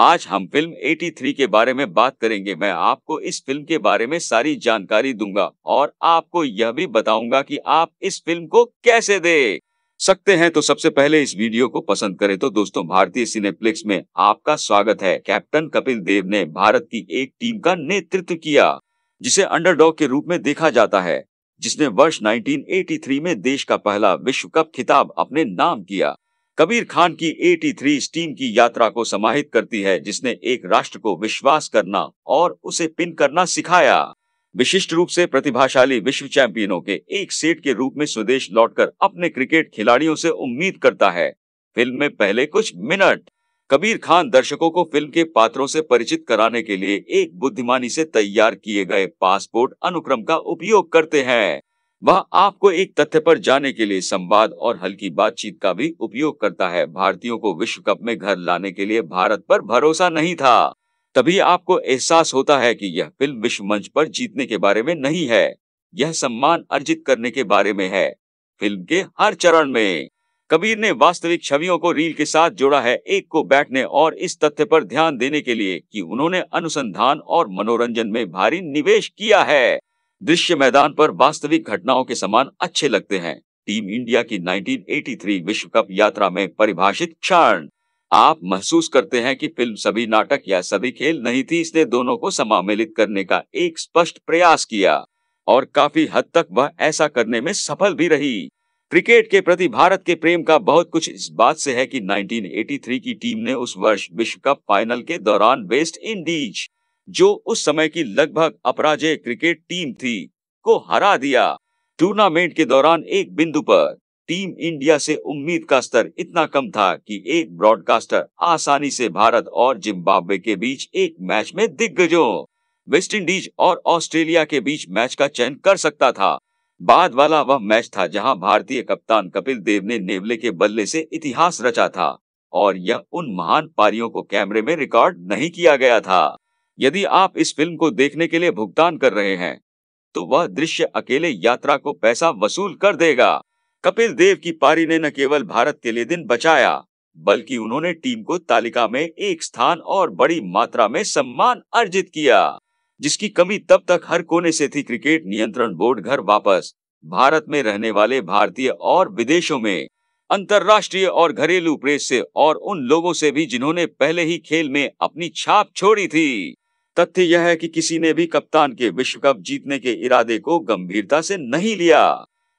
आज हम फिल्म 83 के बारे में बात करेंगे मैं आपको इस फिल्म के बारे में सारी जानकारी दूंगा और आपको यह भी बताऊंगा कि आप इस फिल्म को कैसे दे सकते हैं तो सबसे पहले इस वीडियो को पसंद करें तो दोस्तों भारतीय सिनेप्लेक्स में आपका स्वागत है कैप्टन कपिल देव ने भारत की एक टीम का नेतृत्व किया जिसे अंडरडॉग के रूप में देखा जाता है जिसने वर्ष 1983 में देश का पहला विश्व कप खिताब अपने नाम किया कबीर खान की 83 टीम की यात्रा को समाहित करती है जिसने एक राष्ट्र को विश्वास करना और उसे पिन करना सिखाया विशिष्ट रूप से प्रतिभाशाली विश्व चैंपियनों के एक सेट के रूप में स्वदेश लौटकर अपने क्रिकेट खिलाड़ियों से उम्मीद करता है फिल्म में पहले कुछ मिनट कबीर खान दर्शकों को फिल्म के पात्रों से परिचित कराने के लिए एक बुद्धिमानी से तैयार किए गए पासपोर्ट अनुक्रम का उपयोग करते हैं वह आपको एक तथ्य पर जाने के लिए संवाद और हल्की बातचीत का भी उपयोग करता है भारतीयों को विश्व कप में घर लाने के लिए भारत पर भरोसा नहीं था तभी आपको एहसास होता है कि यह फिल्म विश्व मंच पर जीतने के बारे में नहीं है यह सम्मान अर्जित करने के बारे में है फिल्म के हर चरण में कबीर ने वास्तविक छवियों को रील के साथ जोड़ा है एक को बैठने और इस तथ्य पर ध्यान देने के लिए कि उन्होंने अनुसंधान और मनोरंजन में भारी निवेश किया है दृश्य मैदान पर वास्तविक घटनाओं के समान अच्छे लगते हैं टीम इंडिया की 1983 विश्व कप यात्रा में परिभाषित क्षण आप महसूस करते हैं कि फिल्म सभी नाटक या सभी खेल नहीं थी इसने दोनों को समामिलित करने का एक स्पष्ट प्रयास किया और काफी हद तक वह ऐसा करने में सफल भी रही क्रिकेट के प्रति भारत के प्रेम का बहुत कुछ इस बात से है कि 1983 की टीम ने उस वर्ष विश्व कप फाइनल के दौरान वेस्ट इंडीज जो उस समय की लगभग अपराजय क्रिकेट टीम थी को हरा दिया टूर्नामेंट के दौरान एक बिंदु पर टीम इंडिया से उम्मीद का स्तर इतना कम था कि एक ब्रॉडकास्टर आसानी से भारत और जिम्बाब्वे के बीच एक मैच में दिग्गजों वेस्टइंडीज और ऑस्ट्रेलिया के बीच मैच का चयन कर सकता था बाद वाला वह मैच था जहां भारतीय कप्तान कपिल देव ने नेवले के बल्ले से इतिहास रचा था और यह उन महान पारियों को कैमरे में रिकॉर्ड नहीं किया गया था यदि आप इस फिल्म को देखने के लिए भुगतान कर रहे हैं तो वह दृश्य अकेले यात्रा को पैसा वसूल कर देगा कपिल देव की पारी ने न केवल भारत के लिए दिन बचाया बल्कि उन्होंने टीम को तालिका में एक स्थान और बड़ी मात्रा में सम्मान अर्जित किया जिसकी कमी तब तक हर कोने से थी क्रिकेट नियंत्रण बोर्ड घर वापस भारत में रहने वाले भारतीय और विदेशों में अंतर्राष्ट्रीय और घरेलू प्रेस से और उन लोगों से भी जिन्होंने पहले ही खेल में अपनी छाप छोड़ी थी तथ्य यह है कि किसी ने भी कप्तान के विश्व कप जीतने के इरादे को गंभीरता से नहीं लिया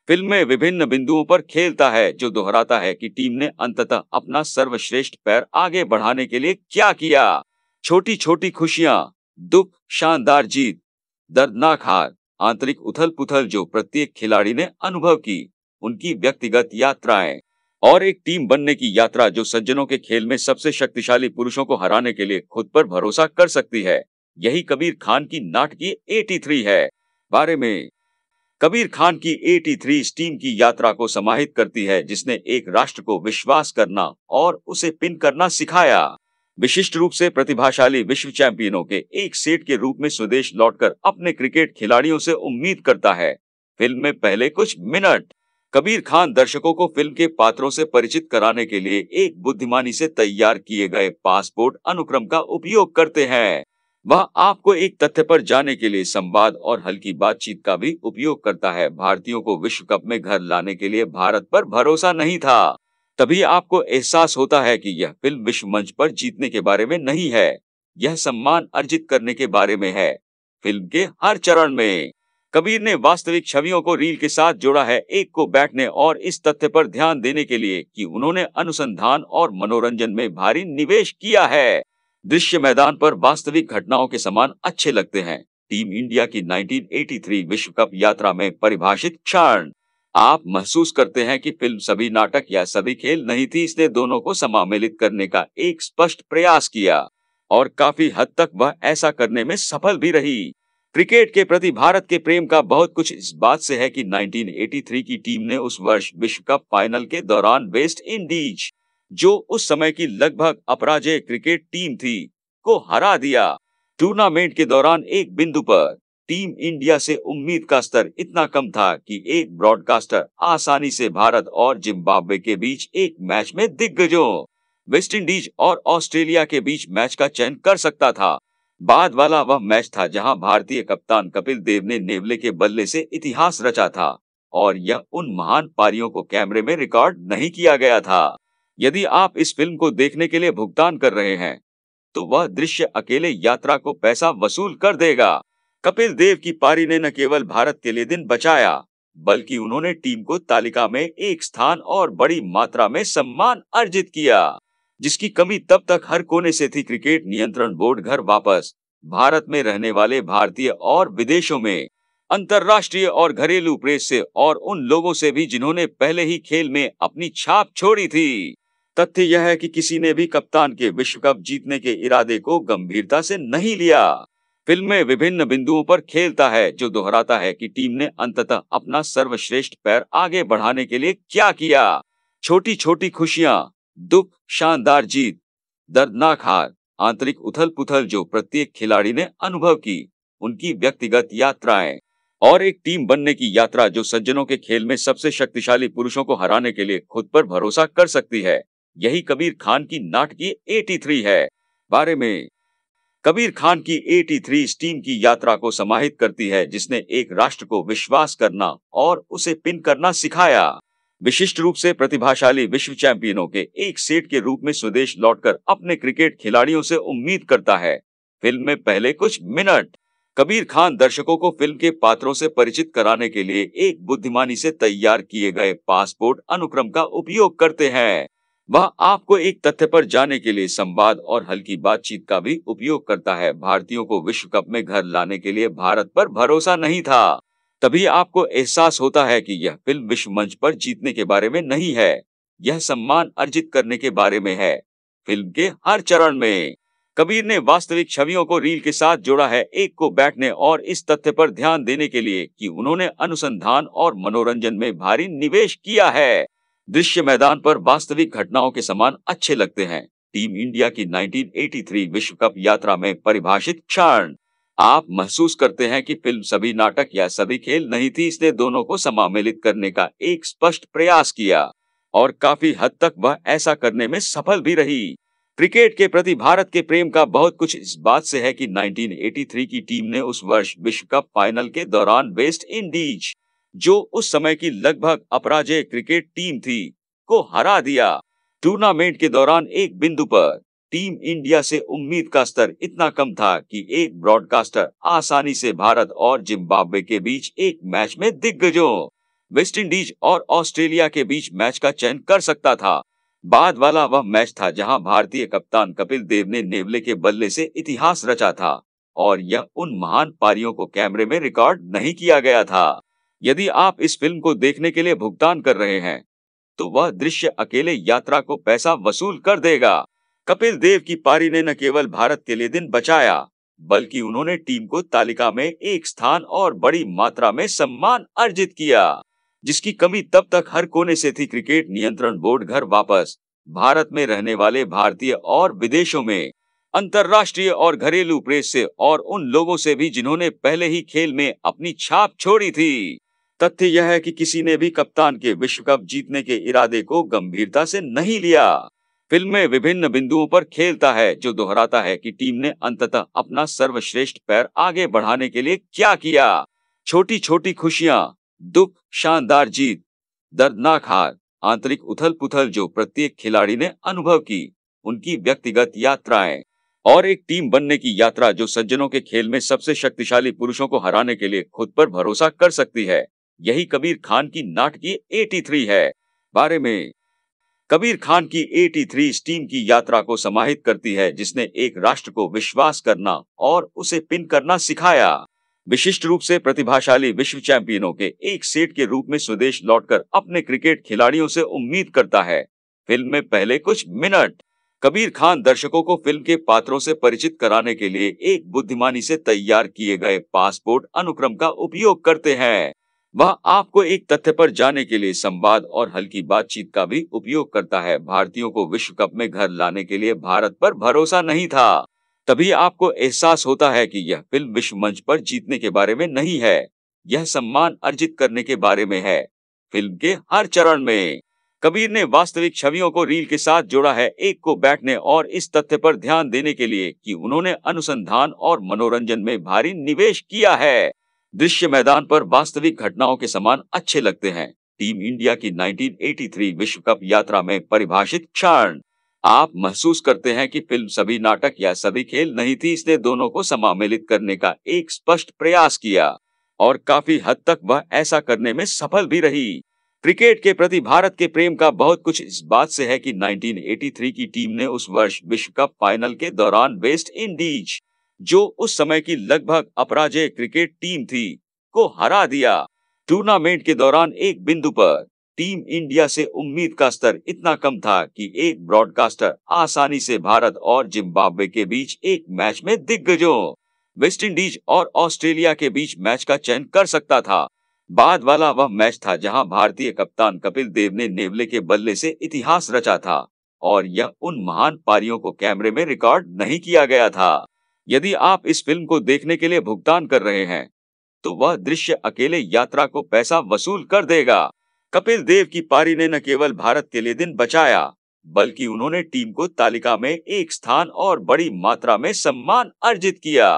फिल्म में विभिन्न बिंदुओं पर खेलता है जो दोहराता है कि टीम ने अंततः अपना सर्वश्रेष्ठ पैर आगे बढ़ाने के लिए क्या किया छोटी छोटी खुशियां दुख शानदार जीत दर्दनाक हार आंतरिक उथल पुथल जो प्रत्येक खिलाड़ी ने अनुभव की उनकी व्यक्तिगत यात्राएं और एक टीम बनने की यात्रा जो सज्जनों के खेल में सबसे शक्तिशाली पुरुषों को हराने के लिए खुद पर भरोसा कर सकती है यही कबीर खान की नाटकीय 83 है बारे में कबीर खान की 83 थ्री टीम की यात्रा को समाहित करती है जिसने एक राष्ट्र को विश्वास करना और उसे पिन करना सिखाया विशिष्ट रूप से प्रतिभाशाली विश्व चैंपियनों के एक सेट के रूप में स्वदेश लौटकर अपने क्रिकेट खिलाड़ियों से उम्मीद करता है फिल्म में पहले कुछ मिनट कबीर खान दर्शकों को फिल्म के पात्रों से परिचित कराने के लिए एक बुद्धिमानी से तैयार किए गए पासपोर्ट अनुक्रम का उपयोग करते हैं वह आपको एक तथ्य पर जाने के लिए संवाद और हल्की बातचीत का भी उपयोग करता है भारतीयों को विश्व कप में घर लाने के लिए भारत पर भरोसा नहीं था तभी आपको एहसास होता है कि यह फिल्म विश्व मंच पर जीतने के बारे में नहीं है यह सम्मान अर्जित करने के बारे में है फिल्म के हर चरण में कबीर ने वास्तविक छवियों को रील के साथ जोड़ा है एक को बैठने और इस तथ्य पर ध्यान देने के लिए कि उन्होंने अनुसंधान और मनोरंजन में भारी निवेश किया है दृश्य मैदान पर वास्तविक घटनाओं के समान अच्छे लगते हैं टीम इंडिया की 1983 विश्व कप यात्रा में परिभाषित क्षण आप महसूस करते हैं कि फिल्म सभी नाटक या सभी खेल नहीं थी इसने दोनों को समामिलित करने का एक स्पष्ट प्रयास किया और काफी हद तक वह ऐसा करने में सफल भी रही क्रिकेट के प्रति भारत के प्रेम का बहुत कुछ इस बात से है कि 1983 की टीम ने उस वर्ष विश्व कप फाइनल के दौरान वेस्ट इंडीज जो उस समय की लगभग अपराजय क्रिकेट टीम थी को हरा दिया टूर्नामेंट के दौरान एक बिंदु पर टीम इंडिया से उम्मीद का स्तर इतना कम था कि एक ब्रॉडकास्टर आसानी से भारत और जिम्बाब्वे के बीच एक मैच में दिग्गजों वेस्टइंडीज और ऑस्ट्रेलिया के बीच मैच का चयन कर सकता था बाद वाला वह मैच था जहां भारतीय कप्तान कपिल देव ने नेवले के बल्ले से इतिहास रचा था और यह उन महान पारियों को कैमरे में रिकॉर्ड नहीं किया गया था यदि आप इस फिल्म को देखने के लिए भुगतान कर रहे हैं तो वह दृश्य अकेले यात्रा को पैसा वसूल कर देगा कपिल देव की पारी ने न केवल भारत के लिए दिन बचाया बल्कि उन्होंने टीम को तालिका में एक स्थान और बड़ी मात्रा में सम्मान अर्जित किया जिसकी कमी तब तक हर कोने से थी क्रिकेट नियंत्रण बोर्ड घर वापस भारत में रहने वाले भारतीय और विदेशों में अंतर्राष्ट्रीय और घरेलू प्रेस से और उन लोगों से भी जिन्होंने पहले ही खेल में अपनी छाप छोड़ी थी तथ्य यह है कि किसी ने भी कप्तान के विश्व कप जीतने के इरादे को गंभीरता से नहीं लिया फिल्म में विभिन्न बिंदुओं पर खेलता है जो दोहराता है कि टीम ने अंततः अपना सर्वश्रेष्ठ पैर आगे बढ़ाने के लिए क्या किया छोटी छोटी खुशियां दुख शानदार जीत दर्दनाक हार आंतरिक उथल पुथल जो प्रत्येक खिलाड़ी ने अनुभव की उनकी व्यक्तिगत यात्राएं और एक टीम बनने की यात्रा जो सज्जनों के खेल में सबसे शक्तिशाली पुरुषों को हराने के लिए खुद पर भरोसा कर सकती है यही कबीर खान की नाटकीय 83 है बारे में कबीर खान की 83 स्टीम की यात्रा को समाहित करती है जिसने एक राष्ट्र को विश्वास करना और उसे पिन करना सिखाया विशिष्ट रूप से प्रतिभाशाली विश्व चैंपियनों के एक सेट के रूप में स्वदेश लौटकर अपने क्रिकेट खिलाड़ियों से उम्मीद करता है फिल्म में पहले कुछ मिनट कबीर खान दर्शकों को फिल्म के पात्रों से परिचित कराने के लिए एक बुद्धिमानी से तैयार किए गए पासपोर्ट अनुक्रम का उपयोग करते हैं वह आपको एक तथ्य पर जाने के लिए संवाद और हल्की बातचीत का भी उपयोग करता है भारतीयों को विश्व कप में घर लाने के लिए भारत पर भरोसा नहीं था तभी आपको एहसास होता है कि यह फिल्म विश्व मंच पर जीतने के बारे में नहीं है यह सम्मान अर्जित करने के बारे में है फिल्म के हर चरण में कबीर ने वास्तविक छवियों को रील के साथ जोड़ा है एक को बैठने और इस तथ्य पर ध्यान देने के लिए कि उन्होंने अनुसंधान और मनोरंजन में भारी निवेश किया है दृश्य मैदान पर वास्तविक घटनाओं के समान अच्छे लगते हैं टीम इंडिया की 1983 विश्व कप यात्रा में परिभाषित क्षण आप महसूस करते हैं कि फिल्म सभी नाटक या सभी खेल नहीं थी इसने दोनों को समामिलित करने का एक स्पष्ट प्रयास किया और काफी हद तक वह ऐसा करने में सफल भी रही क्रिकेट के प्रति भारत के प्रेम का बहुत कुछ इस बात से है कि 1983 की टीम ने उस वर्ष विश्व कप फाइनल के दौरान वेस्ट इंडीज जो उस समय की लगभग अपराजय क्रिकेट टीम थी को हरा दिया टूर्नामेंट के दौरान एक बिंदु पर टीम इंडिया से उम्मीद का स्तर इतना कम था कि एक ब्रॉडकास्टर आसानी से भारत और जिम्बाब्वे के बीच एक मैच में दिग्गजों वेस्ट इंडीज और ऑस्ट्रेलिया के बीच मैच का चयन कर सकता था बाद वाला वह मैच था जहां भारतीय कप्तान कपिल देव ने नेवले के बल्ले से इतिहास रचा था और यह उन महान पारियों को कैमरे में रिकॉर्ड नहीं किया गया था यदि आप इस फिल्म को देखने के लिए भुगतान कर रहे हैं तो वह दृश्य अकेले यात्रा को पैसा वसूल कर देगा कपिल देव की पारी ने न केवल भारत के लिए दिन बचाया बल्कि उन्होंने टीम को तालिका में एक स्थान और बड़ी मात्रा में सम्मान अर्जित किया जिसकी कमी तब तक हर कोने से थी क्रिकेट नियंत्रण बोर्ड घर वापस भारत में रहने वाले भारतीय और विदेशों में अंतर्राष्ट्रीय और घरेलू प्रेस से और उन लोगों से भी जिन्होंने पहले ही खेल में अपनी छाप छोड़ी थी तथ्य यह है कि किसी ने भी कप्तान के विश्व कप जीतने के इरादे को गंभीरता से नहीं लिया फिल्म में विभिन्न बिंदुओं पर खेलता है जो दोहराता है कि टीम ने अंततः अपना सर्वश्रेष्ठ पैर आगे बढ़ाने के लिए क्या किया छोटी छोटी खुशियां दुख शानदार जीत दर्दनाक हार आंतरिक उथल पुथल जो प्रत्येक खिलाड़ी ने अनुभव की उनकी व्यक्तिगत यात्राएं और एक टीम बनने की यात्रा जो सज्जनों के खेल में सबसे शक्तिशाली पुरुषों को हराने के लिए खुद पर भरोसा कर सकती है यही कबीर खान की नाटकीय 83 है बारे में कबीर खान की 83 थ्री टीम की यात्रा को समाहित करती है जिसने एक राष्ट्र को विश्वास करना और उसे पिन करना सिखाया विशिष्ट रूप से प्रतिभाशाली विश्व चैंपियनों के एक सेट के रूप में स्वदेश लौटकर अपने क्रिकेट खिलाड़ियों से उम्मीद करता है फिल्म में पहले कुछ मिनट कबीर खान दर्शकों को फिल्म के पात्रों से परिचित कराने के लिए एक बुद्धिमानी से तैयार किए गए पासपोर्ट अनुक्रम का उपयोग करते हैं वह आपको एक तथ्य पर जाने के लिए संवाद और हल्की बातचीत का भी उपयोग करता है भारतीयों को विश्व कप में घर लाने के लिए भारत पर भरोसा नहीं था तभी आपको एहसास होता है कि यह फिल्म विश्व मंच पर जीतने के बारे में नहीं है यह सम्मान अर्जित करने के बारे में है फिल्म के हर चरण में कबीर ने वास्तविक छवियों को रील के साथ जोड़ा है एक को बैठने और इस तथ्य पर ध्यान देने के लिए कि उन्होंने अनुसंधान और मनोरंजन में भारी निवेश किया है दृश्य मैदान पर वास्तविक घटनाओं के समान अच्छे लगते हैं टीम इंडिया की 1983 विश्व कप यात्रा में परिभाषित क्षण आप महसूस करते हैं कि फिल्म सभी नाटक या सभी खेल नहीं थी इसने दोनों को समामिलित करने का एक स्पष्ट प्रयास किया और काफी हद तक वह ऐसा करने में सफल भी रही क्रिकेट के प्रति भारत के प्रेम का बहुत कुछ इस बात से है कि 1983 की टीम ने उस वर्ष विश्व कप फाइनल के दौरान वेस्ट इंडीज जो उस समय की लगभग अपराजय क्रिकेट टीम थी को हरा दिया टूर्नामेंट के दौरान एक बिंदु पर टीम इंडिया से उम्मीद का स्तर इतना कम था कि एक ब्रॉडकास्टर आसानी से भारत और जिम्बाब्वे के बीच एक मैच में दिग्गजों वेस्टइंडीज और ऑस्ट्रेलिया के बीच मैच का चयन कर सकता था बाद वाला वह मैच था जहां भारतीय कप्तान कपिल देव ने नेवले के बल्ले से इतिहास रचा था और यह उन महान पारियों को कैमरे में रिकॉर्ड नहीं किया गया था यदि आप इस फिल्म को देखने के लिए भुगतान कर रहे हैं तो वह दृश्य अकेले यात्रा को पैसा वसूल कर देगा कपिल देव की पारी ने न केवल भारत के लिए दिन बचाया बल्कि उन्होंने टीम को तालिका में एक स्थान और बड़ी मात्रा में सम्मान अर्जित किया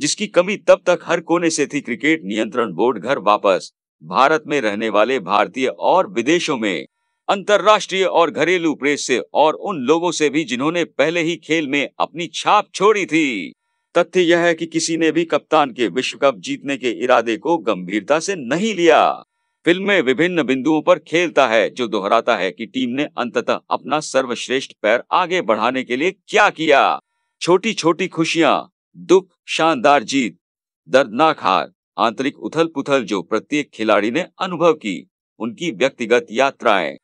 जिसकी कमी तब तक हर कोने से थी क्रिकेट नियंत्रण बोर्ड घर वापस भारत में रहने वाले भारतीय और विदेशों में अंतरराष्ट्रीय और घरेलू प्रेस से और उन लोगों से भी जिन्होंने पहले ही खेल में अपनी छाप छोड़ी थी तथ्य यह है कि किसी ने भी कप्तान के विश्व कप जीतने के इरादे को गंभीरता से नहीं लिया फिल्म में विभिन्न बिंदुओं पर खेलता है जो दोहराता है कि टीम ने अंततः अपना सर्वश्रेष्ठ पैर आगे बढ़ाने के लिए क्या किया छोटी छोटी खुशियां दुख शानदार जीत दर्दनाक हार आंतरिक उथल पुथल जो प्रत्येक खिलाड़ी ने अनुभव की उनकी व्यक्तिगत यात्राएं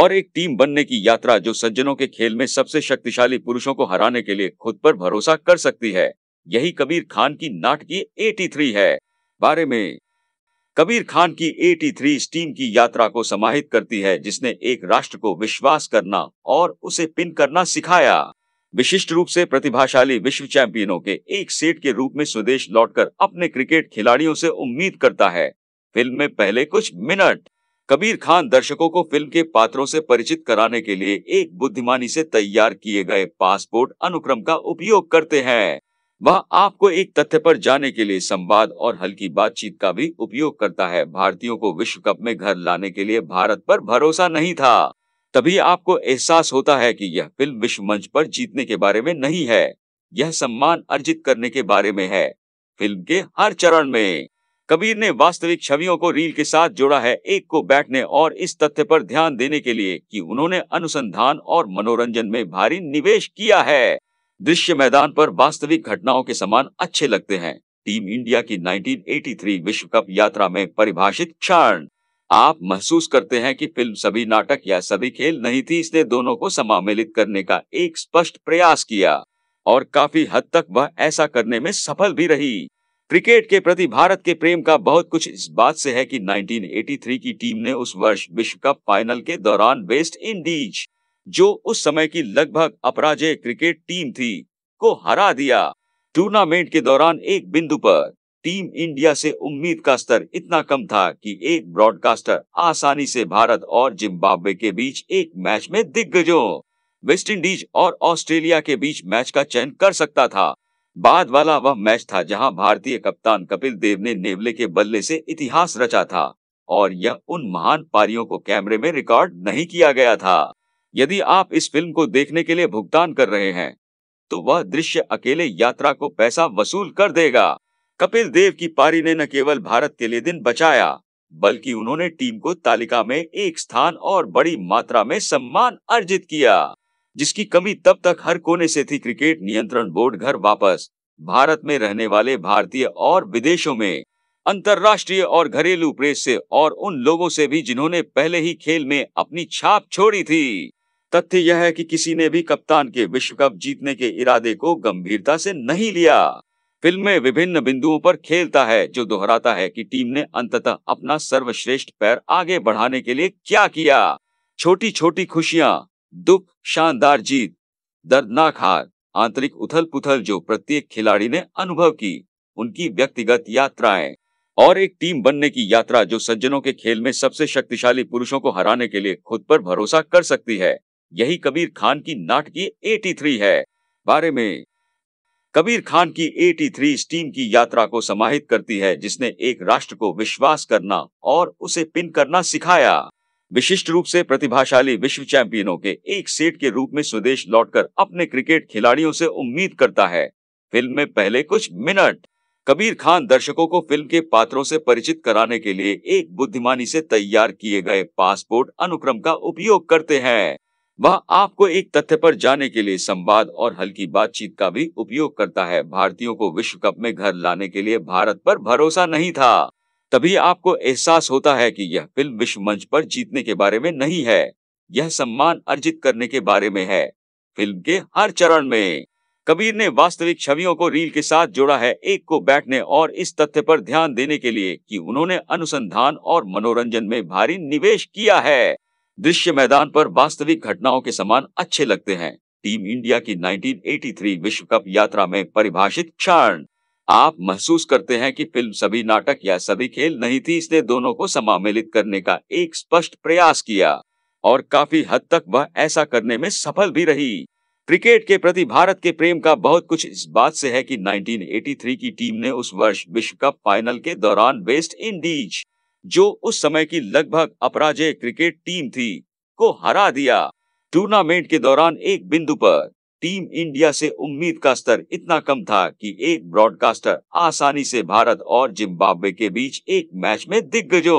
और एक टीम बनने की यात्रा जो सज्जनों के खेल में सबसे शक्तिशाली पुरुषों को हराने के लिए खुद पर भरोसा कर सकती है यही कबीर खान की नाटकीय 83 है बारे में कबीर खान की 83 स्टीम की यात्रा को समाहित करती है जिसने एक राष्ट्र को विश्वास करना और उसे पिन करना सिखाया विशिष्ट रूप से प्रतिभाशाली विश्व चैंपियनों के एक सेट के रूप में स्वदेश लौटकर अपने क्रिकेट खिलाड़ियों से उम्मीद करता है फिल्म में पहले कुछ मिनट कबीर खान दर्शकों को फिल्म के पात्रों से परिचित कराने के लिए एक बुद्धिमानी से तैयार किए गए पासपोर्ट अनुक्रम का उपयोग करते हैं वह आपको एक तथ्य पर जाने के लिए संवाद और हल्की बातचीत का भी उपयोग करता है भारतीयों को विश्व कप में घर लाने के लिए भारत पर भरोसा नहीं था तभी आपको एहसास होता है कि यह फिल्म विश्व मंच पर जीतने के बारे में नहीं है यह सम्मान अर्जित करने के बारे में है फिल्म के हर चरण में कबीर ने वास्तविक छवियों को रील के साथ जोड़ा है एक को बैठने और इस तथ्य पर ध्यान देने के लिए कि उन्होंने अनुसंधान और मनोरंजन में भारी निवेश किया है दृश्य मैदान पर वास्तविक घटनाओं के समान अच्छे लगते हैं टीम इंडिया की 1983 विश्व कप यात्रा में परिभाषित क्षण आप महसूस करते हैं कि फिल्म सभी नाटक या सभी खेल नहीं थी इसने दोनों को समामिलित करने का एक स्पष्ट प्रयास किया और काफी हद तक वह ऐसा करने में सफल भी रही क्रिकेट के प्रति भारत के प्रेम का बहुत कुछ इस बात से है कि 1983 की टीम ने उस वर्ष विश्व कप फाइनल के दौरान वेस्ट इंडीज जो उस समय की लगभग अपराजय क्रिकेट टीम थी को हरा दिया टूर्नामेंट के दौरान एक बिंदु पर टीम इंडिया से उम्मीद का स्तर इतना कम था कि एक ब्रॉडकास्टर आसानी से भारत और जिम्बाब्वे के बीच एक मैच में दिग्गजों वेस्टइंडीज और ऑस्ट्रेलिया के बीच मैच का चयन कर सकता था बाद वाला वह मैच था जहां भारतीय कप्तान कपिल देव ने नेवले के बल्ले से इतिहास रचा था और यह उन महान पारियों को कैमरे में रिकॉर्ड नहीं किया गया था यदि आप इस फिल्म को देखने के लिए भुगतान कर रहे हैं तो वह दृश्य अकेले यात्रा को पैसा वसूल कर देगा कपिल देव की पारी ने न केवल भारत के लिए दिन बचाया बल्कि उन्होंने टीम को तालिका में एक स्थान और बड़ी मात्रा में सम्मान अर्जित किया जिसकी कमी तब तक हर कोने से थी क्रिकेट नियंत्रण बोर्ड घर वापस भारत में रहने वाले भारतीय और विदेशों में अंतर्राष्ट्रीय और घरेलू प्रेस से और उन लोगों से भी जिन्होंने पहले ही खेल में अपनी छाप छोड़ी थी तथ्य यह है कि किसी ने भी कप्तान के विश्व कप जीतने के इरादे को गंभीरता से नहीं लिया फिल्म में विभिन्न बिंदुओं पर खेलता है जो दोहराता है कि टीम ने अंततः अपना सर्वश्रेष्ठ पैर आगे बढ़ाने के लिए क्या किया छोटी छोटी खुशियां दुख शानदार जीत दर्दनाक हार आंतरिक उथल पुथल जो प्रत्येक खिलाड़ी ने अनुभव की उनकी व्यक्तिगत यात्राएं और एक टीम बनने की यात्रा जो सज्जनों के खेल में सबसे शक्तिशाली पुरुषों को हराने के लिए खुद पर भरोसा कर सकती है यही कबीर खान की नाटकीय 83 है बारे में कबीर खान की 83 स्टीम की यात्रा को समाहित करती है जिसने एक राष्ट्र को विश्वास करना और उसे पिन करना सिखाया विशिष्ट रूप से प्रतिभाशाली विश्व चैंपियनों के एक सेट के रूप में स्वदेश लौटकर अपने क्रिकेट खिलाड़ियों से उम्मीद करता है फिल्म में पहले कुछ मिनट कबीर खान दर्शकों को फिल्म के पात्रों से परिचित कराने के लिए एक बुद्धिमानी से तैयार किए गए पासपोर्ट अनुक्रम का उपयोग करते हैं वह आपको एक तथ्य पर जाने के लिए संवाद और हल्की बातचीत का भी उपयोग करता है भारतीयों को विश्व कप में घर लाने के लिए भारत पर भरोसा नहीं था तभी आपको एहसास होता है कि यह फिल्म विश्व मंच पर जीतने के बारे में नहीं है यह सम्मान अर्जित करने के बारे में है फिल्म के हर चरण में कबीर ने वास्तविक छवियों को रील के साथ जोड़ा है एक को बैठने और इस तथ्य पर ध्यान देने के लिए कि उन्होंने अनुसंधान और मनोरंजन में भारी निवेश किया है दृश्य मैदान पर वास्तविक घटनाओं के समान अच्छे लगते हैं टीम इंडिया की 1983 विश्व कप यात्रा में परिभाषित क्षण आप महसूस करते हैं कि फिल्म सभी नाटक या सभी खेल नहीं थी इसने दोनों को समामिलित करने का एक स्पष्ट प्रयास किया और काफी हद तक वह ऐसा करने में सफल भी रही क्रिकेट के प्रति भारत के प्रेम का बहुत कुछ इस बात से है कि 1983 की टीम ने उस वर्ष विश्व कप फाइनल के दौरान वेस्ट इंडीज जो उस समय की लगभग अपराजय क्रिकेट टीम थी को हरा दिया टूर्नामेंट के दौरान एक बिंदु पर टीम इंडिया से उम्मीद का स्तर इतना कम था कि एक ब्रॉडकास्टर आसानी से भारत और जिम्बाब्वे के बीच एक मैच में दिग्गजों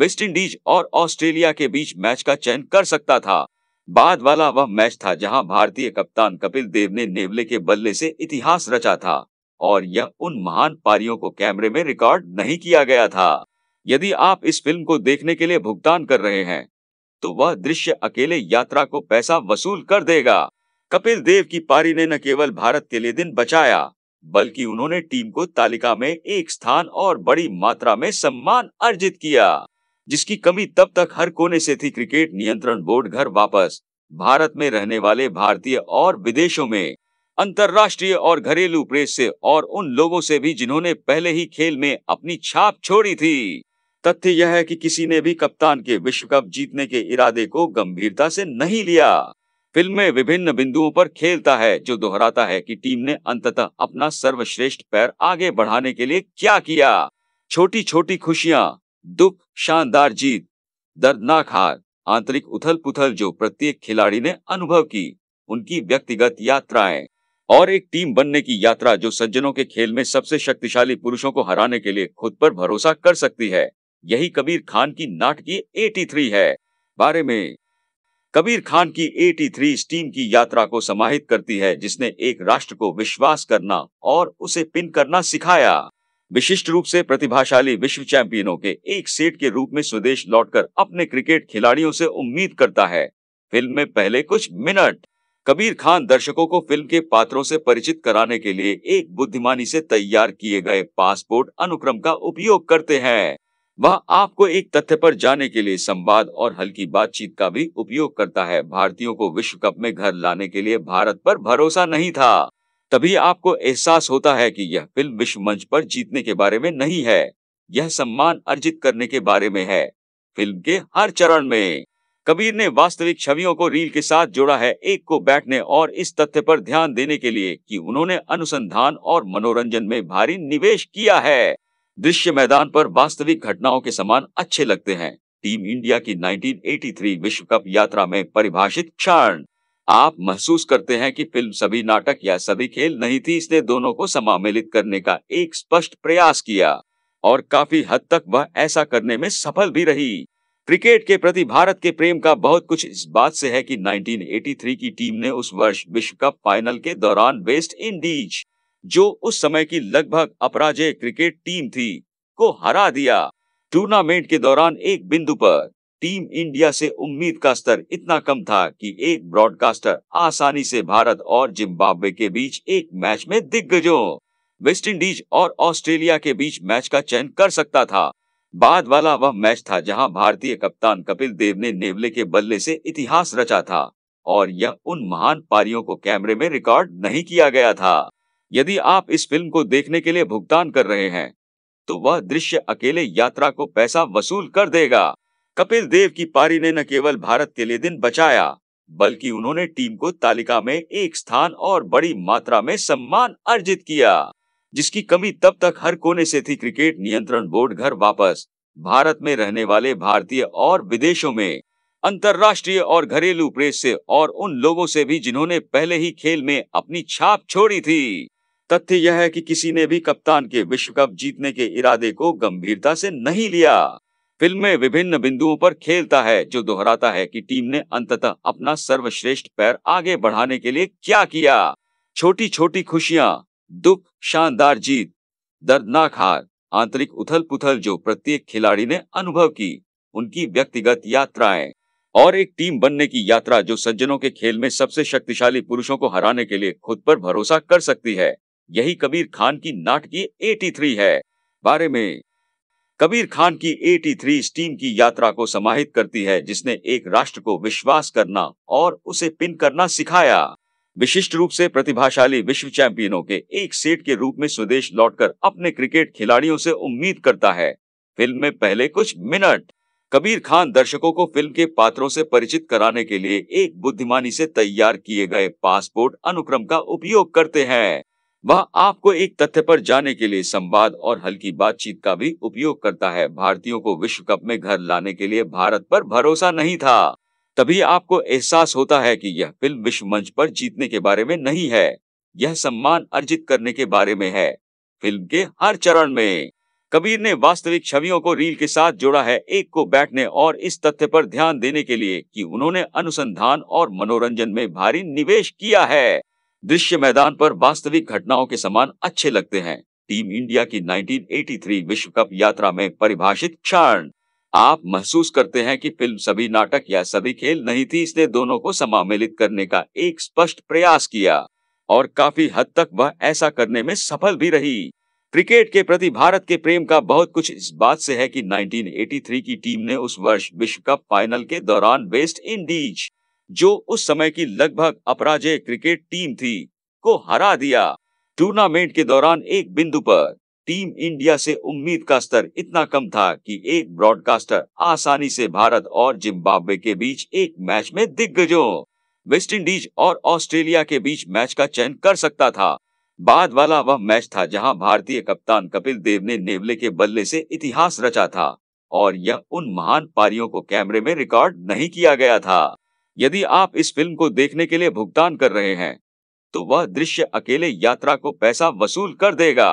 वेस्ट इंडीज और ऑस्ट्रेलिया के बीच मैच का चयन कर सकता था बाद वाला वह मैच था जहां भारतीय कप्तान कपिल देव ने नेवले के बल्ले से इतिहास रचा था और यह उन महान पारियों को कैमरे में रिकॉर्ड नहीं किया गया था यदि आप इस फिल्म को देखने के लिए भुगतान कर रहे हैं तो वह दृश्य अकेले यात्रा को पैसा वसूल कर देगा कपिल देव की पारी ने न केवल भारत के लिए दिन बचाया बल्कि उन्होंने टीम को तालिका में एक स्थान और बड़ी मात्रा में सम्मान अर्जित किया जिसकी कमी तब तक हर कोने से थी क्रिकेट नियंत्रण बोर्ड घर वापस भारत में रहने वाले भारतीय और विदेशों में अंतर्राष्ट्रीय और घरेलू प्रेस से और उन लोगों से भी जिन्होंने पहले ही खेल में अपनी छाप छोड़ी थी तथ्य यह है कि किसी ने भी कप्तान के विश्व कप जीतने के इरादे को गंभीरता से नहीं लिया फिल्म में विभिन्न बिंदुओं पर खेलता है जो दोहराता है कि टीम ने अंततः अपना सर्वश्रेष्ठ पैर आगे बढ़ाने के लिए क्या किया छोटी छोटी खुशियां दुख शानदार जीत दर्दनाक हार आंतरिक उथल पुथल जो प्रत्येक खिलाड़ी ने अनुभव की उनकी व्यक्तिगत यात्राएं और एक टीम बनने की यात्रा जो सज्जनों के खेल में सबसे शक्तिशाली पुरुषों को हराने के लिए खुद पर भरोसा कर सकती है यही कबीर खान की नाटकीय 83 है बारे में कबीर खान की 83 स्टीम की यात्रा को समाहित करती है जिसने एक राष्ट्र को विश्वास करना और उसे पिन करना सिखाया विशिष्ट रूप से प्रतिभाशाली विश्व चैंपियनों के एक सेट के रूप में स्वदेश लौटकर अपने क्रिकेट खिलाड़ियों से उम्मीद करता है फिल्म में पहले कुछ मिनट कबीर खान दर्शकों को फिल्म के पात्रों से परिचित कराने के लिए एक बुद्धिमानी से तैयार किए गए पासपोर्ट अनुक्रम का उपयोग करते हैं वह आपको एक तथ्य पर जाने के लिए संवाद और हल्की बातचीत का भी उपयोग करता है भारतीयों को विश्व कप में घर लाने के लिए भारत पर भरोसा नहीं था तभी आपको एहसास होता है कि यह फिल्म विश्व मंच पर जीतने के बारे में नहीं है यह सम्मान अर्जित करने के बारे में है फिल्म के हर चरण में कबीर ने वास्तविक छवियों को रील के साथ जोड़ा है एक को बैठने और इस तथ्य पर ध्यान देने के लिए कि उन्होंने अनुसंधान और मनोरंजन में भारी निवेश किया है दृश्य मैदान पर वास्तविक घटनाओं के समान अच्छे लगते हैं टीम इंडिया की 1983 विश्व कप यात्रा में परिभाषित क्षण आप महसूस करते हैं कि फिल्म सभी नाटक या सभी खेल नहीं थी इसने दोनों को समामिलित करने का एक स्पष्ट प्रयास किया और काफी हद तक वह ऐसा करने में सफल भी रही क्रिकेट के प्रति भारत के प्रेम का बहुत कुछ इस बात से है कि 1983 की टीम ने उस वर्ष विश्व कप फाइनल के दौरान वेस्ट इंडीज जो उस समय की लगभग अपराजय क्रिकेट टीम थी को हरा दिया टूर्नामेंट के दौरान एक बिंदु पर टीम इंडिया से उम्मीद का स्तर इतना कम था कि एक ब्रॉडकास्टर आसानी से भारत और जिम्बाब्वे के बीच एक मैच में दिग्गजों वेस्टइंडीज और ऑस्ट्रेलिया के बीच मैच का चयन कर सकता था बाद वाला वह मैच था जहां भारतीय कप्तान कपिल देव ने नेवले के बल्ले से इतिहास रचा था और यह उन महान पारियों को कैमरे में रिकॉर्ड नहीं किया गया था यदि आप इस फिल्म को देखने के लिए भुगतान कर रहे हैं तो वह दृश्य अकेले यात्रा को पैसा वसूल कर देगा कपिल देव की पारी ने न केवल भारत के लिए दिन बचाया बल्कि उन्होंने टीम को तालिका में एक स्थान और बड़ी मात्रा में सम्मान अर्जित किया जिसकी कमी तब तक हर कोने से थी क्रिकेट नियंत्रण बोर्ड घर वापस भारत में रहने वाले भारतीय और विदेशों में अंतर्राष्ट्रीय और घरेलू प्रेस से और उन लोगों से भी जिन्होंने पहले ही खेल में अपनी छाप छोड़ी थी तथ्य यह है कि किसी ने भी कप्तान के विश्व कप जीतने के इरादे को गंभीरता से नहीं लिया फिल्म में विभिन्न बिंदुओं पर खेलता है जो दोहराता है कि टीम ने अंततः अपना सर्वश्रेष्ठ पैर आगे बढ़ाने के लिए क्या किया छोटी छोटी खुशियां दुख शानदार जीत दर्दनाक हार आंतरिक उथल पुथल जो प्रत्येक खिलाड़ी ने अनुभव की उनकी व्यक्तिगत यात्राएं और एक टीम बनने की यात्रा जो सज्जनों के खेल में सबसे शक्तिशाली पुरुषों को हराने के लिए खुद पर भरोसा कर सकती है यही कबीर खान की नाटकी एटी 83 है बारे में कबीर खान की 83 स्टीम की यात्रा को समाहित करती है जिसने एक राष्ट्र को विश्वास करना और उसे पिन करना सिखाया विशिष्ट रूप से प्रतिभाशाली विश्व चैंपियनों के एक सेट के रूप में स्वदेश लौटकर अपने क्रिकेट खिलाड़ियों से उम्मीद करता है फिल्म में पहले कुछ मिनट कबीर खान दर्शकों को फिल्म के पात्रों से परिचित कराने के लिए एक बुद्धिमानी से तैयार किए गए पासपोर्ट अनुक्रम का उपयोग करते हैं वह आपको एक तथ्य पर जाने के लिए संवाद और हल्की बातचीत का भी उपयोग करता है भारतीयों को विश्व कप में घर लाने के लिए भारत पर भरोसा नहीं था तभी आपको एहसास होता है कि यह फिल्म विश्व मंच पर जीतने के बारे में नहीं है यह सम्मान अर्जित करने के बारे में है फिल्म के हर चरण में कबीर ने वास्तविक छवियों को रील के साथ जोड़ा है एक को बैठने और इस तथ्य पर ध्यान देने के लिए कि उन्होंने अनुसंधान और मनोरंजन में भारी निवेश किया है दृश्य मैदान पर वास्तविक घटनाओं के समान अच्छे लगते हैं टीम इंडिया की 1983 विश्व कप यात्रा में परिभाषित क्षण आप महसूस करते हैं कि फिल्म सभी नाटक या सभी खेल नहीं थी इसने दोनों को समामिलित करने का एक स्पष्ट प्रयास किया और काफी हद तक वह ऐसा करने में सफल भी रही क्रिकेट के प्रति भारत के प्रेम का बहुत कुछ इस बात से है कि 1983 की टीम ने उस वर्ष विश्व कप फाइनल के दौरान वेस्ट इंडीज जो उस समय की लगभग अपराजय क्रिकेट टीम थी को हरा दिया टूर्नामेंट के दौरान एक बिंदु पर टीम इंडिया से उम्मीद का स्तर इतना कम था कि एक ब्रॉडकास्टर आसानी से भारत और जिम्बाब्वे के बीच एक मैच में दिग्गजों वेस्टइंडीज और ऑस्ट्रेलिया के बीच मैच का चयन कर सकता था बाद वाला वह मैच था जहां भारतीय कप्तान कपिल देव ने नेवले के बल्ले से इतिहास रचा था और यह उन महान पारियों को कैमरे में रिकॉर्ड नहीं किया गया था यदि आप इस फिल्म को देखने के लिए भुगतान कर रहे हैं तो वह दृश्य अकेले यात्रा को पैसा वसूल कर देगा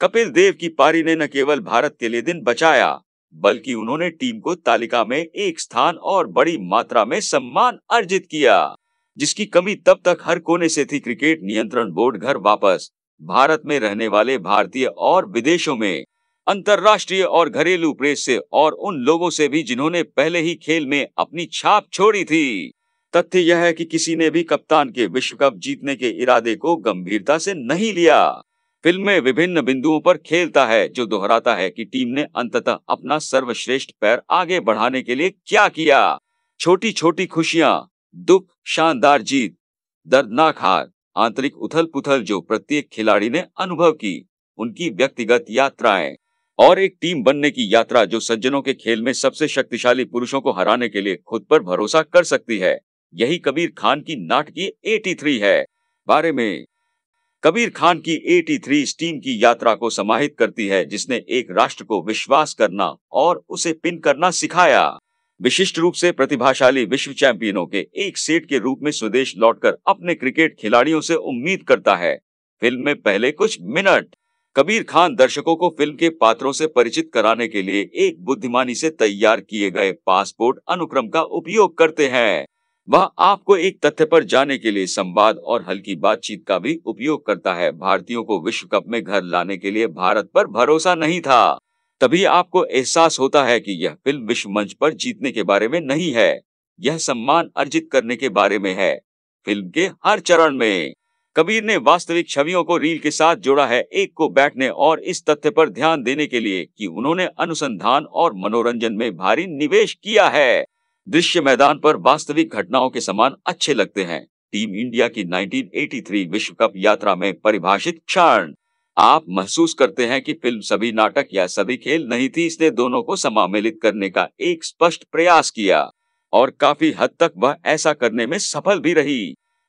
कपिल देव की पारी ने न केवल भारत के लिए दिन बचाया बल्कि उन्होंने टीम को तालिका में एक स्थान और बड़ी मात्रा में सम्मान अर्जित किया जिसकी कमी तब तक हर कोने से थी क्रिकेट नियंत्रण बोर्ड घर वापस भारत में रहने वाले भारतीय और विदेशों में अंतर्राष्ट्रीय और घरेलू प्रेस से और उन लोगों से भी जिन्होंने पहले ही खेल में अपनी छाप छोड़ी थी तथ्य यह है कि किसी ने भी कप्तान के विश्व कप जीतने के इरादे को गंभीरता से नहीं लिया फिल्म में विभिन्न बिंदुओं पर खेलता है जो दोहराता है कि टीम ने अंततः अपना सर्वश्रेष्ठ पैर आगे बढ़ाने के लिए क्या किया छोटी छोटी खुशियां दुख शानदार जीत दर्दनाक हार आंतरिक उथल पुथल जो प्रत्येक खिलाड़ी ने अनुभव की उनकी व्यक्तिगत यात्राएं और एक टीम बनने की यात्रा जो सज्जनों के खेल में सबसे शक्तिशाली पुरुषों को हराने के लिए खुद पर भरोसा कर सकती है यही कबीर खान की नाटकीय 83 है बारे में कबीर खान की 83 थ्री टीम की यात्रा को समाहित करती है जिसने एक राष्ट्र को विश्वास करना और उसे पिन करना सिखाया विशिष्ट रूप से प्रतिभाशाली विश्व चैंपियनों के एक सेट के रूप में स्वदेश लौटकर अपने क्रिकेट खिलाड़ियों से उम्मीद करता है फिल्म में पहले कुछ मिनट कबीर खान दर्शकों को फिल्म के पात्रों से परिचित कराने के लिए एक बुद्धिमानी से तैयार किए गए पासपोर्ट अनुक्रम का उपयोग करते हैं वह आपको एक तथ्य पर जाने के लिए संवाद और हल्की बातचीत का भी उपयोग करता है भारतीयों को विश्व कप में घर लाने के लिए भारत पर भरोसा नहीं था तभी आपको एहसास होता है कि यह फिल्म विश्व मंच पर जीतने के बारे में नहीं है यह सम्मान अर्जित करने के बारे में है फिल्म के हर चरण में कबीर ने वास्तविक छवियों को रील के साथ जोड़ा है एक को बैठने और इस तथ्य पर ध्यान देने के लिए कि उन्होंने अनुसंधान और मनोरंजन में भारी निवेश किया है दृश्य मैदान पर वास्तविक घटनाओं के समान अच्छे लगते हैं टीम इंडिया की 1983 विश्व कप यात्रा में परिभाषित क्षण आप महसूस करते हैं कि फिल्म सभी नाटक या सभी खेल नहीं थी इसने दोनों को समामिलित करने का एक स्पष्ट प्रयास किया और काफी हद तक वह ऐसा करने में सफल भी रही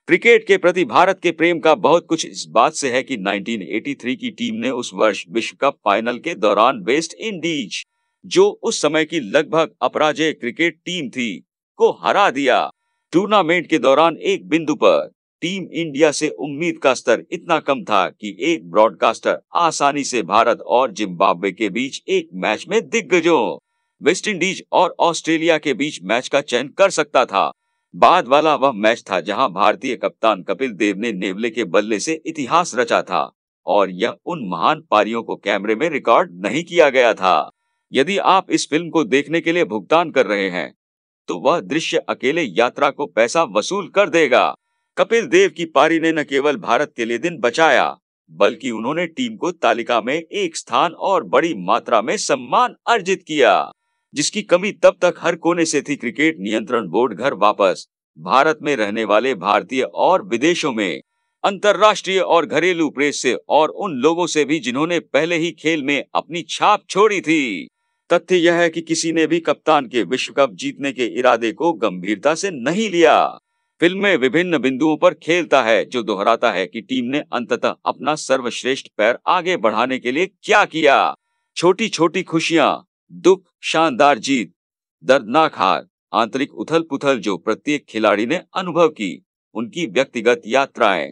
क्रिकेट के प्रति भारत के प्रेम का बहुत कुछ इस बात से है कि 1983 की टीम ने उस वर्ष विश्व कप फाइनल के दौरान वेस्ट इंडीज जो उस समय की लगभग अपराजय क्रिकेट टीम थी को हरा दिया टूर्नामेंट के दौरान एक बिंदु पर टीम इंडिया से उम्मीद का स्तर इतना कम था कि एक ब्रॉडकास्टर आसानी से भारत और जिम्बाब्वे के बीच एक मैच में दिग्गजों वेस्टइंडीज और ऑस्ट्रेलिया के बीच मैच का चयन कर सकता था बाद वाला वह मैच था जहां भारतीय कप्तान कपिल देव ने नेवले के बल्ले से इतिहास रचा था और यह उन महान पारियों को कैमरे में रिकॉर्ड नहीं किया गया था यदि आप इस फिल्म को देखने के लिए भुगतान कर रहे हैं तो वह दृश्य अकेले यात्रा को पैसा वसूल कर देगा कपिल देव की पारी ने न केवल भारत के लिए दिन बचाया बल्कि उन्होंने टीम को तालिका में एक स्थान और बड़ी मात्रा में सम्मान अर्जित किया जिसकी कमी तब तक हर कोने से थी क्रिकेट नियंत्रण बोर्ड घर वापस भारत में रहने वाले भारतीय और विदेशों में अंतर्राष्ट्रीय और घरेलू प्रेस से और उन लोगों से भी जिन्होंने पहले ही खेल में अपनी छाप छोड़ी थी तथ्य यह है कि किसी ने भी कप्तान के विश्व कप जीतने के इरादे को गंभीरता से नहीं लिया फिल्म में विभिन्न बिंदुओं पर खेलता है जो दोहराता है कि टीम ने अंततः अपना सर्वश्रेष्ठ पैर आगे बढ़ाने के लिए क्या किया छोटी छोटी खुशियां दुख शानदार जीत दर्दनाक हार आंतरिक उथल पुथल जो प्रत्येक खिलाड़ी ने अनुभव की उनकी व्यक्तिगत यात्राएं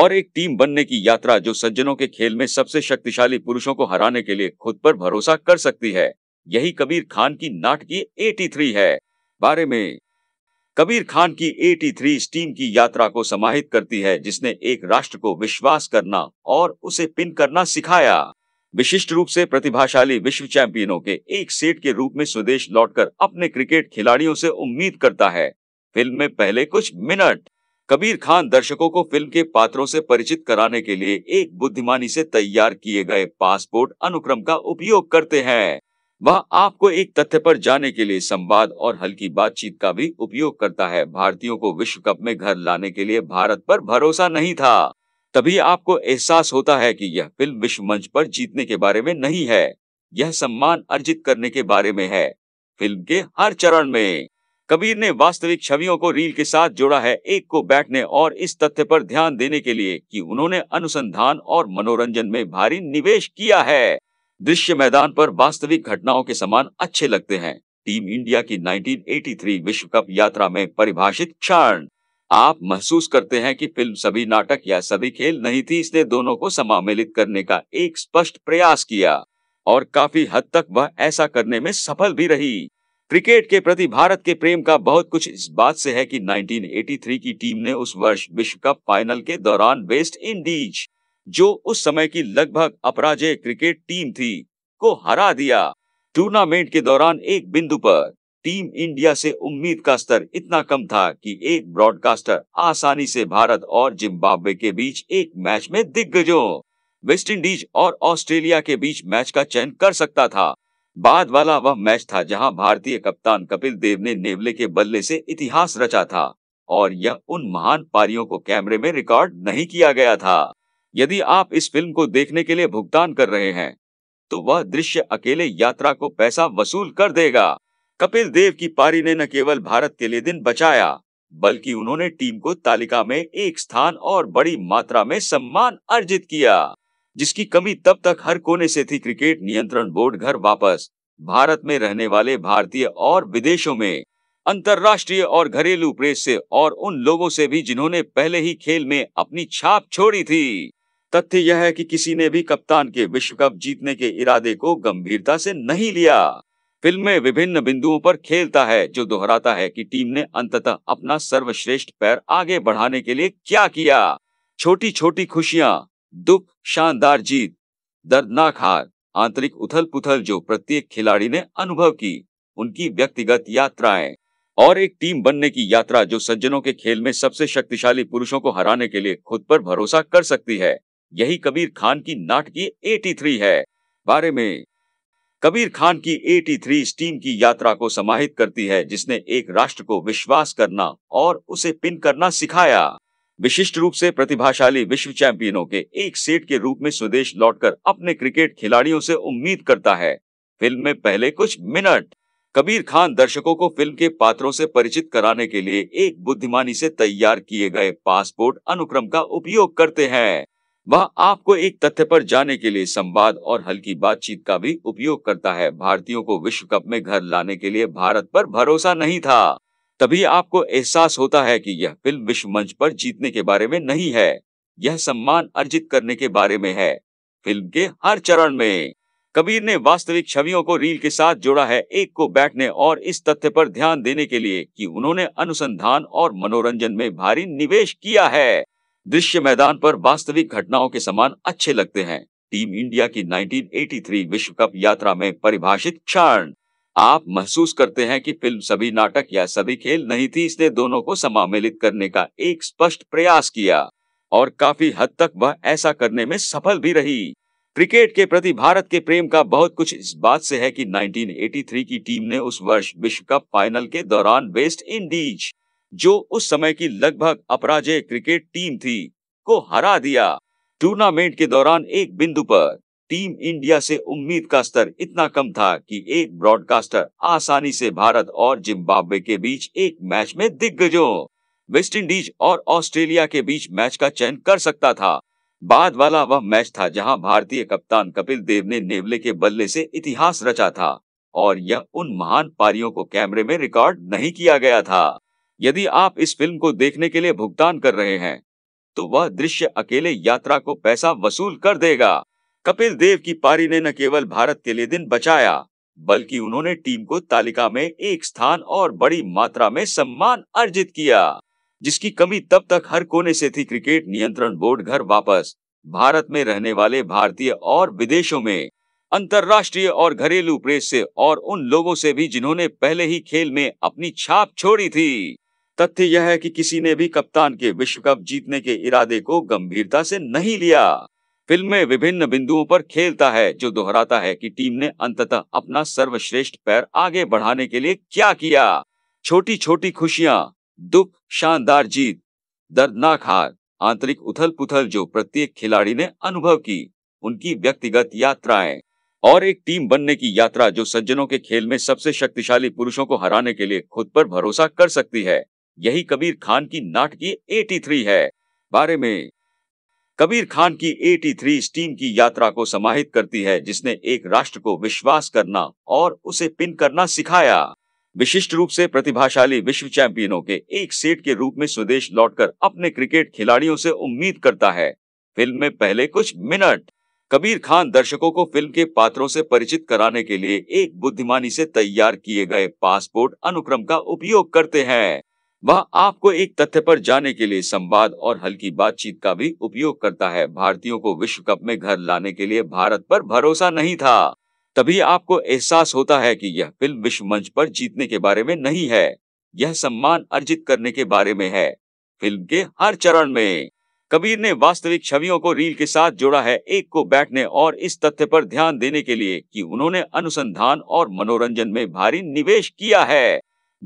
और एक टीम बनने की यात्रा जो सज्जनों के खेल में सबसे शक्तिशाली पुरुषों को हराने के लिए खुद पर भरोसा कर सकती है यही कबीर खान की नाटकीय 83 है बारे में कबीर खान की 83 स्टीम की यात्रा को समाहित करती है जिसने एक राष्ट्र को विश्वास करना और उसे पिन करना सिखाया विशिष्ट रूप से प्रतिभाशाली विश्व चैंपियनों के एक सेट के रूप में स्वदेश लौटकर अपने क्रिकेट खिलाड़ियों से उम्मीद करता है फिल्म में पहले कुछ मिनट कबीर खान दर्शकों को फिल्म के पात्रों से परिचित कराने के लिए एक बुद्धिमानी से तैयार किए गए पासपोर्ट अनुक्रम का उपयोग करते हैं वह आपको एक तथ्य पर जाने के लिए संवाद और हल्की बातचीत का भी उपयोग करता है भारतीयों को विश्व कप में घर लाने के लिए भारत पर भरोसा नहीं था तभी आपको एहसास होता है कि यह फिल्म विश्व मंच पर जीतने के बारे में नहीं है यह सम्मान अर्जित करने के बारे में है फिल्म के हर चरण में कबीर ने वास्तविक छवियों को रील के साथ जोड़ा है एक को बैठने और इस तथ्य पर ध्यान देने के लिए कि उन्होंने अनुसंधान और मनोरंजन में भारी निवेश किया है दृश्य मैदान पर वास्तविक घटनाओं के समान अच्छे लगते हैं टीम इंडिया की 1983 विश्व कप यात्रा में परिभाषित क्षण आप महसूस करते हैं कि फिल्म सभी नाटक या सभी खेल नहीं थी इसने दोनों को समामिलित करने का एक स्पष्ट प्रयास किया और काफी हद तक वह ऐसा करने में सफल भी रही क्रिकेट के प्रति भारत के प्रेम का बहुत कुछ इस बात से है कि 1983 की टीम ने उस वर्ष विश्व कप फाइनल के दौरान वेस्ट इंडीज जो उस समय की लगभग अपराजय क्रिकेट टीम थी को हरा दिया टूर्नामेंट के दौरान एक बिंदु पर टीम इंडिया से उम्मीद का स्तर इतना कम था कि एक ब्रॉडकास्टर आसानी से भारत और जिम्बाब्वे के बीच एक मैच में दिग्गजों वेस्टइंडीज और ऑस्ट्रेलिया के बीच मैच का चयन कर सकता था बाद वाला वह मैच था जहां भारतीय कप्तान कपिल देव ने नेवले के बल्ले से इतिहास रचा था और यह उन महान पारियों को कैमरे में रिकॉर्ड नहीं किया गया था यदि आप इस फिल्म को देखने के लिए भुगतान कर रहे हैं तो वह दृश्य अकेले यात्रा को पैसा वसूल कर देगा कपिल देव की पारी ने न केवल भारत के लिए दिन बचाया बल्कि उन्होंने टीम को तालिका में एक स्थान और बड़ी मात्रा में सम्मान अर्जित किया जिसकी कमी तब तक हर कोने से थी क्रिकेट नियंत्रण बोर्ड घर वापस भारत में रहने वाले भारतीय और विदेशों में अंतर्राष्ट्रीय और घरेलू प्रेस से और उन लोगों से भी जिन्होंने पहले ही खेल में अपनी छाप छोड़ी थी तथ्य यह है कि किसी ने भी कप्तान के विश्व कप जीतने के इरादे को गंभीरता से नहीं लिया फिल्म में विभिन्न बिंदुओं पर खेलता है जो दोहराता है कि टीम ने अंततः अपना सर्वश्रेष्ठ पैर आगे बढ़ाने के लिए क्या किया छोटी छोटी खुशियां दुख शानदार जीत दर्दनाक हार आंतरिक उथल पुथल जो प्रत्येक खिलाड़ी ने अनुभव की उनकी व्यक्तिगत यात्राएं और एक टीम बनने की यात्रा जो सज्जनों के खेल में सबसे शक्तिशाली पुरुषों को हराने के लिए खुद पर भरोसा कर सकती है यही कबीर खान की नाटकीय 83 है बारे में कबीर खान की 83 थ्री टीम की यात्रा को समाहित करती है जिसने एक राष्ट्र को विश्वास करना और उसे पिन करना सिखाया विशिष्ट रूप से प्रतिभाशाली विश्व चैंपियनों के एक सेट के रूप में स्वदेश लौटकर अपने क्रिकेट खिलाड़ियों से उम्मीद करता है फिल्म में पहले कुछ मिनट कबीर खान दर्शकों को फिल्म के पात्रों से परिचित कराने के लिए एक बुद्धिमानी से तैयार किए गए पासपोर्ट अनुक्रम का उपयोग करते हैं वह आपको एक तथ्य पर जाने के लिए संवाद और हल्की बातचीत का भी उपयोग करता है भारतीयों को विश्व कप में घर लाने के लिए भारत पर भरोसा नहीं था तभी आपको एहसास होता है कि यह फिल्म विश्व मंच पर जीतने के बारे में नहीं है यह सम्मान अर्जित करने के बारे में है फिल्म के हर चरण में कबीर ने वास्तविक छवियों को रील के साथ जोड़ा है एक को बैठने और इस तथ्य पर ध्यान देने के लिए कि उन्होंने अनुसंधान और मनोरंजन में भारी निवेश किया है दृश्य मैदान पर वास्तविक घटनाओं के समान अच्छे लगते हैं टीम इंडिया की 1983 विश्व कप यात्रा में परिभाषित क्षण आप महसूस करते हैं कि फिल्म सभी नाटक या सभी खेल नहीं थी इसने दोनों को समामिलित करने का एक स्पष्ट प्रयास किया और काफी हद तक वह ऐसा करने में सफल भी रही क्रिकेट के प्रति भारत के प्रेम का बहुत कुछ इस बात से है कि 1983 की टीम ने उस वर्ष विश्व कप फाइनल के दौरान वेस्ट इंडीज जो उस समय की लगभग अपराजय क्रिकेट टीम थी को हरा दिया टूर्नामेंट के दौरान एक बिंदु पर टीम इंडिया से उम्मीद का स्तर इतना कम था कि एक ब्रॉडकास्टर आसानी से भारत और जिम्बाब्वे के बीच एक मैच में दिग्गजों वेस्टइंडीज और ऑस्ट्रेलिया के बीच मैच का चयन कर सकता था बाद वाला वह मैच था जहां भारतीय कप्तान कपिल देव ने नेवले के बल्ले से इतिहास रचा था और यह उन महान पारियों को कैमरे में रिकॉर्ड नहीं किया गया था यदि आप इस फिल्म को देखने के लिए भुगतान कर रहे हैं तो वह दृश्य अकेले यात्रा को पैसा वसूल कर देगा कपिल देव की पारी ने न केवल भारत के लिए दिन बचाया बल्कि उन्होंने टीम को तालिका में एक स्थान और बड़ी मात्रा में सम्मान अर्जित किया जिसकी कमी तब तक हर कोने से थी क्रिकेट नियंत्रण बोर्ड घर वापस भारत में रहने वाले भारतीय और विदेशों में अंतर्राष्ट्रीय और घरेलू प्रेस से और उन लोगों से भी जिन्होंने पहले ही खेल में अपनी छाप छोड़ी थी तथ्य यह है कि किसी ने भी कप्तान के विश्व कप जीतने के इरादे को गंभीरता से नहीं लिया फिल्म में विभिन्न बिंदुओं पर खेलता है जो दोहराता है कि टीम ने अंततः अपना सर्वश्रेष्ठ पैर आगे बढ़ाने के लिए क्या किया छोटी छोटी खुशियां दुख शानदार जीत दर्दनाक हार आंतरिक उथल पुथल जो प्रत्येक खिलाड़ी ने अनुभव की उनकी व्यक्तिगत यात्राएं और एक टीम बनने की यात्रा जो सज्जनों के खेल में सबसे शक्तिशाली पुरुषों को हराने के लिए खुद पर भरोसा कर सकती है यही कबीर खान की नाटकीय 83 है बारे में कबीर खान की 83 थ्री टीम की यात्रा को समाहित करती है जिसने एक राष्ट्र को विश्वास करना और उसे पिन करना सिखाया विशिष्ट रूप से प्रतिभाशाली विश्व चैंपियनों के एक सेट के रूप में स्वदेश लौटकर अपने क्रिकेट खिलाड़ियों से उम्मीद करता है फिल्म में पहले कुछ मिनट कबीर खान दर्शकों को फिल्म के पात्रों से परिचित कराने के लिए एक बुद्धिमानी से तैयार किए गए पासपोर्ट अनुक्रम का उपयोग करते हैं वह आपको एक तथ्य पर जाने के लिए संवाद और हल्की बातचीत का भी उपयोग करता है भारतीयों को विश्व कप में घर लाने के लिए भारत पर भरोसा नहीं था तभी आपको एहसास होता है कि यह फिल्म विश्व मंच पर जीतने के बारे में नहीं है यह सम्मान अर्जित करने के बारे में है फिल्म के हर चरण में कबीर ने वास्तविक छवियों को रील के साथ जोड़ा है एक को बैठने और इस तथ्य पर ध्यान देने के लिए कि उन्होंने अनुसंधान और मनोरंजन में भारी निवेश किया है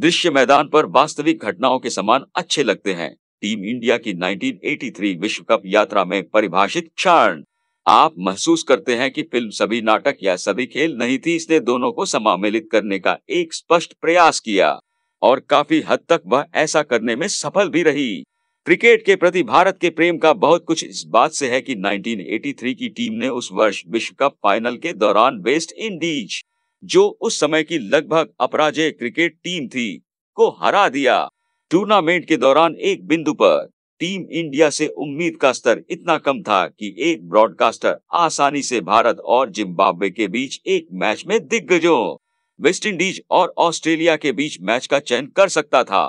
दृश्य मैदान पर वास्तविक घटनाओं के समान अच्छे लगते हैं टीम इंडिया की 1983 विश्व कप यात्रा में परिभाषित क्षण आप महसूस करते हैं कि फिल्म सभी नाटक या सभी खेल नहीं थी इसने दोनों को समामिलित करने का एक स्पष्ट प्रयास किया और काफी हद तक वह ऐसा करने में सफल भी रही क्रिकेट के प्रति भारत के प्रेम का बहुत कुछ इस बात से है कि 1983 की टीम ने उस वर्ष विश्व कप फाइनल के दौरान वेस्ट इंडीज जो उस समय की लगभग अपराजय क्रिकेट टीम थी को हरा दिया टूर्नामेंट के दौरान एक बिंदु पर टीम इंडिया से उम्मीद का स्तर इतना कम था कि एक ब्रॉडकास्टर आसानी से भारत और जिम्बाब्वे के बीच एक मैच में दिग्गजों वेस्टइंडीज और ऑस्ट्रेलिया के बीच मैच का चयन कर सकता था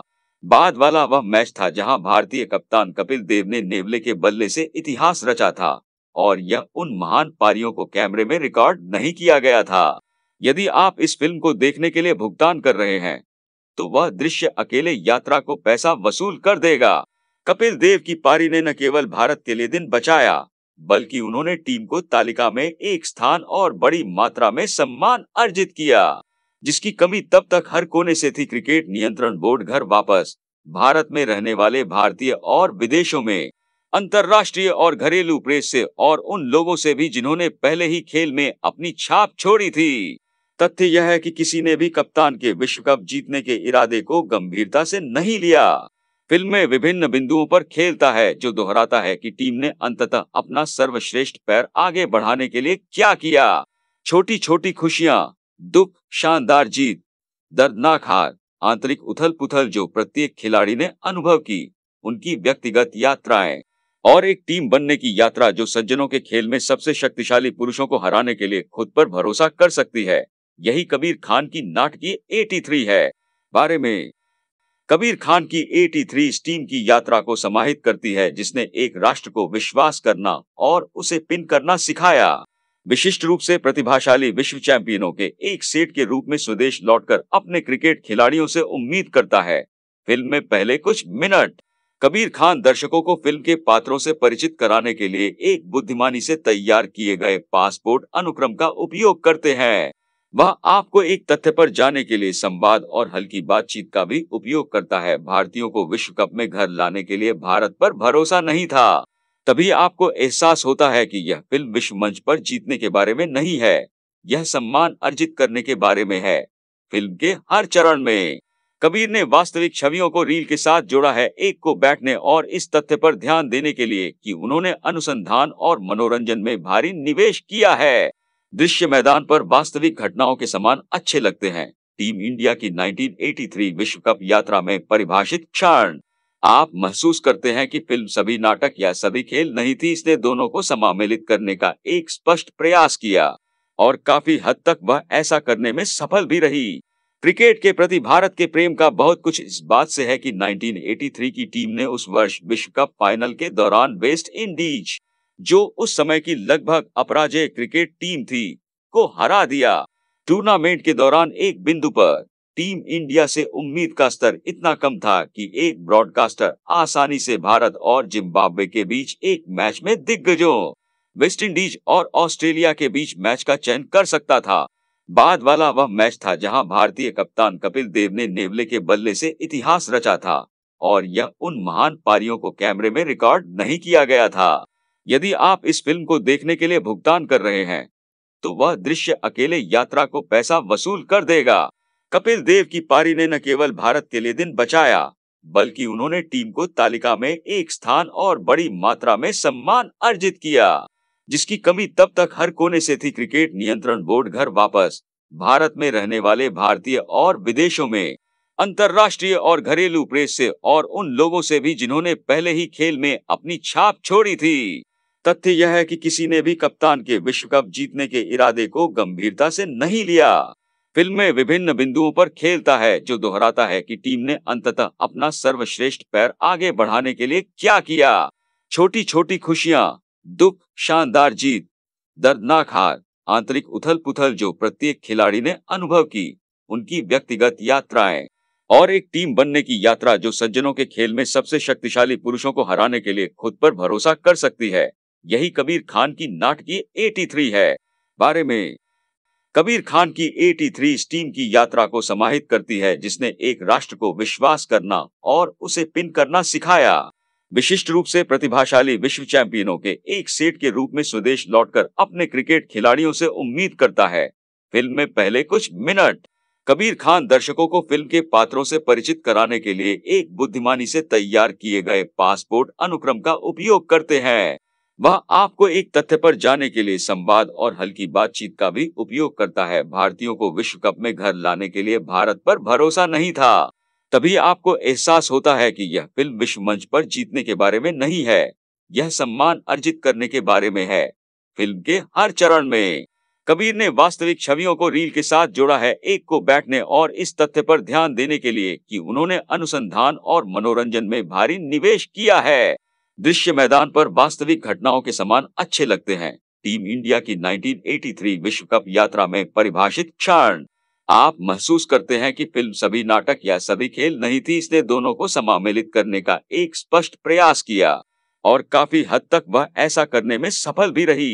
बाद वाला वह मैच था जहां भारतीय कप्तान कपिल देव ने नेवले के बल्ले से इतिहास रचा था और यह उन महान पारियों को कैमरे में रिकॉर्ड नहीं किया गया था यदि आप इस फिल्म को देखने के लिए भुगतान कर रहे हैं तो वह दृश्य अकेले यात्रा को पैसा वसूल कर देगा कपिल देव की पारी ने न केवल भारत के लिए दिन बचाया बल्कि उन्होंने टीम को तालिका में एक स्थान और बड़ी मात्रा में सम्मान अर्जित किया जिसकी कमी तब तक हर कोने से थी क्रिकेट नियंत्रण बोर्ड घर वापस भारत में रहने वाले भारतीय और विदेशों में अंतरराष्ट्रीय और घरेलू प्रेस से और उन लोगों से भी जिन्होंने पहले ही खेल में अपनी छाप छोड़ी थी तथ्य यह है कि किसी ने भी कप्तान के विश्व कप जीतने के इरादे को गंभीरता से नहीं लिया फिल्म में विभिन्न बिंदुओं पर खेलता है जो दोहराता है कि टीम ने अंततः अपना सर्वश्रेष्ठ पैर आगे बढ़ाने के लिए क्या किया छोटी छोटी खुशियां दुख शानदार जीत दर्दनाक हार आंतरिक उथल पुथल जो प्रत्येक खिलाड़ी ने अनुभव की उनकी व्यक्तिगत यात्राएं और एक टीम बनने की यात्रा जो सज्जनों के खेल में सबसे शक्तिशाली पुरुषों को हराने के लिए खुद पर भरोसा कर सकती है यही कबीर खान की नाटकीय 83 है बारे में कबीर खान की 83 स्टीम की यात्रा को समाहित करती है जिसने एक राष्ट्र को विश्वास करना और उसे पिन करना सिखाया विशिष्ट रूप से प्रतिभाशाली विश्व चैंपियनों के एक सेट के रूप में स्वदेश लौटकर अपने क्रिकेट खिलाड़ियों से उम्मीद करता है फिल्म में पहले कुछ मिनट कबीर खान दर्शकों को फिल्म के पात्रों से परिचित कराने के लिए एक बुद्धिमानी से तैयार किए गए पासपोर्ट अनुक्रम का उपयोग करते हैं वह आपको एक तथ्य पर जाने के लिए संवाद और हल्की बातचीत का भी उपयोग करता है भारतीयों को विश्व कप में घर लाने के लिए भारत पर भरोसा नहीं था तभी आपको एहसास होता है कि यह फिल्म विश्व मंच पर जीतने के बारे में नहीं है यह सम्मान अर्जित करने के बारे में है फिल्म के हर चरण में कबीर ने वास्तविक छवियों को रील के साथ जोड़ा है एक को बैठने और इस तथ्य पर ध्यान देने के लिए कि उन्होंने अनुसंधान और मनोरंजन में भारी निवेश किया है दृश्य मैदान पर वास्तविक घटनाओं के समान अच्छे लगते हैं टीम इंडिया की 1983 विश्व कप यात्रा में परिभाषित क्षण आप महसूस करते हैं कि फिल्म सभी नाटक या सभी खेल नहीं थी इसने दोनों को समामिलित करने का एक स्पष्ट प्रयास किया और काफी हद तक वह ऐसा करने में सफल भी रही क्रिकेट के प्रति भारत के प्रेम का बहुत कुछ इस बात से है कि 1983 की टीम ने उस वर्ष विश्व कप फाइनल के दौरान वेस्ट इंडीज जो उस समय की लगभग अपराजय क्रिकेट टीम थी को हरा दिया टूर्नामेंट के दौरान एक बिंदु पर टीम इंडिया से उम्मीद का स्तर इतना कम था कि एक ब्रॉडकास्टर आसानी से भारत और जिम्बाब्वे के बीच एक मैच में दिग्गजों वेस्ट इंडीज और ऑस्ट्रेलिया के बीच मैच का चयन कर सकता था बाद वाला वह मैच था जहां भारतीय कप्तान कपिल देव ने नेवले के बल्ले से इतिहास रचा था और यह उन महान पारियों को कैमरे में रिकॉर्ड नहीं किया गया था यदि आप इस फिल्म को देखने के लिए भुगतान कर रहे हैं तो वह दृश्य अकेले यात्रा को पैसा वसूल कर देगा कपिल देव की पारी ने न केवल भारत के लिए दिन बचाया बल्कि उन्होंने टीम को तालिका में एक स्थान और बड़ी मात्रा में सम्मान अर्जित किया जिसकी कमी तब तक हर कोने से थी क्रिकेट नियंत्रण बोर्ड घर वापस भारत में रहने वाले भारतीय और विदेशों में अंतर्राष्ट्रीय और घरेलू प्रेस से और उन लोगों से भी जिन्होंने पहले ही खेल में अपनी छाप छोड़ी थी तथ्य यह है कि किसी ने भी कप्तान के विश्व कप जीतने के इरादे को गंभीरता से नहीं लिया फिल्म में विभिन्न बिंदुओं पर खेलता है जो दोहराता है कि टीम ने अंततः अपना सर्वश्रेष्ठ पैर आगे बढ़ाने के लिए क्या किया छोटी छोटी खुशियां दुख शानदार जीत दर्दनाक हार आंतरिक उथल पुथल जो प्रत्येक खिलाड़ी ने अनुभव की उनकी व्यक्तिगत यात्राएं और एक टीम बनने की यात्रा जो सज्जनों के खेल में सबसे शक्तिशाली पुरुषों को हराने के लिए खुद पर भरोसा कर सकती है यही कबीर खान की नाटकीय 83 है बारे में कबीर खान की 83 थ्री टीम की यात्रा को समाहित करती है जिसने एक राष्ट्र को विश्वास करना और उसे पिन करना सिखाया विशिष्ट रूप से प्रतिभाशाली विश्व चैंपियनों के एक सेट के रूप में स्वदेश लौटकर अपने क्रिकेट खिलाड़ियों से उम्मीद करता है फिल्म में पहले कुछ मिनट कबीर खान दर्शकों को फिल्म के पात्रों से परिचित कराने के लिए एक बुद्धिमानी से तैयार किए गए पासपोर्ट अनुक्रम का उपयोग करते हैं वह आपको एक तथ्य पर जाने के लिए संवाद और हल्की बातचीत का भी उपयोग करता है भारतीयों को विश्व कप में घर लाने के लिए भारत पर भरोसा नहीं था तभी आपको एहसास होता है कि यह फिल्म विश्व मंच पर जीतने के बारे में नहीं है यह सम्मान अर्जित करने के बारे में है फिल्म के हर चरण में कबीर ने वास्तविक छवियों को रील के साथ जोड़ा है एक को बैठने और इस तथ्य पर ध्यान देने के लिए कि उन्होंने अनुसंधान और मनोरंजन में भारी निवेश किया है दृश्य मैदान पर वास्तविक घटनाओं के समान अच्छे लगते हैं टीम इंडिया की 1983 विश्व कप यात्रा में परिभाषित क्षण आप महसूस करते हैं कि फिल्म सभी नाटक या सभी खेल नहीं थी इसने दोनों को समामिलित करने का एक स्पष्ट प्रयास किया और काफी हद तक वह ऐसा करने में सफल भी रही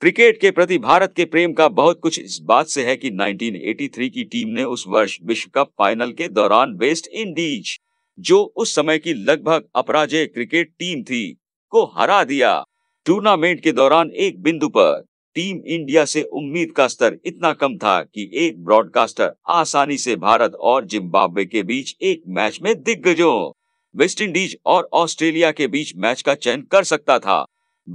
क्रिकेट के प्रति भारत के प्रेम का बहुत कुछ इस बात से है कि 1983 की टीम ने उस वर्ष विश्व कप फाइनल के दौरान वेस्ट इंडीज जो उस समय की लगभग अपराजय क्रिकेट टीम थी को हरा दिया टूर्नामेंट के दौरान एक बिंदु पर टीम इंडिया से उम्मीद का स्तर इतना कम था कि एक ब्रॉडकास्टर आसानी से भारत और जिम्बाब्वे के बीच एक मैच में दिग्गजों वेस्टइंडीज और ऑस्ट्रेलिया के बीच मैच का चयन कर सकता था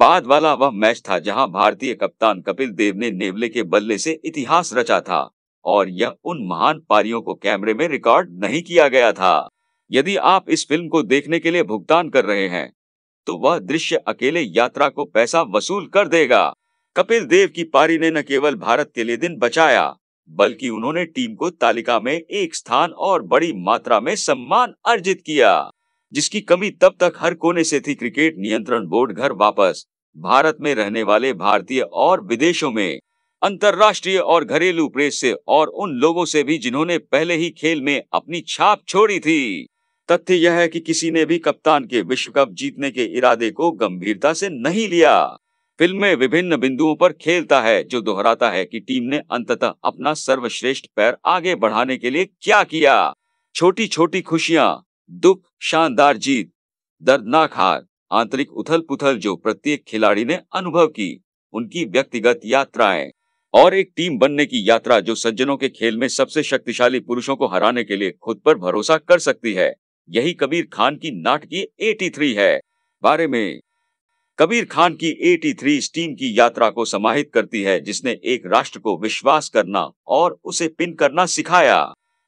बाद वाला वह मैच था जहां भारतीय कप्तान कपिल देव ने नेवले के बल्ले से इतिहास रचा था और यह उन महान पारियों को कैमरे में रिकॉर्ड नहीं किया गया था यदि आप इस फिल्म को देखने के लिए भुगतान कर रहे हैं तो वह दृश्य अकेले यात्रा को पैसा वसूल कर देगा कपिल देव की पारी ने न केवल भारत के लिए दिन बचाया बल्कि उन्होंने टीम को तालिका में एक स्थान और बड़ी मात्रा में सम्मान अर्जित किया जिसकी कमी तब तक हर कोने से थी क्रिकेट नियंत्रण बोर्ड घर वापस भारत में रहने वाले भारतीय और विदेशों में अंतर्राष्ट्रीय और घरेलू प्रेस से और उन लोगों से भी जिन्होंने पहले ही खेल में अपनी छाप छोड़ी थी तथ्य यह है कि किसी ने भी कप्तान के विश्व कप जीतने के इरादे को गंभीरता से नहीं लिया फिल्म में विभिन्न बिंदुओं पर खेलता है जो दोहराता है कि टीम ने अंततः अपना सर्वश्रेष्ठ पैर आगे बढ़ाने के लिए क्या किया छोटी छोटी खुशियां दुख शानदार जीत दर्दनाक हार आंतरिक उथल पुथल जो प्रत्येक खिलाड़ी ने अनुभव की उनकी व्यक्तिगत यात्राएं और एक टीम बनने की यात्रा जो सज्जनों के खेल में सबसे शक्तिशाली पुरुषों को हराने के लिए खुद पर भरोसा कर सकती है यही कबीर खान की नाटकीय 83 है बारे में कबीर खान की 83 स्टीम की यात्रा को समाहित करती है जिसने एक राष्ट्र को विश्वास करना और उसे पिन करना सिखाया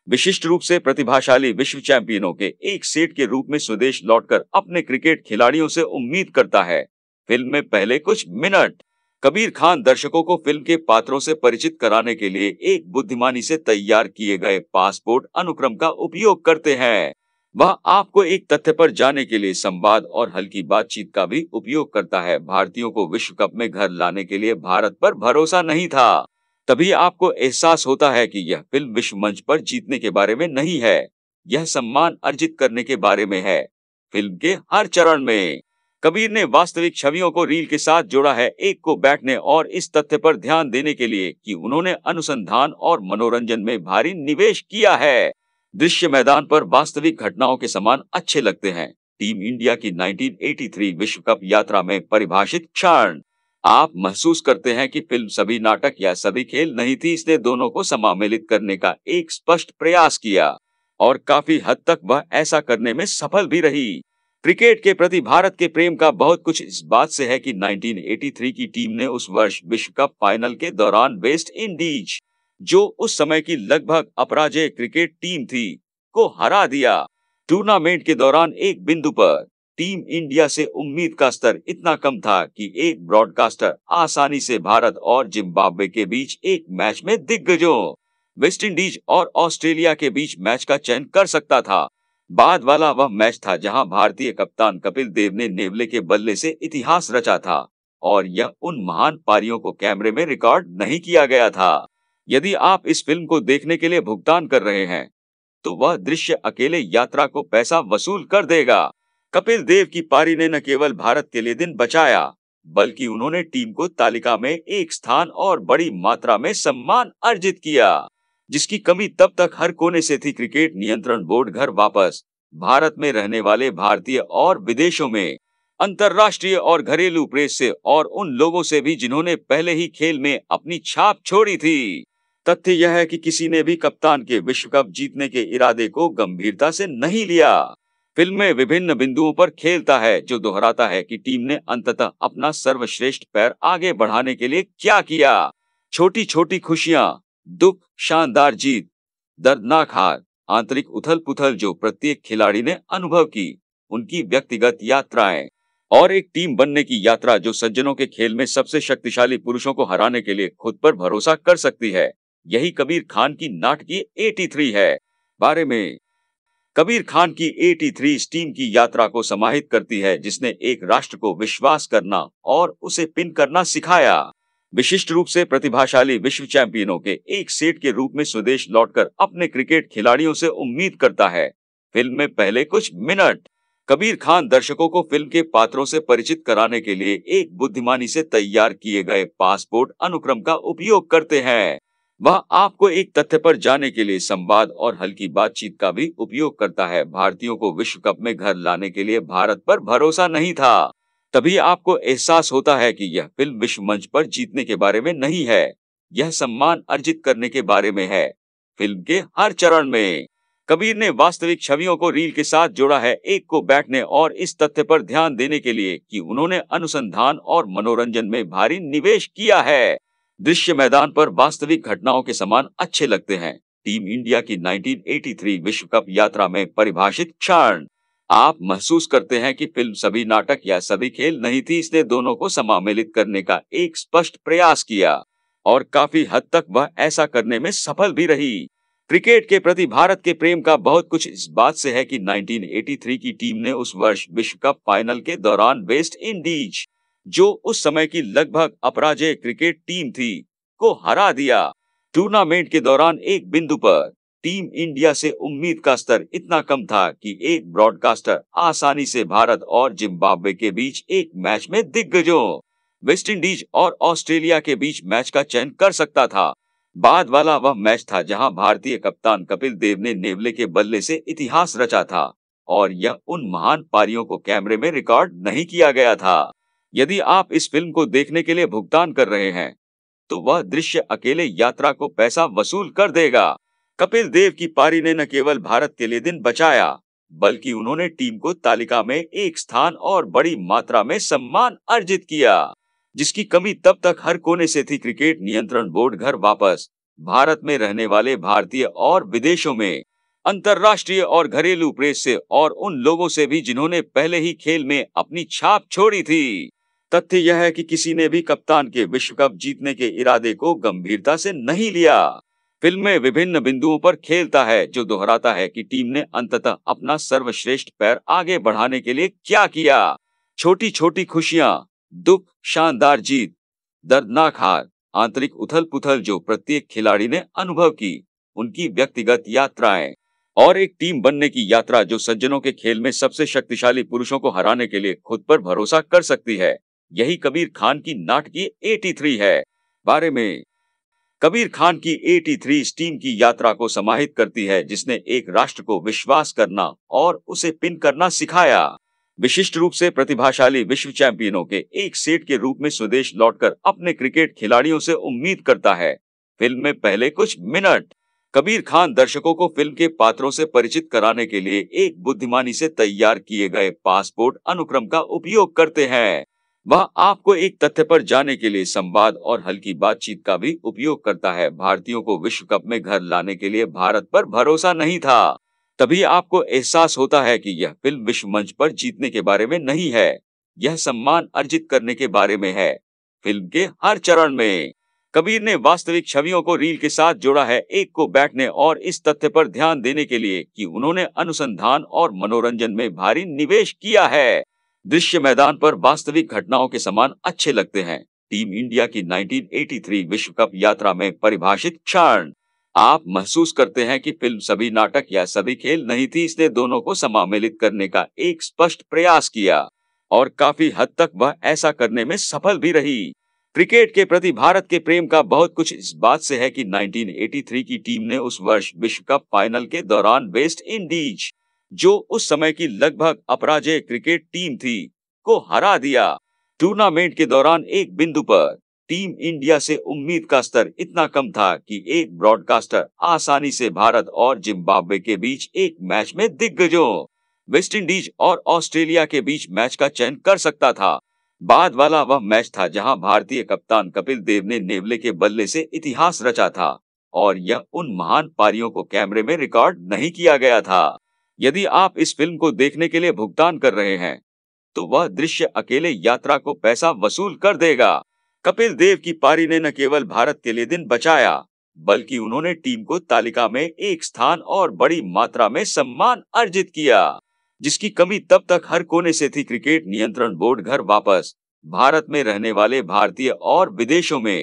विशिष्ट रूप से प्रतिभाशाली विश्व चैंपियनों के एक सेट के रूप में स्वदेश लौटकर अपने क्रिकेट खिलाड़ियों से उम्मीद करता है फिल्म में पहले कुछ मिनट कबीर खान दर्शकों को फिल्म के पात्रों से परिचित कराने के लिए एक बुद्धिमानी से तैयार किए गए पासपोर्ट अनुक्रम का उपयोग करते हैं वह आपको एक तथ्य पर जाने के लिए संवाद और हल्की बातचीत का भी उपयोग करता है भारतीयों को विश्व कप में घर लाने के लिए भारत पर भरोसा नहीं था तभी आपको एहसास होता है कि यह फिल्म विश्व मंच पर जीतने के बारे में नहीं है यह सम्मान अर्जित करने के बारे में है फिल्म के हर चरण में कबीर ने वास्तविक छवियों को रील के साथ जोड़ा है एक को बैठने और इस तथ्य पर ध्यान देने के लिए कि उन्होंने अनुसंधान और मनोरंजन में भारी निवेश किया है दृश्य मैदान पर वास्तविक घटनाओं के समान अच्छे लगते हैं टीम इंडिया की 1983 विश्व कप यात्रा में परिभाषित क्षण आप महसूस करते हैं कि फिल्म सभी नाटक या सभी खेल नहीं थी इसने दोनों को समामिलित करने का एक स्पष्ट प्रयास किया और काफी हद तक वह ऐसा करने में सफल भी रही क्रिकेट के प्रति भारत के प्रेम का बहुत कुछ इस बात से है कि 1983 की टीम ने उस वर्ष विश्व कप फाइनल के दौरान वेस्ट इंडीज जो उस समय की लगभग अपराजय क्रिकेट टीम थी को हरा दिया टूर्नामेंट के दौरान एक बिंदु पर टीम इंडिया से उम्मीद का स्तर इतना कम था कि एक ब्रॉडकास्टर आसानी से भारत और जिम्बाब्वे के बीच एक मैच में दिग्गजों वेस्ट इंडीज और ऑस्ट्रेलिया के बीच मैच का चयन कर सकता था बाद वाला वह मैच था जहां भारतीय कप्तान कपिल देव ने नेवले के बल्ले से इतिहास रचा था और यह उन महान पारियों को कैमरे में रिकॉर्ड नहीं किया गया था यदि आप इस फिल्म को देखने के लिए भुगतान कर रहे हैं तो वह दृश्य अकेले यात्रा को पैसा वसूल कर देगा कपिल देव की पारी ने न केवल भारत के लिए दिन बचाया बल्कि उन्होंने टीम को तालिका में एक स्थान और बड़ी मात्रा में सम्मान अर्जित किया जिसकी कमी तब तक हर कोने से थी क्रिकेट नियंत्रण बोर्ड घर वापस भारत में रहने वाले भारतीय और विदेशों में अंतर्राष्ट्रीय और घरेलू प्रेस से और उन लोगों से भी जिन्होंने पहले ही खेल में अपनी छाप छोड़ी थी तथ्य यह है कि किसी ने भी कप्तान के विश्व कप जीतने के इरादे को गंभीरता से नहीं लिया फिल्म में विभिन्न बिंदुओं पर खेलता है जो दोहराता है कि टीम ने अंततः अपना सर्वश्रेष्ठ पैर आगे बढ़ाने के लिए क्या किया छोटी छोटी खुशियां दुख शानदार जीत दर्दनाक हार आंतरिक उथल पुथल जो प्रत्येक खिलाड़ी ने अनुभव की उनकी व्यक्तिगत यात्राएं और एक टीम बनने की यात्रा जो सज्जनों के खेल में सबसे शक्तिशाली पुरुषों को हराने के लिए खुद पर भरोसा कर सकती है यही कबीर खान की नाटकीय 83 है बारे में कबीर खान की 83 थ्री टीम की यात्रा को समाहित करती है जिसने एक राष्ट्र को विश्वास करना और उसे पिन करना सिखाया विशिष्ट रूप से प्रतिभाशाली विश्व चैंपियनों के एक सेट के रूप में स्वदेश लौटकर अपने क्रिकेट खिलाड़ियों से उम्मीद करता है फिल्म में पहले कुछ मिनट कबीर खान दर्शकों को फिल्म के पात्रों से परिचित कराने के लिए एक बुद्धिमानी से तैयार किए गए पासपोर्ट अनुक्रम का उपयोग करते हैं वह आपको एक तथ्य पर जाने के लिए संवाद और हल्की बातचीत का भी उपयोग करता है भारतीयों को विश्व कप में घर लाने के लिए भारत पर भरोसा नहीं था तभी आपको एहसास होता है कि यह फिल्म विश्व मंच पर जीतने के बारे में नहीं है यह सम्मान अर्जित करने के बारे में है फिल्म के हर चरण में कबीर ने वास्तविक छवियों को रील के साथ जोड़ा है एक को बैठने और इस तथ्य पर ध्यान देने के लिए कि उन्होंने अनुसंधान और मनोरंजन में भारी निवेश किया है दृश्य मैदान पर वास्तविक घटनाओं के समान अच्छे लगते हैं टीम इंडिया की 1983 विश्व कप यात्रा में परिभाषित क्षण आप महसूस करते हैं कि फिल्म सभी नाटक या सभी खेल नहीं थी इसने दोनों को समामिलित करने का एक स्पष्ट प्रयास किया और काफी हद तक वह ऐसा करने में सफल भी रही क्रिकेट के प्रति भारत के प्रेम का बहुत कुछ इस बात से है कि 1983 की टीम ने उस वर्ष विश्व कप फाइनल के दौरान वेस्ट इंडीज जो उस समय की लगभग अपराजय क्रिकेट टीम थी को हरा दिया टूर्नामेंट के दौरान एक बिंदु पर टीम इंडिया से उम्मीद का स्तर इतना कम था कि एक ब्रॉडकास्टर आसानी से भारत और जिम्बाब्वे के बीच एक मैच में दिग्गजों वेस्टइंडीज और ऑस्ट्रेलिया के बीच मैच का चयन कर सकता था बाद वाला वह मैच था जहां भारतीय कप्तान कपिल देव ने नेवले के बल्ले से इतिहास रचा था और यह उन महान पारियों को कैमरे में रिकॉर्ड नहीं किया गया था यदि आप इस फिल्म को देखने के लिए भुगतान कर रहे हैं तो वह दृश्य अकेले यात्रा को पैसा वसूल कर देगा कपिल देव की पारी ने न केवल भारत के लिए दिन बचाया बल्कि उन्होंने टीम को तालिका में एक स्थान और बड़ी मात्रा में सम्मान अर्जित किया जिसकी कमी तब तक हर कोने से थी क्रिकेट नियंत्रण बोर्ड घर वापस भारत में रहने वाले भारतीय और विदेशों में अंतरराष्ट्रीय और घरेलू प्रेस से और उन लोगों से भी जिन्होंने पहले ही खेल में अपनी छाप छोड़ी थी तथ्य यह है कि किसी ने भी कप्तान के विश्व कप जीतने के इरादे को गंभीरता से नहीं लिया फिल्म में विभिन्न बिंदुओं पर खेलता है जो दोहराता है कि टीम ने अंततः अपना सर्वश्रेष्ठ पैर आगे बढ़ाने के लिए क्या किया छोटी छोटी खुशियां दुख शानदार जीत दर्दनाक हार आंतरिक उथल पुथल जो प्रत्येक खिलाड़ी ने अनुभव की उनकी व्यक्तिगत यात्राएं और एक टीम बनने की यात्रा जो सज्जनों के खेल में सबसे शक्तिशाली पुरुषों को हराने के लिए खुद पर भरोसा कर सकती है यही कबीर खान की नाटकीय 83 है बारे में कबीर खान की 83 स्टीम की यात्रा को समाहित करती है जिसने एक राष्ट्र को विश्वास करना और उसे पिन करना सिखाया विशिष्ट रूप से प्रतिभाशाली विश्व चैंपियनों के एक सेट के रूप में स्वदेश लौटकर अपने क्रिकेट खिलाड़ियों से उम्मीद करता है फिल्म में पहले कुछ मिनट कबीर खान दर्शकों को फिल्म के पात्रों से परिचित कराने के लिए एक बुद्धिमानी से तैयार किए गए पासपोर्ट अनुक्रम का उपयोग करते हैं वह आपको एक तथ्य पर जाने के लिए संवाद और हल्की बातचीत का भी उपयोग करता है भारतीयों को विश्व कप में घर लाने के लिए भारत पर भरोसा नहीं था तभी आपको एहसास होता है कि यह फिल्म विश्व मंच पर जीतने के बारे में नहीं है यह सम्मान अर्जित करने के बारे में है फिल्म के हर चरण में कबीर ने वास्तविक छवियों को रील के साथ जोड़ा है एक को बैठने और इस तथ्य पर ध्यान देने के लिए कि उन्होंने अनुसंधान और मनोरंजन में भारी निवेश किया है दृश्य मैदान पर वास्तविक घटनाओं के समान अच्छे लगते हैं टीम इंडिया की 1983 विश्व कप यात्रा में परिभाषित क्षण आप महसूस करते हैं कि फिल्म सभी नाटक या सभी खेल नहीं थी इसने दोनों को समामिलित करने का एक स्पष्ट प्रयास किया और काफी हद तक वह ऐसा करने में सफल भी रही क्रिकेट के प्रति भारत के प्रेम का बहुत कुछ इस बात से है कि 1983 की टीम ने उस वर्ष विश्व कप फाइनल के दौरान वेस्ट इंडीज जो उस समय की लगभग अपराजय क्रिकेट टीम थी को हरा दिया टूर्नामेंट के दौरान एक बिंदु पर टीम इंडिया से उम्मीद का स्तर इतना कम था कि एक ब्रॉडकास्टर आसानी से भारत और जिम्बाब्वे के बीच एक मैच में दिग्गजों वेस्टइंडीज और ऑस्ट्रेलिया के बीच मैच का चयन कर सकता था बाद वाला वह मैच था जहां भारतीय कप्तान कपिल देव ने नेवले के बल्ले से इतिहास रचा था और यह उन महान पारियों को कैमरे में रिकॉर्ड नहीं किया गया था यदि आप इस फिल्म को देखने के लिए भुगतान कर रहे हैं तो वह दृश्य अकेले यात्रा को पैसा वसूल कर देगा कपिल देव की पारी ने न केवल भारत के लिए दिन बचाया बल्कि उन्होंने टीम को तालिका में एक स्थान और बड़ी मात्रा में सम्मान अर्जित किया जिसकी कमी तब तक हर कोने से थी क्रिकेट नियंत्रण बोर्ड घर वापस भारत में रहने वाले भारतीय और विदेशों में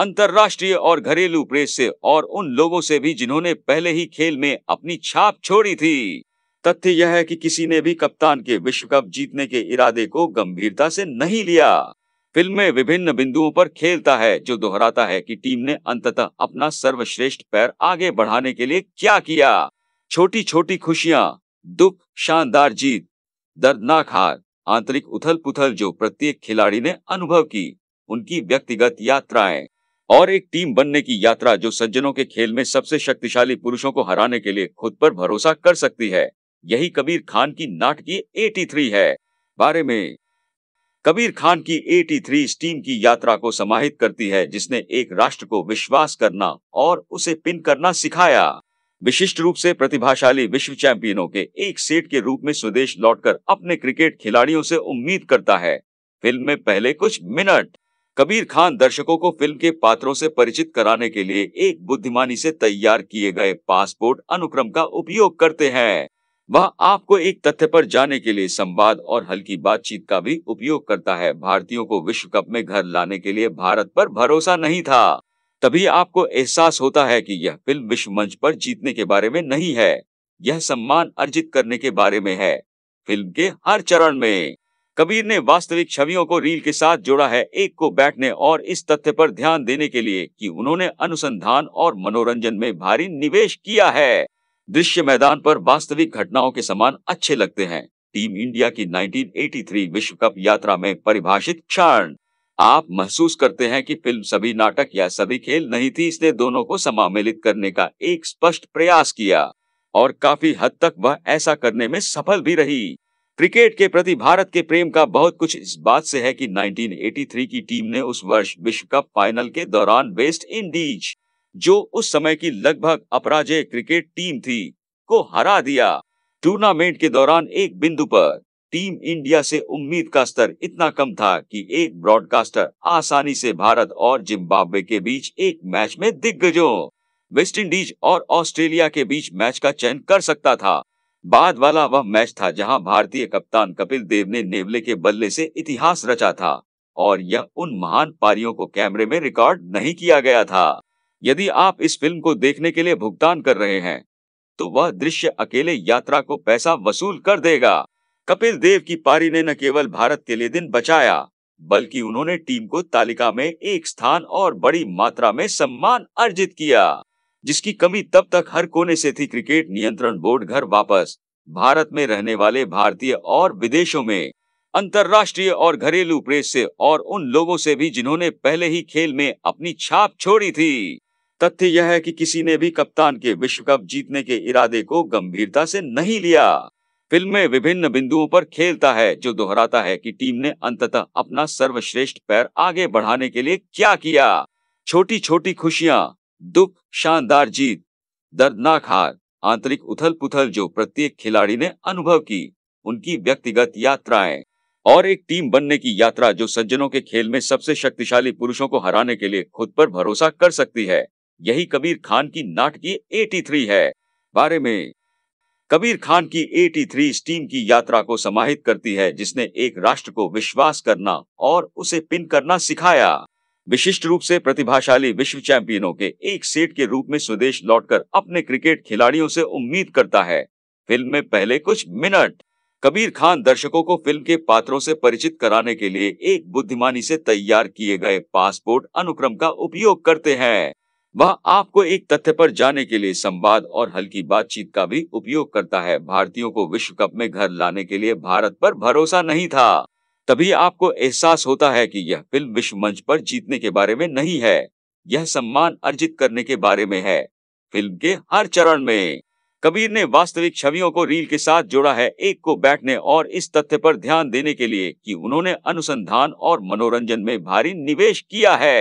अंतर्राष्ट्रीय और घरेलू प्रेस से और उन लोगों से भी जिन्होंने पहले ही खेल में अपनी छाप छोड़ी थी तथ्य यह है कि किसी ने भी कप्तान के विश्व कप जीतने के इरादे को गंभीरता से नहीं लिया फिल्म में विभिन्न बिंदुओं पर खेलता है जो दोहराता है कि टीम ने अंततः अपना सर्वश्रेष्ठ पैर आगे बढ़ाने के लिए क्या किया छोटी छोटी खुशियां दुख शानदार जीत दर्दनाक हार आंतरिक उथल पुथल जो प्रत्येक खिलाड़ी ने अनुभव की उनकी व्यक्तिगत यात्राएं और एक टीम बनने की यात्रा जो सज्जनों के खेल में सबसे शक्तिशाली पुरुषों को हराने के लिए खुद पर भरोसा कर सकती है यही कबीर खान की नाटकीय 83 है बारे में कबीर खान की 83 स्टीम की यात्रा को समाहित करती है जिसने एक राष्ट्र को विश्वास करना और उसे पिन करना सिखाया विशिष्ट रूप से प्रतिभाशाली विश्व चैंपियनों के एक सेट के रूप में स्वदेश लौटकर अपने क्रिकेट खिलाड़ियों से उम्मीद करता है फिल्म में पहले कुछ मिनट कबीर खान दर्शकों को फिल्म के पात्रों से परिचित कराने के लिए एक बुद्धिमानी से तैयार किए गए पासपोर्ट अनुक्रम का उपयोग करते हैं वह आपको एक तथ्य पर जाने के लिए संवाद और हल्की बातचीत का भी उपयोग करता है भारतीयों को विश्व कप में घर लाने के लिए भारत पर भरोसा नहीं था तभी आपको एहसास होता है कि यह फिल्म विश्व मंच पर जीतने के बारे में नहीं है यह सम्मान अर्जित करने के बारे में है फिल्म के हर चरण में कबीर ने वास्तविक छवियों को रील के साथ जोड़ा है एक को बैठने और इस तथ्य पर ध्यान देने के लिए कि उन्होंने अनुसंधान और मनोरंजन में भारी निवेश किया है दृश्य मैदान पर वास्तविक घटनाओं के समान अच्छे लगते हैं टीम इंडिया की 1983 विश्व कप यात्रा में परिभाषित क्षण आप महसूस करते हैं कि फिल्म सभी नाटक या सभी खेल नहीं थी इसने दोनों को समामिलित करने का एक स्पष्ट प्रयास किया और काफी हद तक वह ऐसा करने में सफल भी रही क्रिकेट के प्रति भारत के प्रेम का बहुत कुछ इस बात से है कि 1983 की टीम ने उस वर्ष विश्व कप फाइनल के दौरान वेस्ट इंडीज जो उस समय की लगभग अपराजय क्रिकेट टीम थी को हरा दिया टूर्नामेंट के दौरान एक बिंदु पर टीम इंडिया से उम्मीद का स्तर इतना कम था कि एक ब्रॉडकास्टर आसानी से भारत और जिम्बाब्वे के बीच एक मैच में दिग्गजों वेस्टइंडीज और ऑस्ट्रेलिया के बीच मैच का चयन कर सकता था बाद वाला वह मैच था जहां भारतीय कप्तान कपिल देव ने नेवले के बल्ले से इतिहास रचा था और यह उन महान पारियों को कैमरे में रिकॉर्ड नहीं किया गया था यदि आप इस फिल्म को देखने के लिए भुगतान कर रहे हैं तो वह दृश्य अकेले यात्रा को पैसा वसूल कर देगा कपिल देव की पारी ने न केवल भारत के लिए दिन बचाया बल्कि उन्होंने टीम को तालिका में एक स्थान और बड़ी मात्रा में सम्मान अर्जित किया जिसकी कमी तब तक हर कोने से थी क्रिकेट नियंत्रण बोर्ड घर वापस भारत में रहने वाले भारतीय और विदेशों में अंतर्राष्ट्रीय और घरेलू प्रेस से और उन लोगों से भी जिन्होंने पहले ही खेल में अपनी छाप छोड़ी थी तथ्य यह है कि किसी ने भी कप्तान के विश्व कप जीतने के इरादे को गंभीरता से नहीं लिया फिल्म में विभिन्न बिंदुओं पर खेलता है जो दोहराता है कि टीम ने अंततः अपना सर्वश्रेष्ठ पैर आगे बढ़ाने के लिए क्या किया छोटी छोटी खुशियां दुख शानदार जीत दर्दनाक हार आंतरिक उथल पुथल जो प्रत्येक खिलाड़ी ने अनुभव की उनकी व्यक्तिगत यात्राएं और एक टीम बनने की यात्रा जो सज्जनों के खेल में सबसे शक्तिशाली पुरुषों को हराने के लिए खुद पर भरोसा कर सकती है यही कबीर खान की नाटकीय 83 है बारे में कबीर खान की 83 टीम की यात्रा को समाहित करती है जिसने एक राष्ट्र को विश्वास करना और उसे पिन करना सिखाया विशिष्ट रूप से प्रतिभाशाली विश्व चैंपियनों के एक सेट के रूप में स्वदेश लौटकर अपने क्रिकेट खिलाड़ियों से उम्मीद करता है फिल्म में पहले कुछ मिनट कबीर खान दर्शकों को फिल्म के पात्रों से परिचित कराने के लिए एक बुद्धिमानी से तैयार किए गए पासपोर्ट अनुक्रम का उपयोग करते हैं वह आपको एक तथ्य पर जाने के लिए संवाद और हल्की बातचीत का भी उपयोग करता है भारतीयों को विश्व कप में घर लाने के लिए भारत पर भरोसा नहीं था तभी आपको एहसास होता है कि यह फिल्म विश्व मंच पर जीतने के बारे में नहीं है यह सम्मान अर्जित करने के बारे में है फिल्म के हर चरण में कबीर ने वास्तविक छवियों को रील के साथ जोड़ा है एक को बैठने और इस तथ्य पर ध्यान देने के लिए कि उन्होंने अनुसंधान और मनोरंजन में भारी निवेश किया है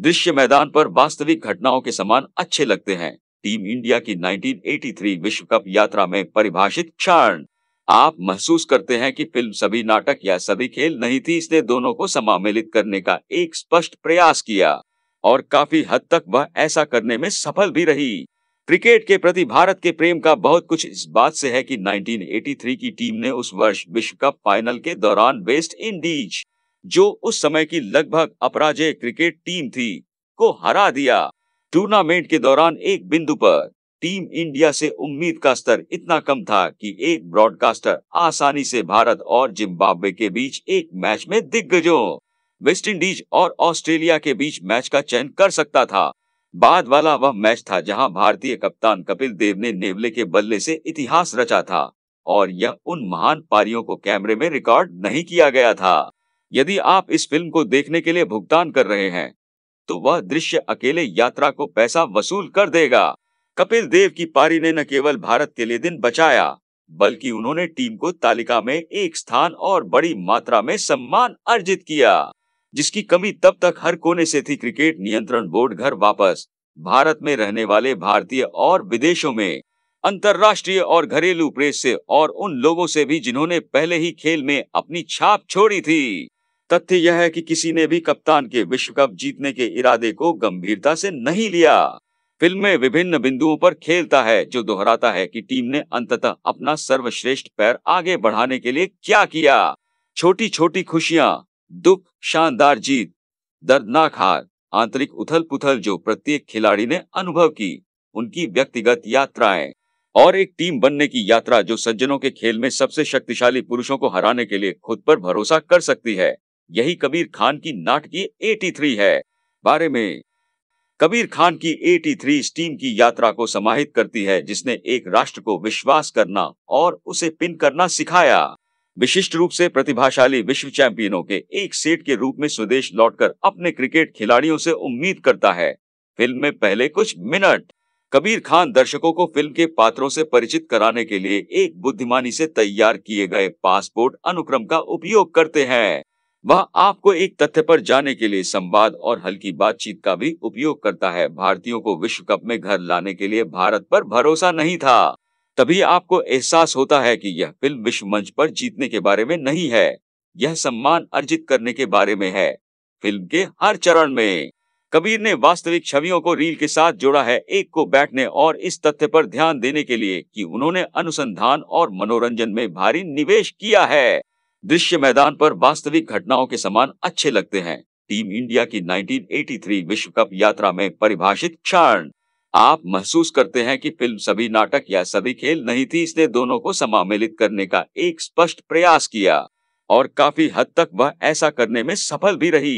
दृश्य मैदान पर वास्तविक घटनाओं के समान अच्छे लगते हैं टीम इंडिया की 1983 विश्व कप यात्रा में परिभाषित क्षण आप महसूस करते हैं कि फिल्म सभी नाटक या सभी खेल नहीं थी इसने दोनों को समामिलित करने का एक स्पष्ट प्रयास किया और काफी हद तक वह ऐसा करने में सफल भी रही क्रिकेट के प्रति भारत के प्रेम का बहुत कुछ इस बात से है कि 1983 की टीम ने उस वर्ष विश्व कप फाइनल के दौरान वेस्ट इंडीज जो उस समय की लगभग अपराजय क्रिकेट टीम थी को हरा दिया टूर्नामेंट के दौरान एक बिंदु पर टीम इंडिया से उम्मीद का स्तर इतना कम था कि एक ब्रॉडकास्टर आसानी से भारत और जिम्बाब्वे के बीच एक मैच में दिग्गजों इंडीज और ऑस्ट्रेलिया के बीच मैच का चयन कर सकता था बाद वाला वह मैच था जहां भारतीय कप्तान कपिल देव ने नेवले के बल्ले से इतिहास रचा था और यह उन महान पारियों को कैमरे में रिकॉर्ड नहीं किया गया था यदि आप इस फिल्म को देखने के लिए भुगतान कर रहे हैं तो वह दृश्य अकेले यात्रा को पैसा वसूल कर देगा कपिल देव की पारी ने न केवल भारत के लिए दिन बचाया बल्कि उन्होंने टीम को तालिका में एक स्थान और बड़ी मात्रा में सम्मान अर्जित किया जिसकी कमी तब तक हर कोने से थी क्रिकेट नियंत्रण बोर्ड घर वापस भारत में रहने वाले भारतीय और विदेशों में अंतरराष्ट्रीय और घरेलू प्रेस से और उन लोगों से भी जिन्होंने पहले ही खेल में अपनी छाप छोड़ी थी तथ्य यह है कि किसी ने भी कप्तान के विश्व कप जीतने के इरादे को गंभीरता से नहीं लिया फिल्म में विभिन्न बिंदुओं पर खेलता है जो दोहराता है कि टीम ने अंततः अपना सर्वश्रेष्ठ पैर आगे बढ़ाने के लिए क्या किया छोटी छोटी खुशियां दुख शानदार जीत दर्दनाक हार आंतरिक उथल पुथल जो प्रत्येक खिलाड़ी ने अनुभव की उनकी व्यक्तिगत यात्राएं और एक टीम बनने की यात्रा जो सज्जनों के खेल में सबसे शक्तिशाली पुरुषों को हराने के लिए खुद पर भरोसा कर सकती है यही कबीर खान की नाटकीय 83 है बारे में कबीर खान की 83 स्टीम की यात्रा को समाहित करती है जिसने एक राष्ट्र को विश्वास करना और उसे पिन करना सिखाया विशिष्ट रूप से प्रतिभाशाली विश्व चैंपियनों के एक सेट के रूप में स्वदेश लौटकर अपने क्रिकेट खिलाड़ियों से उम्मीद करता है फिल्म में पहले कुछ मिनट कबीर खान दर्शकों को फिल्म के पात्रों से परिचित कराने के लिए एक बुद्धिमानी से तैयार किए गए पासपोर्ट अनुक्रम का उपयोग करते हैं वह आपको एक तथ्य पर जाने के लिए संवाद और हल्की बातचीत का भी उपयोग करता है भारतीयों को विश्व कप में घर लाने के लिए भारत पर भरोसा नहीं था तभी आपको एहसास होता है कि यह फिल्म विश्व मंच पर जीतने के बारे में नहीं है यह सम्मान अर्जित करने के बारे में है फिल्म के हर चरण में कबीर ने वास्तविक छवियों को रील के साथ जोड़ा है एक को बैठने और इस तथ्य पर ध्यान देने के लिए कि उन्होंने अनुसंधान और मनोरंजन में भारी निवेश किया है दृश्य मैदान पर वास्तविक घटनाओं के समान अच्छे लगते हैं टीम इंडिया की 1983 विश्व कप यात्रा में परिभाषित क्षण आप महसूस करते हैं कि फिल्म सभी नाटक या सभी खेल नहीं थी इसने दोनों को समामिलित करने का एक स्पष्ट प्रयास किया और काफी हद तक वह ऐसा करने में सफल भी रही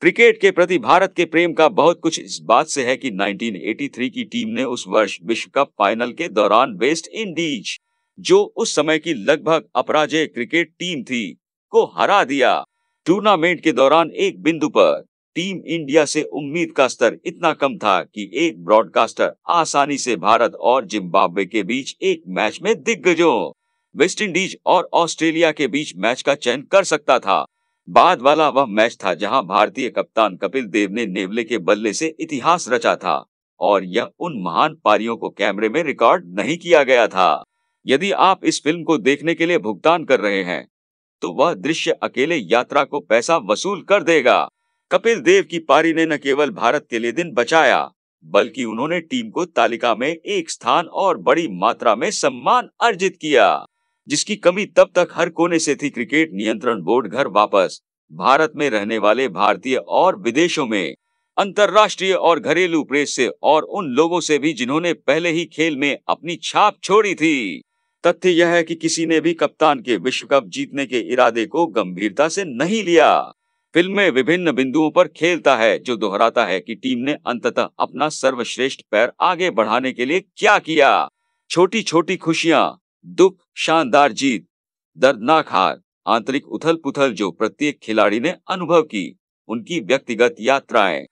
क्रिकेट के प्रति भारत के प्रेम का बहुत कुछ इस बात से है कि 1983 की टीम ने उस वर्ष विश्व कप फाइनल के दौरान वेस्ट इंडीज जो उस समय की लगभग अपराजय क्रिकेट टीम थी को हरा दिया टूर्नामेंट के दौरान एक बिंदु पर टीम इंडिया से उम्मीद का स्तर इतना कम था कि एक ब्रॉडकास्टर आसानी से भारत और जिम्बाब्वे के बीच एक मैच में दिग्गजों वेस्ट इंडीज और ऑस्ट्रेलिया के बीच मैच का चयन कर सकता था बाद वाला वह मैच था जहां भारतीय कप्तान कपिल देव ने नेवले के बल्ले से इतिहास रचा था और यह उन महान पारियों को कैमरे में रिकॉर्ड नहीं किया गया था यदि आप इस फिल्म को देखने के लिए भुगतान कर रहे हैं तो वह दृश्य अकेले यात्रा को पैसा वसूल कर देगा कपिल देव की पारी ने न केवल भारत के लिए दिन बचाया बल्कि उन्होंने टीम को तालिका में एक स्थान और बड़ी मात्रा में सम्मान अर्जित किया जिसकी कमी तब तक हर कोने से थी क्रिकेट नियंत्रण बोर्ड घर वापस भारत में रहने वाले भारतीय और विदेशों में अंतर्राष्ट्रीय और घरेलू प्रेस से और उन लोगों से भी जिन्होंने पहले ही खेल में अपनी छाप छोड़ी थी तथ्य यह है कि किसी ने भी कप्तान के विश्व कप जीतने के इरादे को गंभीरता से नहीं लिया फिल्म में विभिन्न बिंदुओं पर खेलता है जो दोहराता है कि टीम ने अंततः अपना सर्वश्रेष्ठ पैर आगे बढ़ाने के लिए क्या किया छोटी छोटी खुशियां दुख शानदार जीत दर्दनाक हार आंतरिक उथल पुथल जो प्रत्येक खिलाड़ी ने अनुभव की उनकी व्यक्तिगत यात्राएं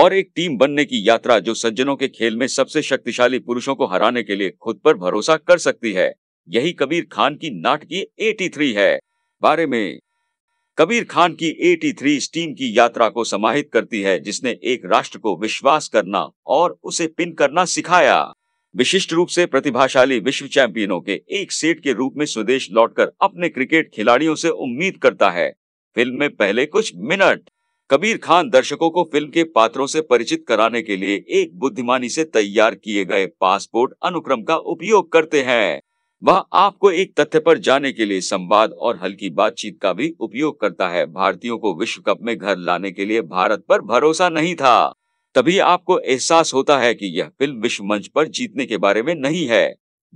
और एक टीम बनने की यात्रा जो सज्जनों के खेल में सबसे शक्तिशाली पुरुषों को हराने के लिए खुद पर भरोसा कर सकती है यही कबीर खान की नाटकीय 83 है बारे में कबीर खान की 83 स्टीम की यात्रा को समाहित करती है जिसने एक राष्ट्र को विश्वास करना और उसे पिन करना सिखाया विशिष्ट रूप से प्रतिभाशाली विश्व चैंपियनों के एक सेट के रूप में स्वदेश लौटकर अपने क्रिकेट खिलाड़ियों से उम्मीद करता है फिल्म में पहले कुछ मिनट कबीर खान दर्शकों को फिल्म के पात्रों से परिचित कराने के लिए एक बुद्धिमानी से तैयार किए गए पासपोर्ट अनुक्रम का उपयोग करते हैं वह आपको एक तथ्य पर जाने के लिए संवाद और हल्की बातचीत का भी उपयोग करता है भारतीयों को विश्व कप में घर लाने के लिए भारत पर भरोसा नहीं था तभी आपको एहसास होता है कि यह फिल्म विश्व मंच पर जीतने के बारे में नहीं है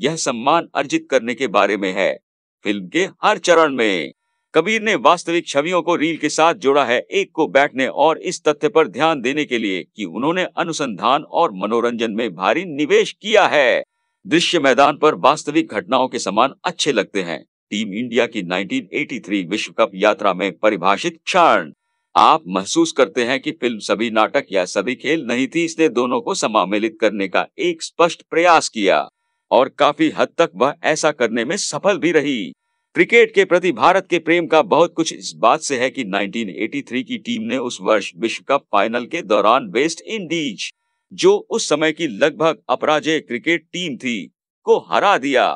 यह सम्मान अर्जित करने के बारे में है फिल्म के हर चरण में कबीर ने वास्तविक छवियों को रील के साथ जोड़ा है एक को बैठने और इस तथ्य पर ध्यान देने के लिए कि उन्होंने अनुसंधान और मनोरंजन में भारी निवेश किया है दृश्य मैदान पर वास्तविक घटनाओं के समान अच्छे लगते हैं टीम इंडिया की 1983 विश्व कप यात्रा में परिभाषित क्षण आप महसूस करते हैं कि फिल्म सभी नाटक या सभी खेल नहीं थी इसने दोनों को समामिलित करने का एक स्पष्ट प्रयास किया और काफी हद तक वह ऐसा करने में सफल भी रही क्रिकेट के प्रति भारत के प्रेम का बहुत कुछ इस बात से है कि 1983 की टीम ने उस वर्ष विश्व कप फाइनल के दौरान वेस्ट इंडीज जो उस समय की लगभग अपराजय क्रिकेट टीम थी को हरा दिया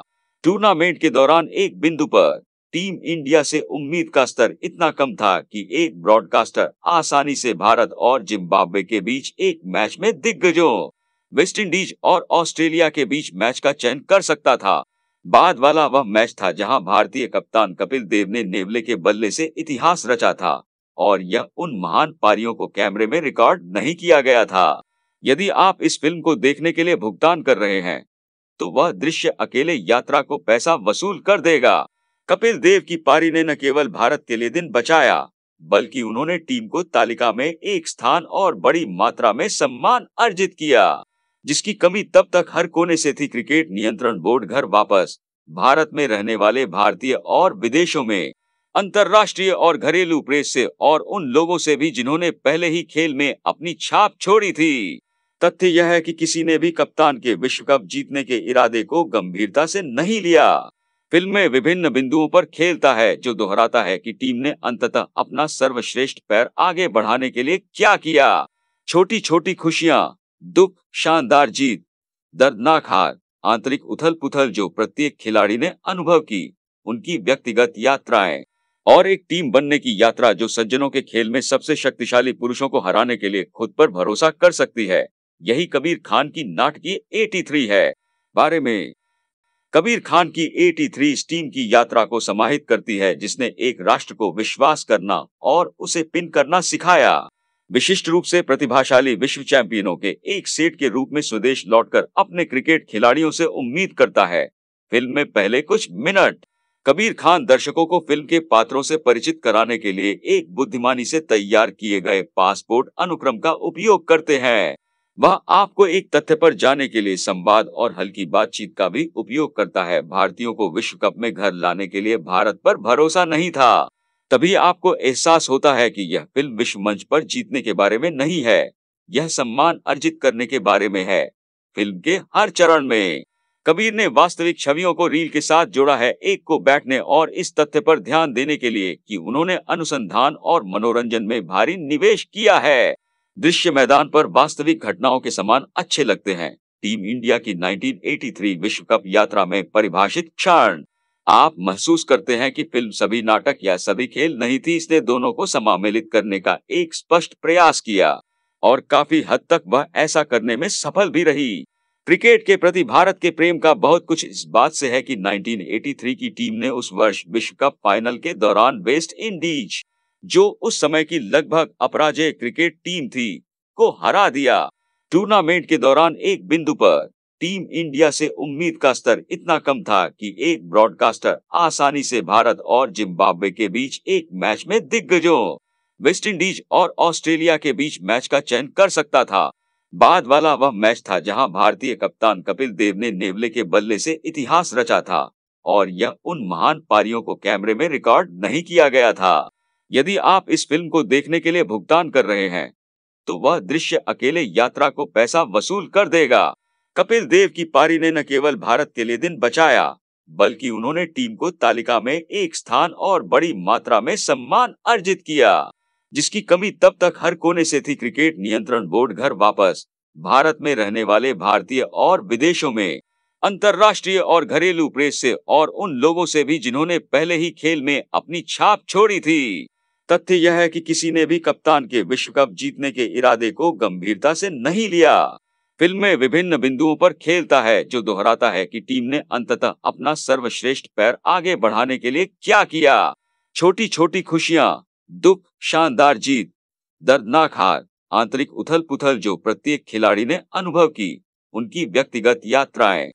टूर्नामेंट के दौरान एक बिंदु पर टीम इंडिया से उम्मीद का स्तर इतना कम था कि एक ब्रॉडकास्टर आसानी से भारत और जिम्बाब्वे के बीच एक मैच में दिग्गजों वेस्टइंडीज और ऑस्ट्रेलिया के बीच मैच का चयन कर सकता था बाद वाला वह मैच था जहां भारतीय कप्तान कपिल देव ने नेवले के बल्ले से इतिहास रचा था और यह उन महान पारियों को कैमरे में रिकॉर्ड नहीं किया गया था यदि आप इस फिल्म को देखने के लिए भुगतान कर रहे हैं तो वह दृश्य अकेले यात्रा को पैसा वसूल कर देगा कपिल देव की पारी ने न केवल भारत के लिए दिन बचाया बल्कि उन्होंने टीम को तालिका में एक स्थान और बड़ी मात्रा में सम्मान अर्जित किया जिसकी कमी तब तक हर कोने से थी क्रिकेट नियंत्रण बोर्ड घर वापस भारत में रहने वाले भारतीय और विदेशों में अंतरराष्ट्रीय और घरेलू प्रेस से और उन लोगों से भी जिन्होंने पहले ही खेल में अपनी छाप छोड़ी थी तथ्य यह है कि किसी ने भी कप्तान के विश्व कप जीतने के इरादे को गंभीरता से नहीं लिया फिल्म में विभिन्न बिंदुओं पर खेलता है जो दोहराता है कि टीम ने अंततः अपना सर्वश्रेष्ठ पैर आगे बढ़ाने के लिए क्या किया छोटी छोटी खुशियां दुख शानदार जीत दर्दनाक हार आंतरिक उथल पुथल जो प्रत्येक खिलाड़ी ने अनुभव की उनकी व्यक्तिगत यात्राएं और एक टीम बनने की यात्रा जो सज्जनों के खेल में सबसे शक्तिशाली पुरुषों को हराने के लिए खुद पर भरोसा कर सकती है यही कबीर खान की नाटकीय 83 है बारे में कबीर खान की 83 स्टीम की यात्रा को समाहित करती है जिसने एक राष्ट्र को विश्वास करना और उसे पिन करना सिखाया विशिष्ट रूप से प्रतिभाशाली विश्व चैंपियनों के एक सेट के रूप में स्वदेश लौटकर अपने क्रिकेट खिलाड़ियों से उम्मीद करता है फिल्म में पहले कुछ मिनट कबीर खान दर्शकों को फिल्म के पात्रों से परिचित कराने के लिए एक बुद्धिमानी से तैयार किए गए पासपोर्ट अनुक्रम का उपयोग करते हैं वह आपको एक तथ्य पर जाने के लिए संवाद और हल्की बातचीत का भी उपयोग करता है भारतीयों को विश्व कप में घर लाने के लिए भारत पर भरोसा नहीं था तभी आपको एहसास होता है कि यह फिल्म विश्व मंच पर जीतने के बारे में नहीं है यह सम्मान अर्जित करने के बारे में है फिल्म के हर चरण में कबीर ने वास्तविक छवियों को रील के साथ जोड़ा है एक को बैठने और इस तथ्य पर ध्यान देने के लिए कि उन्होंने अनुसंधान और मनोरंजन में भारी निवेश किया है दृश्य मैदान पर वास्तविक घटनाओं के समान अच्छे लगते हैं टीम इंडिया की 1983 विश्व कप यात्रा में परिभाषित क्षण आप महसूस करते हैं कि फिल्म सभी नाटक या सभी खेल नहीं थी इसने दोनों को समामिलित करने का एक स्पष्ट प्रयास किया और काफी हद तक वह ऐसा करने में सफल भी रही क्रिकेट के प्रति भारत के प्रेम का बहुत कुछ इस बात से है कि 1983 की टीम ने उस वर्ष विश्व कप फाइनल के दौरान वेस्ट इंडीज जो उस समय की लगभग अपराजय क्रिकेट टीम थी को हरा दिया टूर्नामेंट के दौरान एक बिंदु पर टीम इंडिया से उम्मीद का स्तर इतना कम था कि एक ब्रॉडकास्टर आसानी से भारत और जिम्बाब्वे के बीच एक मैच में दिग्गजों इंडीज और ऑस्ट्रेलिया के बीच मैच का चयन कर सकता था बाद वाला वह मैच था जहां भारतीय कप्तान कपिल देव ने नेवले के बल्ले से इतिहास रचा था और यह उन महान पारियों को कैमरे में रिकॉर्ड नहीं किया गया था यदि आप इस फिल्म को देखने के लिए भुगतान कर रहे हैं तो वह दृश्य अकेले यात्रा को पैसा वसूल कर देगा कपिल देव की पारी ने न केवल भारत के लिए दिन बचाया बल्कि उन्होंने टीम को तालिका में एक स्थान और बड़ी मात्रा में सम्मान अर्जित किया जिसकी कमी तब तक हर कोने से थी क्रिकेट नियंत्रण बोर्ड घर वापस भारत में रहने वाले भारतीय और विदेशों में अंतर्राष्ट्रीय और घरेलू प्रेस से और उन लोगों से भी जिन्होंने पहले ही खेल में अपनी छाप छोड़ी थी तथ्य यह है कि किसी ने भी कप्तान के विश्व कप जीतने के इरादे को गंभीरता से नहीं लिया फिल्म में विभिन्न बिंदुओं पर खेलता है जो दोहराता है कि टीम ने अंततः अपना सर्वश्रेष्ठ पैर आगे बढ़ाने के लिए क्या किया छोटी छोटी खुशियां दुख शानदार जीत दर्दनाक हार आंतरिक उथल पुथल जो प्रत्येक खिलाड़ी ने अनुभव की उनकी व्यक्तिगत यात्राएं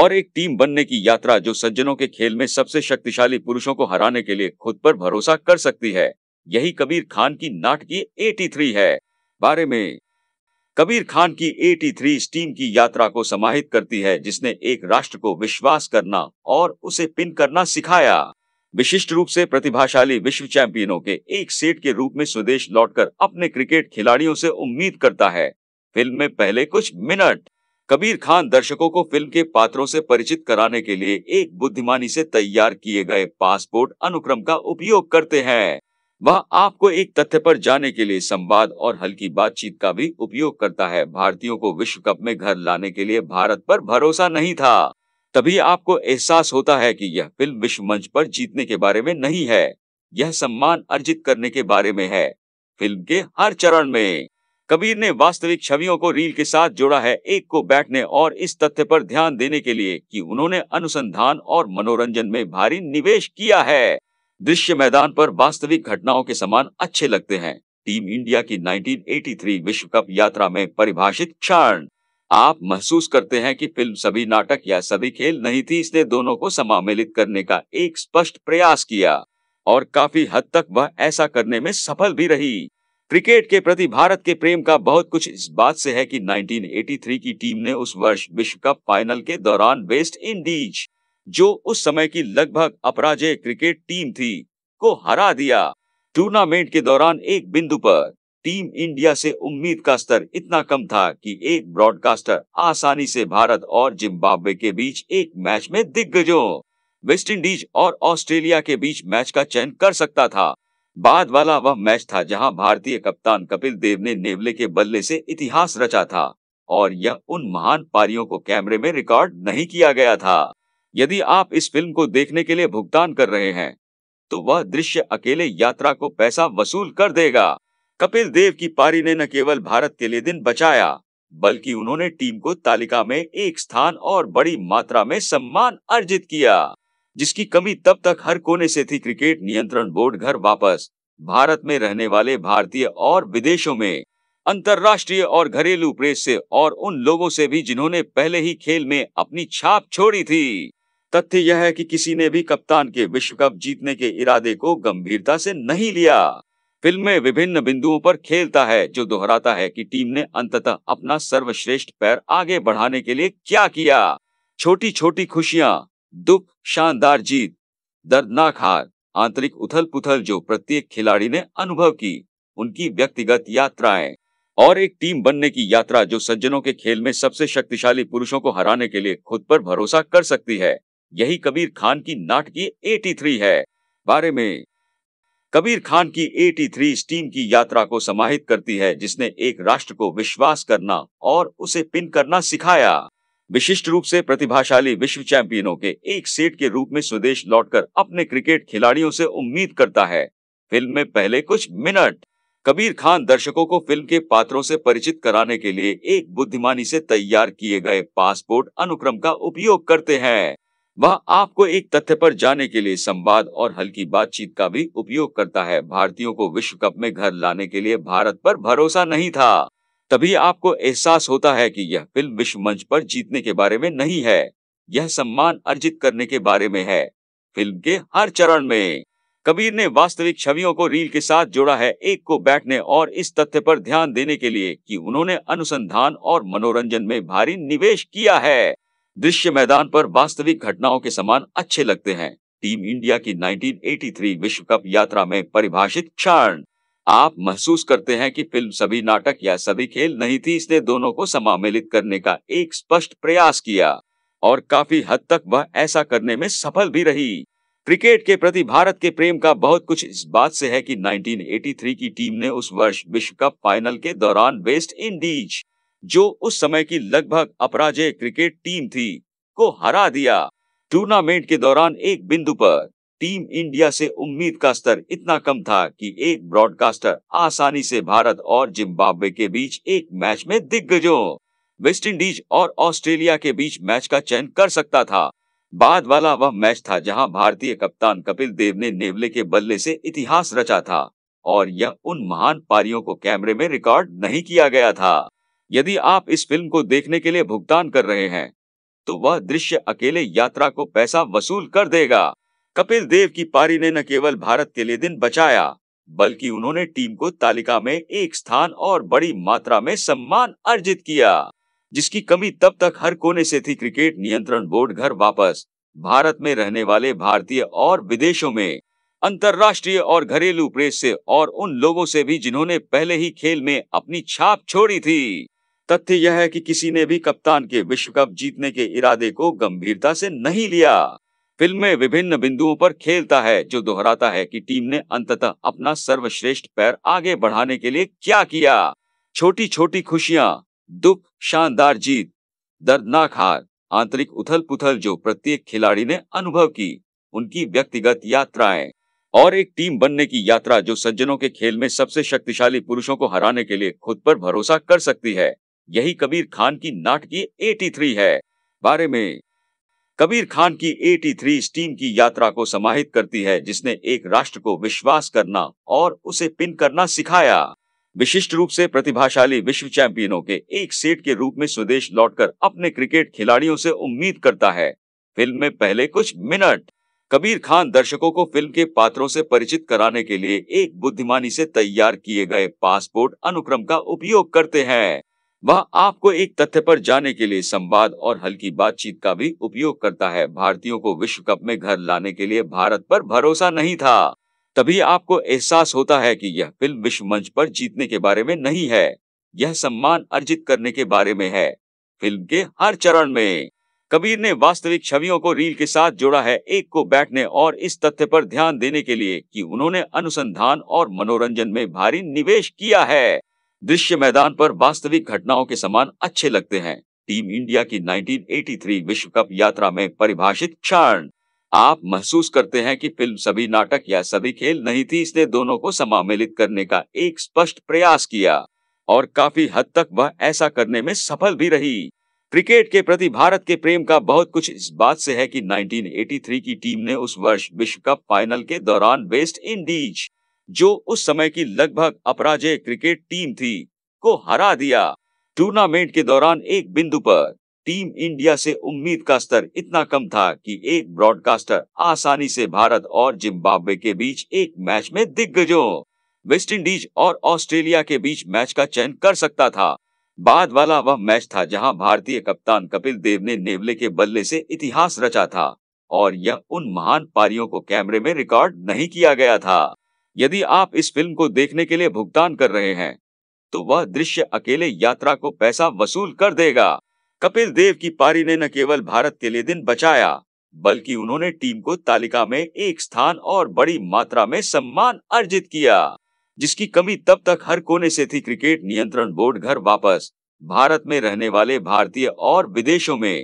और एक टीम बनने की यात्रा जो सज्जनों के खेल में सबसे शक्तिशाली पुरुषों को हराने के लिए खुद पर भरोसा कर सकती है यही कबीर खान की नाटकीय 83 है बारे में कबीर खान की 83 स्टीम की यात्रा को समाहित करती है जिसने एक राष्ट्र को विश्वास करना और उसे पिन करना सिखाया विशिष्ट रूप से प्रतिभाशाली विश्व चैंपियनों के एक सेट के रूप में स्वदेश लौटकर अपने क्रिकेट खिलाड़ियों से उम्मीद करता है फिल्म में पहले कुछ मिनट कबीर खान दर्शकों को फिल्म के पात्रों से परिचित कराने के लिए एक बुद्धिमानी से तैयार किए गए पासपोर्ट अनुक्रम का उपयोग करते हैं वह आपको एक तथ्य पर जाने के लिए संवाद और हल्की बातचीत का भी उपयोग करता है भारतीयों को विश्व कप में घर लाने के लिए भारत पर भरोसा नहीं था तभी आपको एहसास होता है कि यह फिल्म विश्व मंच पर जीतने के बारे में नहीं है यह सम्मान अर्जित करने के बारे में है फिल्म के हर चरण में कबीर ने वास्तविक छवियों को रील के साथ जोड़ा है एक को बैठने और इस तथ्य पर ध्यान देने के लिए कि उन्होंने अनुसंधान और मनोरंजन में भारी निवेश किया है दृश्य मैदान पर वास्तविक घटनाओं के समान अच्छे लगते हैं टीम इंडिया की 1983 विश्व कप यात्रा में परिभाषित क्षण आप महसूस करते हैं कि फिल्म सभी नाटक या सभी खेल नहीं थी इसने दोनों को समामिलित करने का एक स्पष्ट प्रयास किया और काफी हद तक वह ऐसा करने में सफल भी रही क्रिकेट के प्रति भारत के प्रेम का बहुत कुछ इस बात से है कि 1983 की टीम ने उस वर्ष विश्व कप फाइनल के दौरान वेस्ट इंडीज जो उस समय की लगभग अपराजय क्रिकेट टीम थी को हरा दिया टूर्नामेंट के दौरान एक बिंदु पर टीम इंडिया से उम्मीद का स्तर इतना कम था कि एक ब्रॉडकास्टर आसानी से भारत और जिम्बाब्वे के बीच एक मैच में दिग्गजों वेस्टइंडीज और ऑस्ट्रेलिया के बीच मैच का चयन कर सकता था बाद वाला वह मैच था जहां भारतीय कप्तान कपिल देव ने नेवले के बल्ले से इतिहास रचा था और यह उन महान पारियों को कैमरे में रिकॉर्ड नहीं किया गया था यदि आप इस फिल्म को देखने के लिए भुगतान कर रहे हैं तो वह दृश्य अकेले यात्रा को पैसा वसूल कर देगा कपिल देव की पारी ने न केवल भारत के लिए दिन बचाया बल्कि उन्होंने टीम को तालिका में एक स्थान और बड़ी मात्रा में सम्मान अर्जित किया जिसकी कमी तब तक हर कोने से थी क्रिकेट नियंत्रण बोर्ड घर वापस भारत में रहने वाले भारतीय और विदेशों में अंतर्राष्ट्रीय और घरेलू प्रेस से और उन लोगों से भी जिन्होंने पहले ही खेल में अपनी छाप छोड़ी थी तथ्य यह है कि किसी ने भी कप्तान के विश्व कप जीतने के इरादे को गंभीरता से नहीं लिया फिल्म में विभिन्न बिंदुओं पर खेलता है जो दोहराता है कि टीम ने अंततः अपना सर्वश्रेष्ठ पैर आगे बढ़ाने के लिए क्या किया छोटी छोटी खुशियां दुख शानदार जीत दर्दनाक हार आंतरिक उथल पुथल जो प्रत्येक खिलाड़ी ने अनुभव की उनकी व्यक्तिगत यात्राएं और एक टीम बनने की यात्रा जो सज्जनों के खेल में सबसे शक्तिशाली पुरुषों को हराने के लिए खुद पर भरोसा कर सकती है यही कबीर खान की नाटकीय 83 है बारे में कबीर खान की 83 स्टीम की यात्रा को समाहित करती है जिसने एक राष्ट्र को विश्वास करना और उसे पिन करना सिखाया विशिष्ट रूप से प्रतिभाशाली विश्व चैंपियनों के एक सेट के रूप में स्वदेश लौटकर अपने क्रिकेट खिलाड़ियों से उम्मीद करता है फिल्म में पहले कुछ मिनट कबीर खान दर्शकों को फिल्म के पात्रों से परिचित कराने के लिए एक बुद्धिमानी से तैयार किए गए पासपोर्ट अनुक्रम का उपयोग करते हैं वह आपको एक तथ्य पर जाने के लिए संवाद और हल्की बातचीत का भी उपयोग करता है भारतीयों को विश्व कप में घर लाने के लिए भारत पर भरोसा नहीं था तभी आपको एहसास होता है कि यह फिल्म विश्व मंच पर जीतने के बारे में नहीं है यह सम्मान अर्जित करने के बारे में है फिल्म के हर चरण में कबीर ने वास्तविक छवियों को रील के साथ जोड़ा है एक को बैठने और इस तथ्य पर ध्यान देने के लिए कि उन्होंने अनुसंधान और मनोरंजन में भारी निवेश किया है दृश्य मैदान पर वास्तविक घटनाओं के समान अच्छे लगते हैं टीम इंडिया की 1983 विश्व कप यात्रा में परिभाषित क्षण आप महसूस करते हैं कि फिल्म सभी नाटक या सभी खेल नहीं थी इसने दोनों को समामिलित करने का एक स्पष्ट प्रयास किया और काफी हद तक वह ऐसा करने में सफल भी रही क्रिकेट के प्रति भारत के प्रेम का बहुत कुछ इस बात से है कि 1983 की टीम ने उस वर्ष विश्व कप फाइनल के दौरान वेस्ट इंडीज जो उस समय की लगभग अपराजय क्रिकेट टीम थी को हरा दिया टूर्नामेंट के दौरान एक बिंदु पर टीम इंडिया से उम्मीद का स्तर इतना कम था कि एक ब्रॉडकास्टर आसानी से भारत और जिम्बाब्वे के बीच एक मैच में दिग्गजों वेस्टइंडीज और ऑस्ट्रेलिया के बीच मैच का चयन कर सकता था बाद वाला वह मैच था जहां भारतीय कप्तान कपिल देव ने नेवले के बल्ले से इतिहास रचा था और यह उन महान पारियों को कैमरे में रिकॉर्ड नहीं किया गया था यदि आप इस फिल्म को देखने के लिए भुगतान कर रहे हैं तो वह दृश्य अकेले यात्रा को पैसा वसूल कर देगा कपिल देव की पारी ने न केवल भारत के लिए दिन बचाया बल्कि उन्होंने टीम को तालिका में एक स्थान और बड़ी मात्रा में सम्मान अर्जित किया जिसकी कमी तब तक हर कोने से थी क्रिकेट नियंत्रण बोर्ड घर वापस भारत में रहने वाले भारतीय और विदेशों में अंतरराष्ट्रीय और घरेलू प्रेस से और उन लोगों से भी जिन्होंने पहले ही खेल में अपनी छाप छोड़ी थी तथ्य यह है कि किसी ने भी कप्तान के विश्व कप जीतने के इरादे को गंभीरता से नहीं लिया फिल्म में विभिन्न बिंदुओं पर खेलता है जो दोहराता है कि टीम ने अंततः अपना सर्वश्रेष्ठ पैर आगे बढ़ाने के लिए क्या किया छोटी छोटी खुशियां दुख शानदार जीत दर्दनाक हार आंतरिक उथल पुथल जो प्रत्येक खिलाड़ी ने अनुभव की उनकी व्यक्तिगत यात्राएं और एक टीम बनने की यात्रा जो सज्जनों के खेल में सबसे शक्तिशाली पुरुषों को हराने के लिए खुद पर भरोसा कर सकती है यही कबीर खान की नाटकीय 83 है बारे में कबीर खान की 83 स्टीम की यात्रा को समाहित करती है जिसने एक राष्ट्र को विश्वास करना और उसे पिन करना सिखाया विशिष्ट रूप से प्रतिभाशाली विश्व चैंपियनों के एक सेट के रूप में स्वदेश लौटकर अपने क्रिकेट खिलाड़ियों से उम्मीद करता है फिल्म में पहले कुछ मिनट कबीर खान दर्शकों को फिल्म के पात्रों से परिचित कराने के लिए एक बुद्धिमानी से तैयार किए गए पासपोर्ट अनुक्रम का उपयोग करते हैं वह आपको एक तथ्य पर जाने के लिए संवाद और हल्की बातचीत का भी उपयोग करता है भारतीयों को विश्व कप में घर लाने के लिए भारत पर भरोसा नहीं था तभी आपको एहसास होता है कि यह फिल्म विश्व मंच पर जीतने के बारे में नहीं है यह सम्मान अर्जित करने के बारे में है फिल्म के हर चरण में कबीर ने वास्तविक छवियों को रील के साथ जोड़ा है एक को बैठने और इस तथ्य पर ध्यान देने के लिए कि उन्होंने अनुसंधान और मनोरंजन में भारी निवेश किया है दृश्य मैदान पर वास्तविक घटनाओं के समान अच्छे लगते हैं टीम इंडिया की 1983 विश्व कप यात्रा में परिभाषित क्षण आप महसूस करते हैं कि फिल्म सभी नाटक या सभी खेल नहीं थी इसने दोनों को समामिलित करने का एक स्पष्ट प्रयास किया और काफी हद तक वह ऐसा करने में सफल भी रही क्रिकेट के प्रति भारत के प्रेम का बहुत कुछ इस बात से है कि 1983 की टीम ने उस वर्ष विश्व कप फाइनल के दौरान वेस्ट इंडीज जो उस समय की लगभग अपराजय क्रिकेट टीम थी को हरा दिया टूर्नामेंट के दौरान एक बिंदु पर टीम इंडिया से उम्मीद का स्तर इतना कम था कि एक ब्रॉडकास्टर आसानी से भारत और जिम्बाब्वे के बीच एक मैच में दिग्गजों वेस्ट इंडीज और ऑस्ट्रेलिया के बीच मैच का चयन कर सकता था बाद वाला वह मैच था जहां भारतीय कप्तान कपिल देव ने नेवले के बल्ले से इतिहास रचा था और यह उन महान पारियों को कैमरे में रिकॉर्ड नहीं किया गया था यदि आप इस फिल्म को देखने के लिए भुगतान कर रहे हैं तो वह दृश्य अकेले यात्रा को पैसा वसूल कर देगा कपिल देव की पारी ने न केवल भारत के लिए दिन बचाया बल्कि उन्होंने टीम को तालिका में एक स्थान और बड़ी मात्रा में सम्मान अर्जित किया जिसकी कमी तब तक हर कोने से थी क्रिकेट नियंत्रण बोर्ड घर वापस भारत में रहने वाले भारतीय और विदेशों में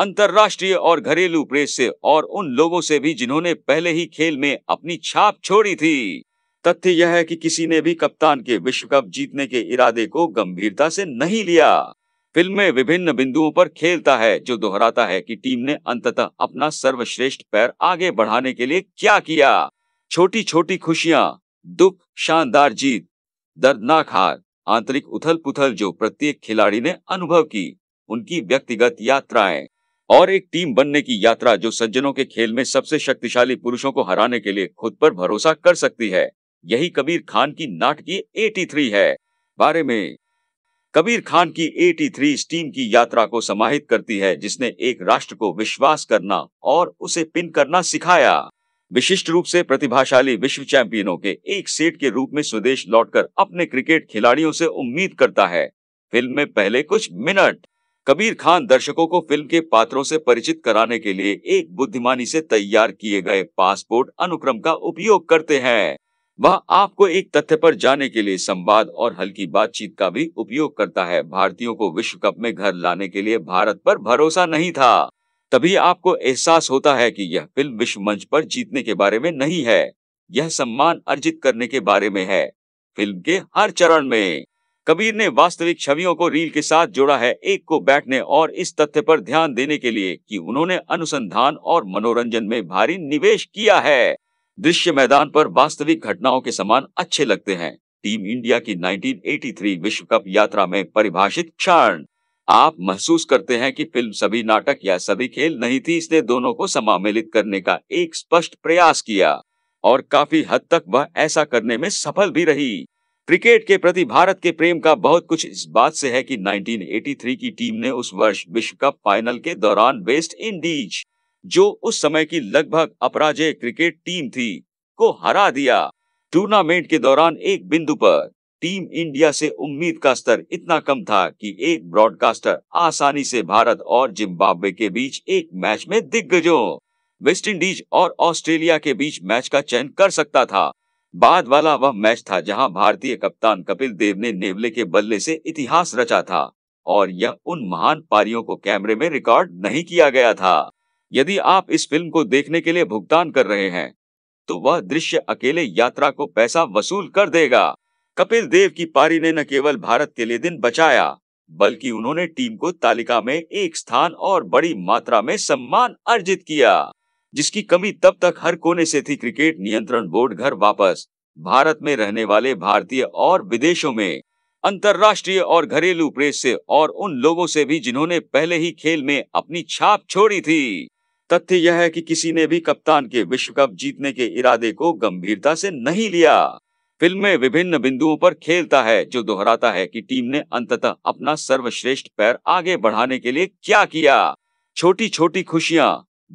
अंतर्राष्ट्रीय और घरेलू प्रेस से और उन लोगों से भी जिन्होंने पहले ही खेल में अपनी छाप छोड़ी थी तथ्य यह है कि किसी ने भी कप्तान के विश्व कप जीतने के इरादे को गंभीरता से नहीं लिया फिल्म में विभिन्न बिंदुओं पर खेलता है जो दोहराता है कि टीम ने अंततः अपना सर्वश्रेष्ठ पैर आगे बढ़ाने के लिए क्या किया छोटी छोटी खुशियां दुख शानदार जीत दर्दनाक हार आंतरिक उथल पुथल जो प्रत्येक खिलाड़ी ने अनुभव की उनकी व्यक्तिगत यात्राएं और एक टीम बनने की यात्रा जो सज्जनों के खेल में सबसे शक्तिशाली पुरुषों को हराने के लिए खुद पर भरोसा कर सकती है यही कबीर खान की नाटकीय 83 है बारे में कबीर खान की 83 थ्री टीम की यात्रा को समाहित करती है जिसने एक राष्ट्र को विश्वास करना और उसे पिन करना सिखाया विशिष्ट रूप से प्रतिभाशाली विश्व चैंपियनों के एक सेट के रूप में स्वदेश लौटकर अपने क्रिकेट खिलाड़ियों से उम्मीद करता है फिल्म में पहले कुछ मिनट कबीर खान दर्शकों को फिल्म के पात्रों से परिचित कराने के लिए एक बुद्धिमानी से तैयार किए गए पासपोर्ट अनुक्रम का उपयोग करते हैं वह आपको एक तथ्य पर जाने के लिए संवाद और हल्की बातचीत का भी उपयोग करता है भारतीयों को विश्व कप में घर लाने के लिए भारत पर भरोसा नहीं था तभी आपको एहसास होता है कि यह फिल्म विश्व मंच पर जीतने के बारे में नहीं है यह सम्मान अर्जित करने के बारे में है फिल्म के हर चरण में कबीर ने वास्तविक छवियों को रील के साथ जोड़ा है एक को बैठने और इस तथ्य पर ध्यान देने के लिए कि उन्होंने अनुसंधान और मनोरंजन में भारी निवेश किया है दृश्य मैदान पर वास्तविक घटनाओं के समान अच्छे लगते हैं टीम इंडिया की 1983 विश्व कप यात्रा में परिभाषित क्षण आप महसूस करते हैं कि फिल्म सभी नाटक या सभी खेल नहीं थी इसने दोनों को समामिलित करने का एक स्पष्ट प्रयास किया और काफी हद तक वह ऐसा करने में सफल भी रही क्रिकेट के प्रति भारत के प्रेम का बहुत कुछ इस बात से है कि 1983 की टीम ने उस वर्ष विश्व कप फाइनल के दौरान वेस्ट इंडीज जो उस समय की लगभग अपराजय क्रिकेट टीम थी को हरा दिया टूर्नामेंट के दौरान एक बिंदु पर टीम इंडिया से उम्मीद का स्तर इतना कम था कि एक ब्रॉडकास्टर आसानी से भारत और जिम्बाब्वे के बीच एक मैच में दिग्गजों वेस्ट इंडीज और ऑस्ट्रेलिया के बीच मैच का चयन कर सकता था बाद वाला वह मैच था जहां भारतीय कप्तान कपिल देव ने नेवले के बल्ले से इतिहास रचा था और यह उन महान पारियों को कैमरे में रिकॉर्ड नहीं किया गया था यदि आप इस फिल्म को देखने के लिए भुगतान कर रहे हैं तो वह दृश्य अकेले यात्रा को पैसा वसूल कर देगा कपिल देव की पारी ने न केवल भारत के लिए दिन बचाया बल्कि उन्होंने टीम को तालिका में एक स्थान और बड़ी मात्रा में सम्मान अर्जित किया जिसकी कमी तब तक हर कोने से थी क्रिकेट नियंत्रण बोर्ड घर वापस भारत में रहने वाले भारतीय और विदेशों में अंतरराष्ट्रीय और घरेलू प्रेस से और उन लोगों से भी जिन्होंने पहले ही खेल में अपनी छाप छोड़ी थी तथ्य यह है कि किसी ने भी कप्तान के विश्व कप जीतने के इरादे को गंभीरता से नहीं लिया फिल्म में विभिन्न बिंदुओं पर खेलता है जो दोहराता है कि टीम ने अंततः अपना सर्वश्रेष्ठ पैर आगे बढ़ाने के लिए क्या किया छोटी छोटी खुशियां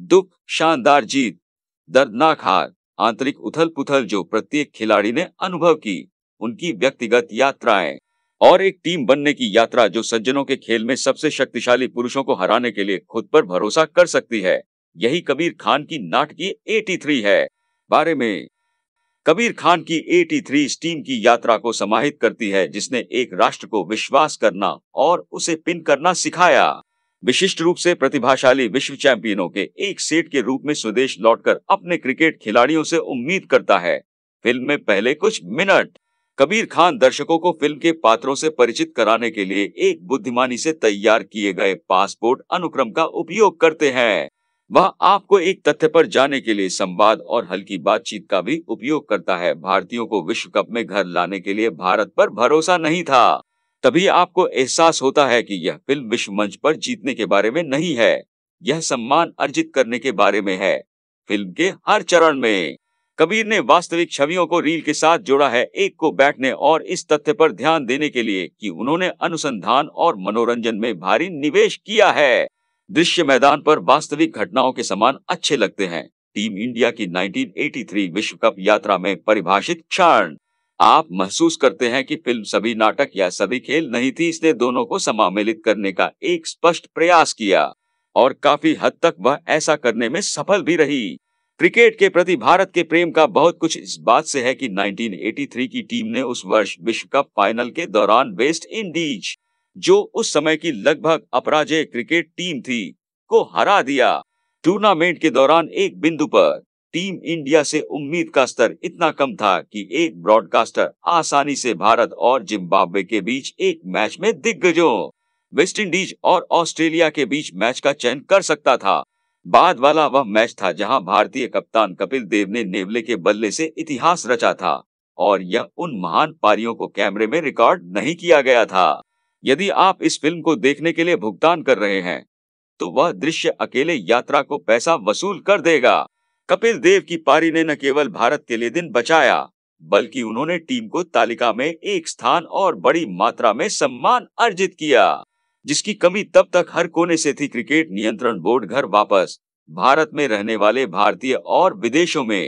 दुख शानदार जीत दर्दनाक हार आंतरिक उथल पुथल जो प्रत्येक खिलाड़ी ने अनुभव की उनकी व्यक्तिगत यात्राएं और एक टीम बनने की यात्रा जो सज्जनों के खेल में सबसे शक्तिशाली पुरुषों को हराने के लिए खुद पर भरोसा कर सकती है यही कबीर खान की नाटकी एटी 83 है बारे में कबीर खान की 83 स्टीम की यात्रा को समाहित करती है जिसने एक राष्ट्र को विश्वास करना और उसे पिन करना सिखाया विशिष्ट रूप से प्रतिभाशाली विश्व चैंपियनों के एक सेट के रूप में स्वदेश लौटकर अपने क्रिकेट खिलाड़ियों से उम्मीद करता है फिल्म में पहले कुछ मिनट कबीर खान दर्शकों को फिल्म के पात्रों से परिचित कराने के लिए एक बुद्धिमानी से तैयार किए गए पासपोर्ट अनुक्रम का उपयोग करते हैं वह आपको एक तथ्य पर जाने के लिए संवाद और हल्की बातचीत का भी उपयोग करता है भारतीयों को विश्व कप में घर लाने के लिए भारत पर भरोसा नहीं था तभी आपको एहसास होता है कि यह फिल्म विश्व मंच पर जीतने के बारे में नहीं है यह सम्मान अर्जित करने के बारे में है फिल्म के हर चरण में कबीर ने वास्तविक छवियों को रील के साथ जोड़ा है एक को बैठने और इस तथ्य पर ध्यान देने के लिए कि उन्होंने अनुसंधान और मनोरंजन में भारी निवेश किया है दृश्य मैदान पर वास्तविक घटनाओं के समान अच्छे लगते हैं टीम इंडिया की 1983 विश्व कप यात्रा में परिभाषित क्षण आप महसूस करते हैं कि फिल्म सभी नाटक या सभी खेल नहीं थी इसने दोनों को समामिलित करने का एक स्पष्ट प्रयास किया और काफी हद तक वह ऐसा करने में सफल भी रही क्रिकेट के प्रति भारत के प्रेम का बहुत कुछ इस बात से है कि 1983 की टीम ने उस वर्ष विश्व कप फाइनल के दौरान वेस्ट इंडीज जो उस समय की लगभग अपराजय क्रिकेट टीम थी को हरा दिया टूर्नामेंट के दौरान एक बिंदु पर टीम इंडिया से उम्मीद का स्तर इतना कम था कि एक ब्रॉडकास्टर आसानी से भारत और जिम्बाब्वे के बीच एक मैच में दिग्गजों वेस्ट इंडीज और ऑस्ट्रेलिया के बीच मैच का चयन कर सकता था बाद वाला वह मैच था जहां भारतीय कप्तान कपिल देव ने नेवले के बल्ले से इतिहास रचा था और यह उन महान पारियों को कैमरे में रिकॉर्ड नहीं किया गया था यदि आप इस फिल्म को देखने के लिए भुगतान कर रहे हैं तो वह दृश्य अकेले यात्रा को पैसा वसूल कर देगा कपिल देव की पारी ने न केवल भारत के लिए दिन बचाया बल्कि उन्होंने टीम को तालिका में एक स्थान और बड़ी मात्रा में सम्मान अर्जित किया जिसकी कमी तब तक हर कोने से थी क्रिकेट नियंत्रण बोर्ड घर वापस भारत में रहने वाले भारतीय और विदेशों में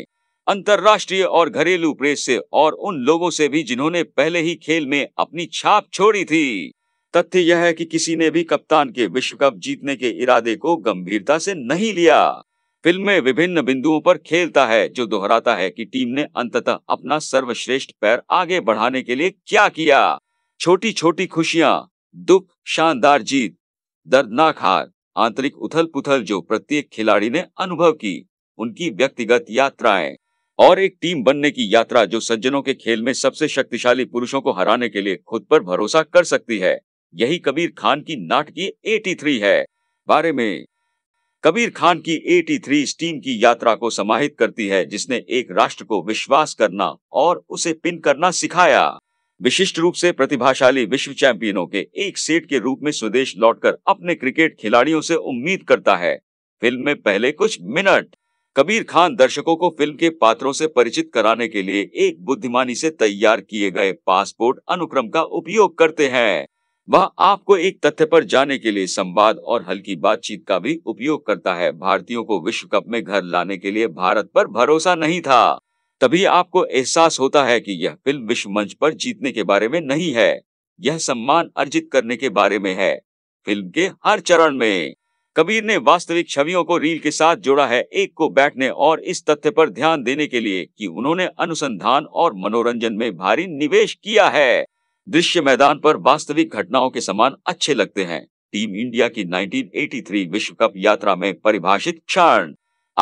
अंतर्राष्ट्रीय और घरेलू प्रेस से और उन लोगों से भी जिन्होंने पहले ही खेल में अपनी छाप छोड़ी थी तथ्य यह है कि किसी ने भी कप्तान के विश्व कप जीतने के इरादे को गंभीरता से नहीं लिया फिल्म में विभिन्न बिंदुओं पर खेलता है जो दोहराता है कि टीम ने अंततः अपना सर्वश्रेष्ठ पैर आगे बढ़ाने के लिए क्या किया छोटी छोटी खुशियां दुख शानदार जीत दर्दनाक हार आंतरिक उथल पुथल जो प्रत्येक खिलाड़ी ने अनुभव की उनकी व्यक्तिगत यात्राएं और एक टीम बनने की यात्रा जो सज्जनों के खेल में सबसे शक्तिशाली पुरुषों को हराने के लिए खुद पर भरोसा कर सकती है यही कबीर खान की नाटकीय 83 है बारे में कबीर खान की 83 थ्री टीम की यात्रा को समाहित करती है जिसने एक राष्ट्र को विश्वास करना और उसे पिन करना सिखाया विशिष्ट रूप से प्रतिभाशाली विश्व चैंपियनों के एक सेट के रूप में स्वदेश लौटकर अपने क्रिकेट खिलाड़ियों से उम्मीद करता है फिल्म में पहले कुछ मिनट कबीर खान दर्शकों को फिल्म के पात्रों से परिचित कराने के लिए एक बुद्धिमानी से तैयार किए गए पासपोर्ट अनुक्रम का उपयोग करते हैं वह आपको एक तथ्य पर जाने के लिए संवाद और हल्की बातचीत का भी उपयोग करता है भारतीयों को विश्व कप में घर लाने के लिए भारत पर भरोसा नहीं था तभी आपको एहसास होता है कि यह फिल्म विश्व मंच पर जीतने के बारे में नहीं है यह सम्मान अर्जित करने के बारे में है फिल्म के हर चरण में कबीर ने वास्तविक छवियों को रील के साथ जोड़ा है एक को बैठने और इस तथ्य पर ध्यान देने के लिए कि उन्होंने अनुसंधान और मनोरंजन में भारी निवेश किया है दृश्य मैदान पर वास्तविक घटनाओं के समान अच्छे लगते हैं टीम इंडिया की 1983 विश्व कप यात्रा में परिभाषित क्षण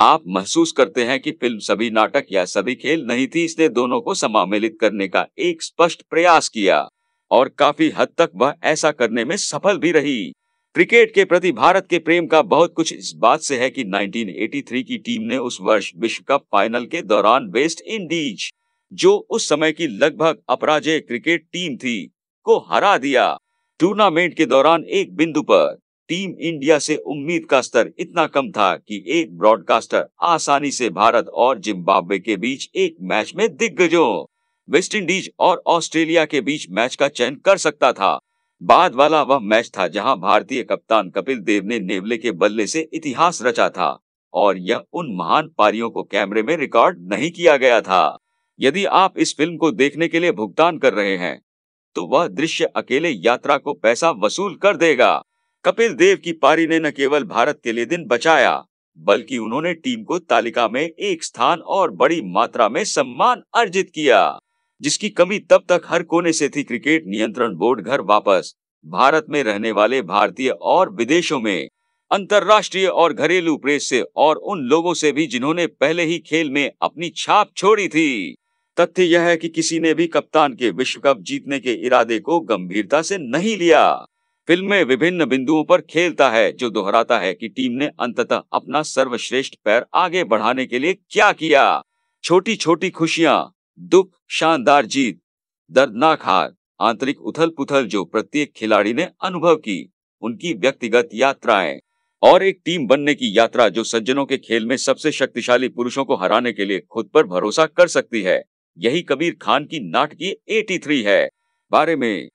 आप महसूस करते हैं कि फिल्म सभी नाटक या सभी खेल नहीं थी इसने दोनों को समामिलित करने का एक स्पष्ट प्रयास किया और काफी हद तक वह ऐसा करने में सफल भी रही क्रिकेट के प्रति भारत के प्रेम का बहुत कुछ इस बात से है कि 1983 की टीम ने उस वर्ष विश्व कप फाइनल के दौरान वेस्ट इंडीज जो उस समय की लगभग अपराजय क्रिकेट टीम थी को हरा दिया टूर्नामेंट के दौरान एक बिंदु पर टीम इंडिया से उम्मीद का स्तर इतना कम था कि एक ब्रॉडकास्टर आसानी से भारत और जिम्बाब्वे के बीच एक मैच में दिग्गजों वेस्टइंडीज और ऑस्ट्रेलिया के बीच मैच का चयन कर सकता था बाद वाला वह मैच था जहां भारतीय कप्तान कपिल देव ने नेवले के बल्ले से इतिहास रचा था और यह उन महान पारियों को कैमरे में रिकॉर्ड नहीं किया गया था यदि आप इस फिल्म को देखने के लिए भुगतान कर रहे हैं तो वह दृश्य अकेले यात्रा को पैसा वसूल कर देगा कपिल देव की पारी ने न केवल भारत के लिए दिन बचाया बल्कि उन्होंने टीम को तालिका में एक स्थान और बड़ी मात्रा में सम्मान अर्जित किया जिसकी कमी तब तक हर कोने से थी क्रिकेट नियंत्रण बोर्ड घर वापस भारत में रहने वाले भारतीय और विदेशों में अंतर्राष्ट्रीय और घरेलू प्रेस से और उन लोगों से भी जिन्होंने पहले ही खेल में अपनी छाप छोड़ी थी तथ्य यह है कि किसी ने भी कप्तान के विश्व कप जीतने के इरादे को गंभीरता से नहीं लिया फिल्म में विभिन्न बिंदुओं पर खेलता है जो दोहराता है कि टीम ने अंततः अपना सर्वश्रेष्ठ पैर आगे बढ़ाने के लिए क्या किया छोटी छोटी खुशियां दुख शानदार जीत दर्दनाक हार आंतरिक उथल पुथल जो प्रत्येक खिलाड़ी ने अनुभव की उनकी व्यक्तिगत यात्राएं और एक टीम बनने की यात्रा जो सज्जनों के खेल में सबसे शक्तिशाली पुरुषों को हराने के लिए खुद पर भरोसा कर सकती है यही कबीर खान की नाटकीय 83 है बारे में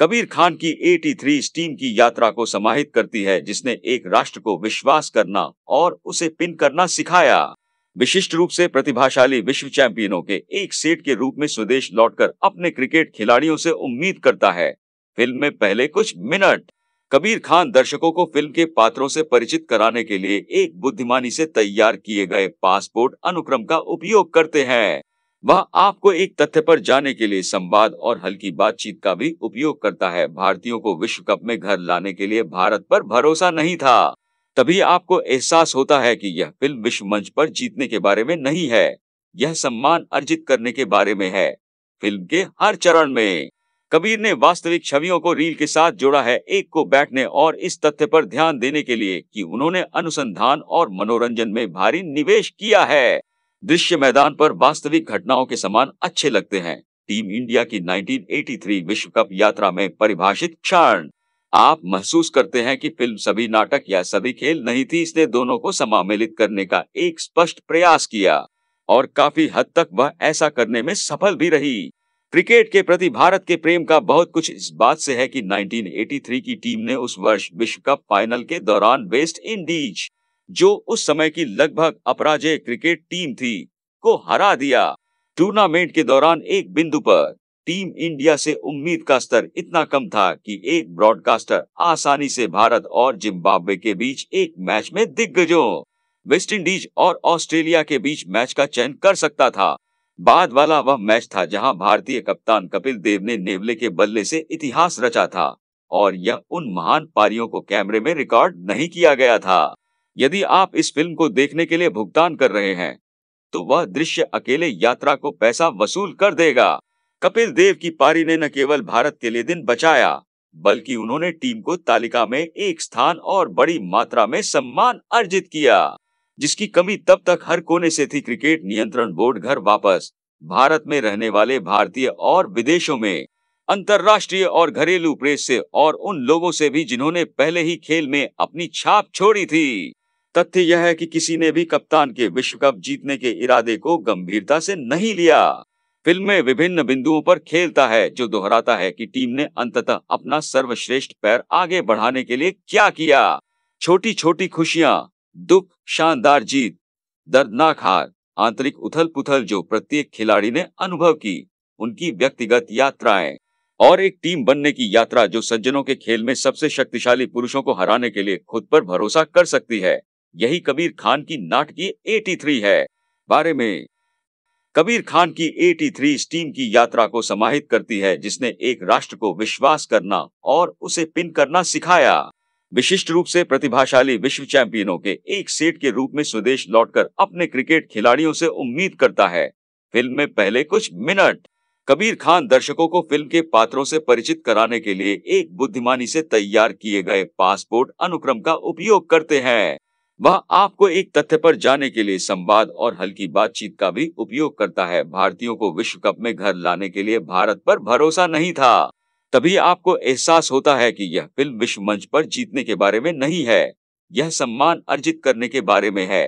कबीर खान की 83 स्टीम की यात्रा को समाहित करती है जिसने एक राष्ट्र को विश्वास करना और उसे पिन करना सिखाया विशिष्ट रूप से प्रतिभाशाली विश्व चैंपियनों के एक सेट के रूप में स्वदेश लौटकर अपने क्रिकेट खिलाड़ियों से उम्मीद करता है फिल्म में पहले कुछ मिनट कबीर खान दर्शकों को फिल्म के पात्रों से परिचित कराने के लिए एक बुद्धिमानी से तैयार किए गए पासपोर्ट अनुक्रम का उपयोग करते हैं वह आपको एक तथ्य पर जाने के लिए संवाद और हल्की बातचीत का भी उपयोग करता है भारतीयों को विश्व कप में घर लाने के लिए भारत पर भरोसा नहीं था तभी आपको एहसास होता है कि यह फिल्म विश्व मंच पर जीतने के बारे में नहीं है यह सम्मान अर्जित करने के बारे में है फिल्म के हर चरण में कबीर ने वास्तविक छवियों को रील के साथ जोड़ा है एक को बैठने और इस तथ्य पर ध्यान देने के लिए कि उन्होंने अनुसंधान और मनोरंजन में भारी निवेश किया है दृश्य मैदान पर वास्तविक घटनाओं के समान अच्छे लगते हैं टीम इंडिया की 1983 विश्व कप यात्रा में परिभाषित क्षण आप महसूस करते हैं कि फिल्म सभी नाटक या सभी खेल नहीं थी इसने दोनों को समामिलित करने का एक स्पष्ट प्रयास किया और काफी हद तक वह ऐसा करने में सफल भी रही क्रिकेट के प्रति भारत के प्रेम का बहुत कुछ इस बात से है कि 1983 की टीम ने उस वर्ष विश्व कप फाइनल के दौरान वेस्ट इंडीज जो उस समय की लगभग अपराजय क्रिकेट टीम थी को हरा दिया टूर्नामेंट के दौरान एक बिंदु पर टीम इंडिया से उम्मीद का स्तर इतना कम था कि एक ब्रॉडकास्टर आसानी से भारत और जिम्बाब्वे के बीच एक मैच में दिग्गजों वेस्ट इंडीज और ऑस्ट्रेलिया के बीच मैच का चयन कर सकता था बाद वाला वह मैच था जहां भारतीय कप्तान कपिल देव ने नेवले के बल्ले से इतिहास रचा था और यह उन महान पारियों को कैमरे में रिकॉर्ड नहीं किया गया था यदि आप इस फिल्म को देखने के लिए भुगतान कर रहे हैं तो वह दृश्य अकेले यात्रा को पैसा वसूल कर देगा कपिल देव की पारी ने न केवल भारत के लिए दिन बचाया बल्कि उन्होंने टीम को तालिका में एक स्थान और बड़ी मात्रा में सम्मान अर्जित किया जिसकी कमी तब तक हर कोने से थी क्रिकेट नियंत्रण बोर्ड घर वापस भारत में रहने वाले भारतीय और विदेशों में अंतर्राष्ट्रीय और घरेलू प्रेस से और उन लोगों से भी जिन्होंने पहले ही खेल में अपनी छाप छोड़ी थी तथ्य यह है कि किसी ने भी कप्तान के विश्व कप जीतने के इरादे को गंभीरता से नहीं लिया फिल्म में विभिन्न बिंदुओं पर खेलता है जो दोहराता है कि टीम ने अंततः अपना सर्वश्रेष्ठ पैर आगे बढ़ाने के लिए क्या किया छोटी छोटी खुशियां दुख शानदार जीत दर्दनाक हार आंतरिक उथल पुथल जो प्रत्येक खिलाड़ी ने अनुभव की उनकी व्यक्तिगत यात्राएं और एक टीम बनने की यात्रा जो सज्जनों के खेल में सबसे शक्तिशाली पुरुषों को हराने के लिए खुद पर भरोसा कर सकती है यही कबीर खान की नाटकीय 83 है बारे में कबीर खान की 83 स्टीम की यात्रा को समाहित करती है जिसने एक राष्ट्र को विश्वास करना और उसे पिन करना सिखाया विशिष्ट रूप से प्रतिभाशाली विश्व चैंपियनों के एक सेट के रूप में स्वदेश लौटकर अपने क्रिकेट खिलाड़ियों से उम्मीद करता है फिल्म में पहले कुछ मिनट कबीर खान दर्शकों को फिल्म के पात्रों से परिचित कराने के लिए एक बुद्धिमानी से तैयार किए गए पासपोर्ट अनुक्रम का उपयोग करते हैं वह आपको एक तथ्य पर जाने के लिए संवाद और हल्की बातचीत का भी उपयोग करता है भारतीयों को विश्व कप में घर लाने के लिए भारत पर भरोसा नहीं था तभी आपको एहसास होता है कि यह फिल्म विश्व मंच पर जीतने के बारे में नहीं है यह सम्मान अर्जित करने के बारे में है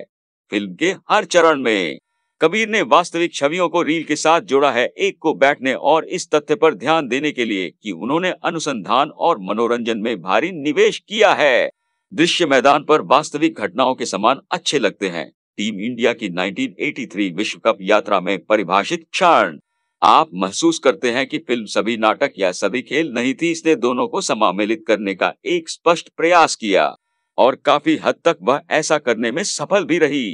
फिल्म के हर चरण में कबीर ने वास्तविक छवियों को रील के साथ जोड़ा है एक को बैठने और इस तथ्य पर ध्यान देने के लिए कि उन्होंने अनुसंधान और मनोरंजन में भारी निवेश किया है दृश्य मैदान पर वास्तविक घटनाओं के समान अच्छे लगते हैं टीम इंडिया की 1983 विश्व कप यात्रा में परिभाषित क्षण आप महसूस करते हैं कि फिल्म सभी नाटक या सभी खेल नहीं थी इसने दोनों को समामिलित करने का एक स्पष्ट प्रयास किया और काफी हद तक वह ऐसा करने में सफल भी रही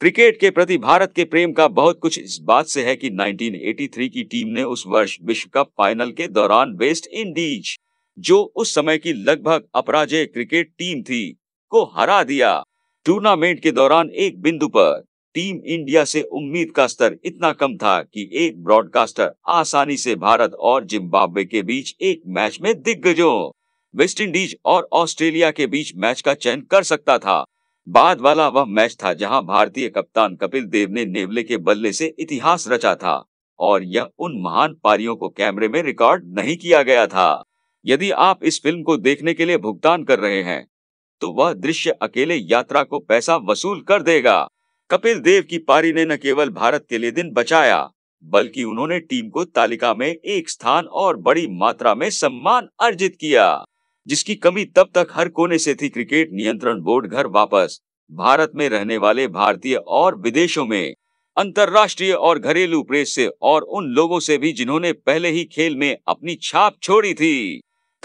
क्रिकेट के प्रति भारत के प्रेम का बहुत कुछ इस बात से है कि 1983 की टीम ने उस वर्ष विश्व कप फाइनल के दौरान वेस्ट इंडीज जो उस समय की लगभग अपराजय क्रिकेट टीम थी को हरा दिया टूर्नामेंट के दौरान एक बिंदु पर टीम इंडिया से उम्मीद का स्तर इतना कम था कि एक ब्रॉडकास्टर आसानी से भारत और जिम्बाब्वे के बीच एक मैच में दिग्गजों वेस्ट इंडीज और ऑस्ट्रेलिया के बीच मैच का चयन कर सकता था बाद वाला वह मैच था जहां भारतीय कप्तान कपिल देव ने नेवले के बल्ले से इतिहास रचा था और यह उन महान पारियों को कैमरे में रिकॉर्ड नहीं किया गया था यदि आप इस फिल्म को देखने के लिए भुगतान कर रहे हैं तो वह दृश्य अकेले यात्रा को पैसा वसूल कर देगा कपिल देव की पारी ने न केवल भारत के लिए दिन बचाया बल्कि उन्होंने टीम को तालिका में एक स्थान और बड़ी मात्रा में सम्मान अर्जित किया जिसकी कमी तब तक हर कोने से थी क्रिकेट नियंत्रण बोर्ड घर वापस भारत में रहने वाले भारतीय और विदेशों में अंतर्राष्ट्रीय और घरेलू प्रेस से और उन लोगों से भी जिन्होंने पहले ही खेल में अपनी छाप छोड़ी थी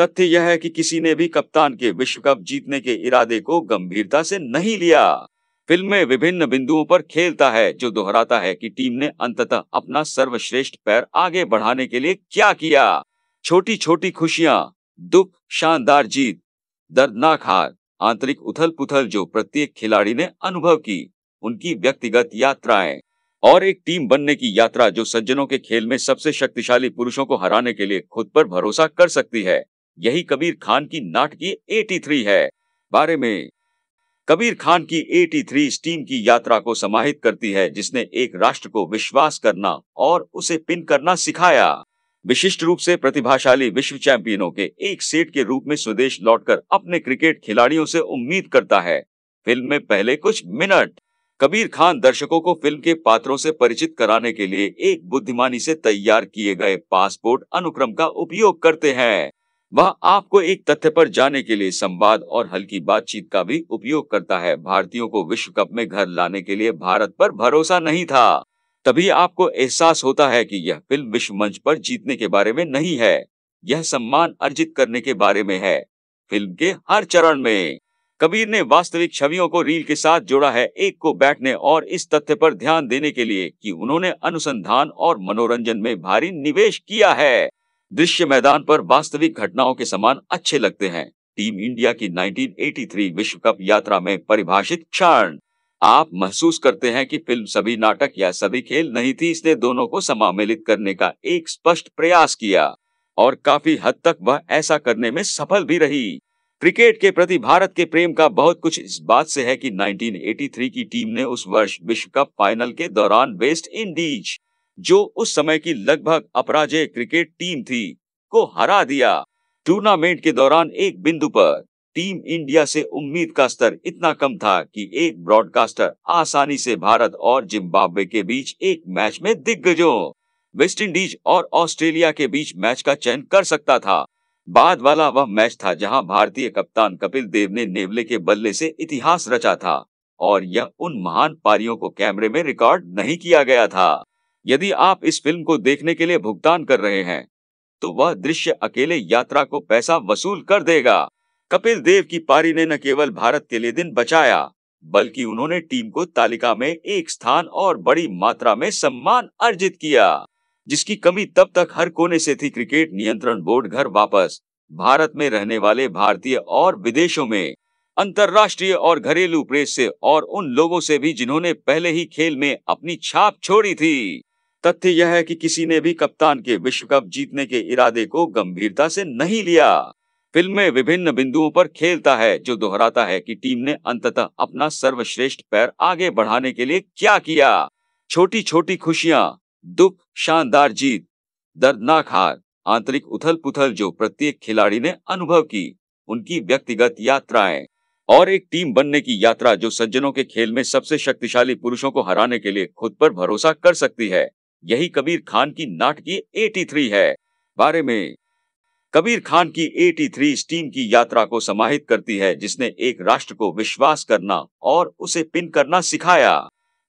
तथ्य यह है कि किसी ने भी कप्तान के विश्व कप जीतने के इरादे को गंभीरता से नहीं लिया फिल्म में विभिन्न बिंदुओं पर खेलता है जो दोहराता है कि टीम ने अंततः अपना सर्वश्रेष्ठ पैर आगे बढ़ाने के लिए क्या किया छोटी छोटी खुशियां दुख शानदार जीत दर्दनाक हार आंतरिक उथल पुथल जो प्रत्येक खिलाड़ी ने अनुभव की उनकी व्यक्तिगत यात्राएं और एक टीम बनने की यात्रा जो सज्जनों के खेल में सबसे शक्तिशाली पुरुषों को हराने के लिए खुद पर भरोसा कर सकती है यही कबीर खान की नाटकीय 83 है बारे में कबीर खान की 83 स्टीम की यात्रा को समाहित करती है जिसने एक राष्ट्र को विश्वास करना और उसे पिन करना सिखाया विशिष्ट रूप से प्रतिभाशाली विश्व चैंपियनों के एक सेट के रूप में स्वदेश लौटकर अपने क्रिकेट खिलाड़ियों से उम्मीद करता है फिल्म में पहले कुछ मिनट कबीर खान दर्शकों को फिल्म के पात्रों से परिचित कराने के लिए एक बुद्धिमानी से तैयार किए गए पासपोर्ट अनुक्रम का उपयोग करते हैं वह आपको एक तथ्य पर जाने के लिए संवाद और हल्की बातचीत का भी उपयोग करता है भारतीयों को विश्व कप में घर लाने के लिए भारत पर भरोसा नहीं था तभी आपको एहसास होता है कि यह फिल्म विश्व मंच पर जीतने के बारे में नहीं है यह सम्मान अर्जित करने के बारे में है फिल्म के हर चरण में कबीर ने वास्तविक छवियों को रील के साथ जोड़ा है एक को बैठने और इस तथ्य पर ध्यान देने के लिए कि उन्होंने अनुसंधान और मनोरंजन में भारी निवेश किया है दृश्य मैदान पर वास्तविक घटनाओं के समान अच्छे लगते हैं टीम इंडिया की 1983 विश्व कप यात्रा में परिभाषित क्षण आप महसूस करते हैं कि फिल्म सभी नाटक या सभी खेल नहीं थी इसने दोनों को समामिलित करने का एक स्पष्ट प्रयास किया और काफी हद तक वह ऐसा करने में सफल भी रही क्रिकेट के प्रति भारत के प्रेम का बहुत कुछ इस बात से है कि 1983 की टीम ने उस वर्ष विश्व कप फाइनल के दौरान वेस्ट इंडीज जो उस समय की लगभग अपराजय क्रिकेट टीम थी को हरा दिया टूर्नामेंट के दौरान एक बिंदु पर टीम इंडिया से उम्मीद का स्तर इतना कम था कि एक ब्रॉडकास्टर आसानी से भारत और जिम्बाब्वे के बीच एक मैच में दिग्गजों वेस्टइंडीज और ऑस्ट्रेलिया के बीच मैच का चयन कर सकता था बाद वाला वह मैच था जहां भारतीय कप्तान कपिल देव ने नेवले के बल्ले से इतिहास रचा था और यह उन महान पारियों को कैमरे में रिकॉर्ड नहीं किया गया था यदि आप इस फिल्म को देखने के लिए भुगतान कर रहे हैं तो वह दृश्य अकेले यात्रा को पैसा वसूल कर देगा कपिल देव की पारी ने न केवल भारत के लिए दिन बचाया बल्कि उन्होंने टीम को तालिका में एक स्थान और बड़ी मात्रा में सम्मान अर्जित किया जिसकी कमी तब तक हर कोने से थी क्रिकेट नियंत्रण बोर्ड घर वापस भारत में रहने वाले भारतीय और विदेशों में अंतरराष्ट्रीय और घरेलू प्रेस से और उन लोगों से भी जिन्होंने पहले ही खेल में अपनी छाप छोड़ी थी तथ्य यह है कि किसी ने भी कप्तान के विश्व कप जीतने के इरादे को गंभीरता से नहीं लिया फिल्म में विभिन्न बिंदुओं पर खेलता है जो दोहराता है कि टीम ने अंततः अपना सर्वश्रेष्ठ पैर आगे बढ़ाने के लिए क्या किया छोटी छोटी खुशियां दुख शानदार जीत दर्दनाक हार आंतरिक उथल पुथल जो प्रत्येक खिलाड़ी ने अनुभव की उनकी व्यक्तिगत यात्राएं और एक टीम बनने की यात्रा जो सज्जनों के खेल में सबसे शक्तिशाली पुरुषों को हराने के लिए खुद पर भरोसा कर सकती है यही कबीर खान की नाटकीय 83 है बारे में कबीर खान की 83 स्टीम की यात्रा को समाहित करती है जिसने एक राष्ट्र को विश्वास करना और उसे पिन करना सिखाया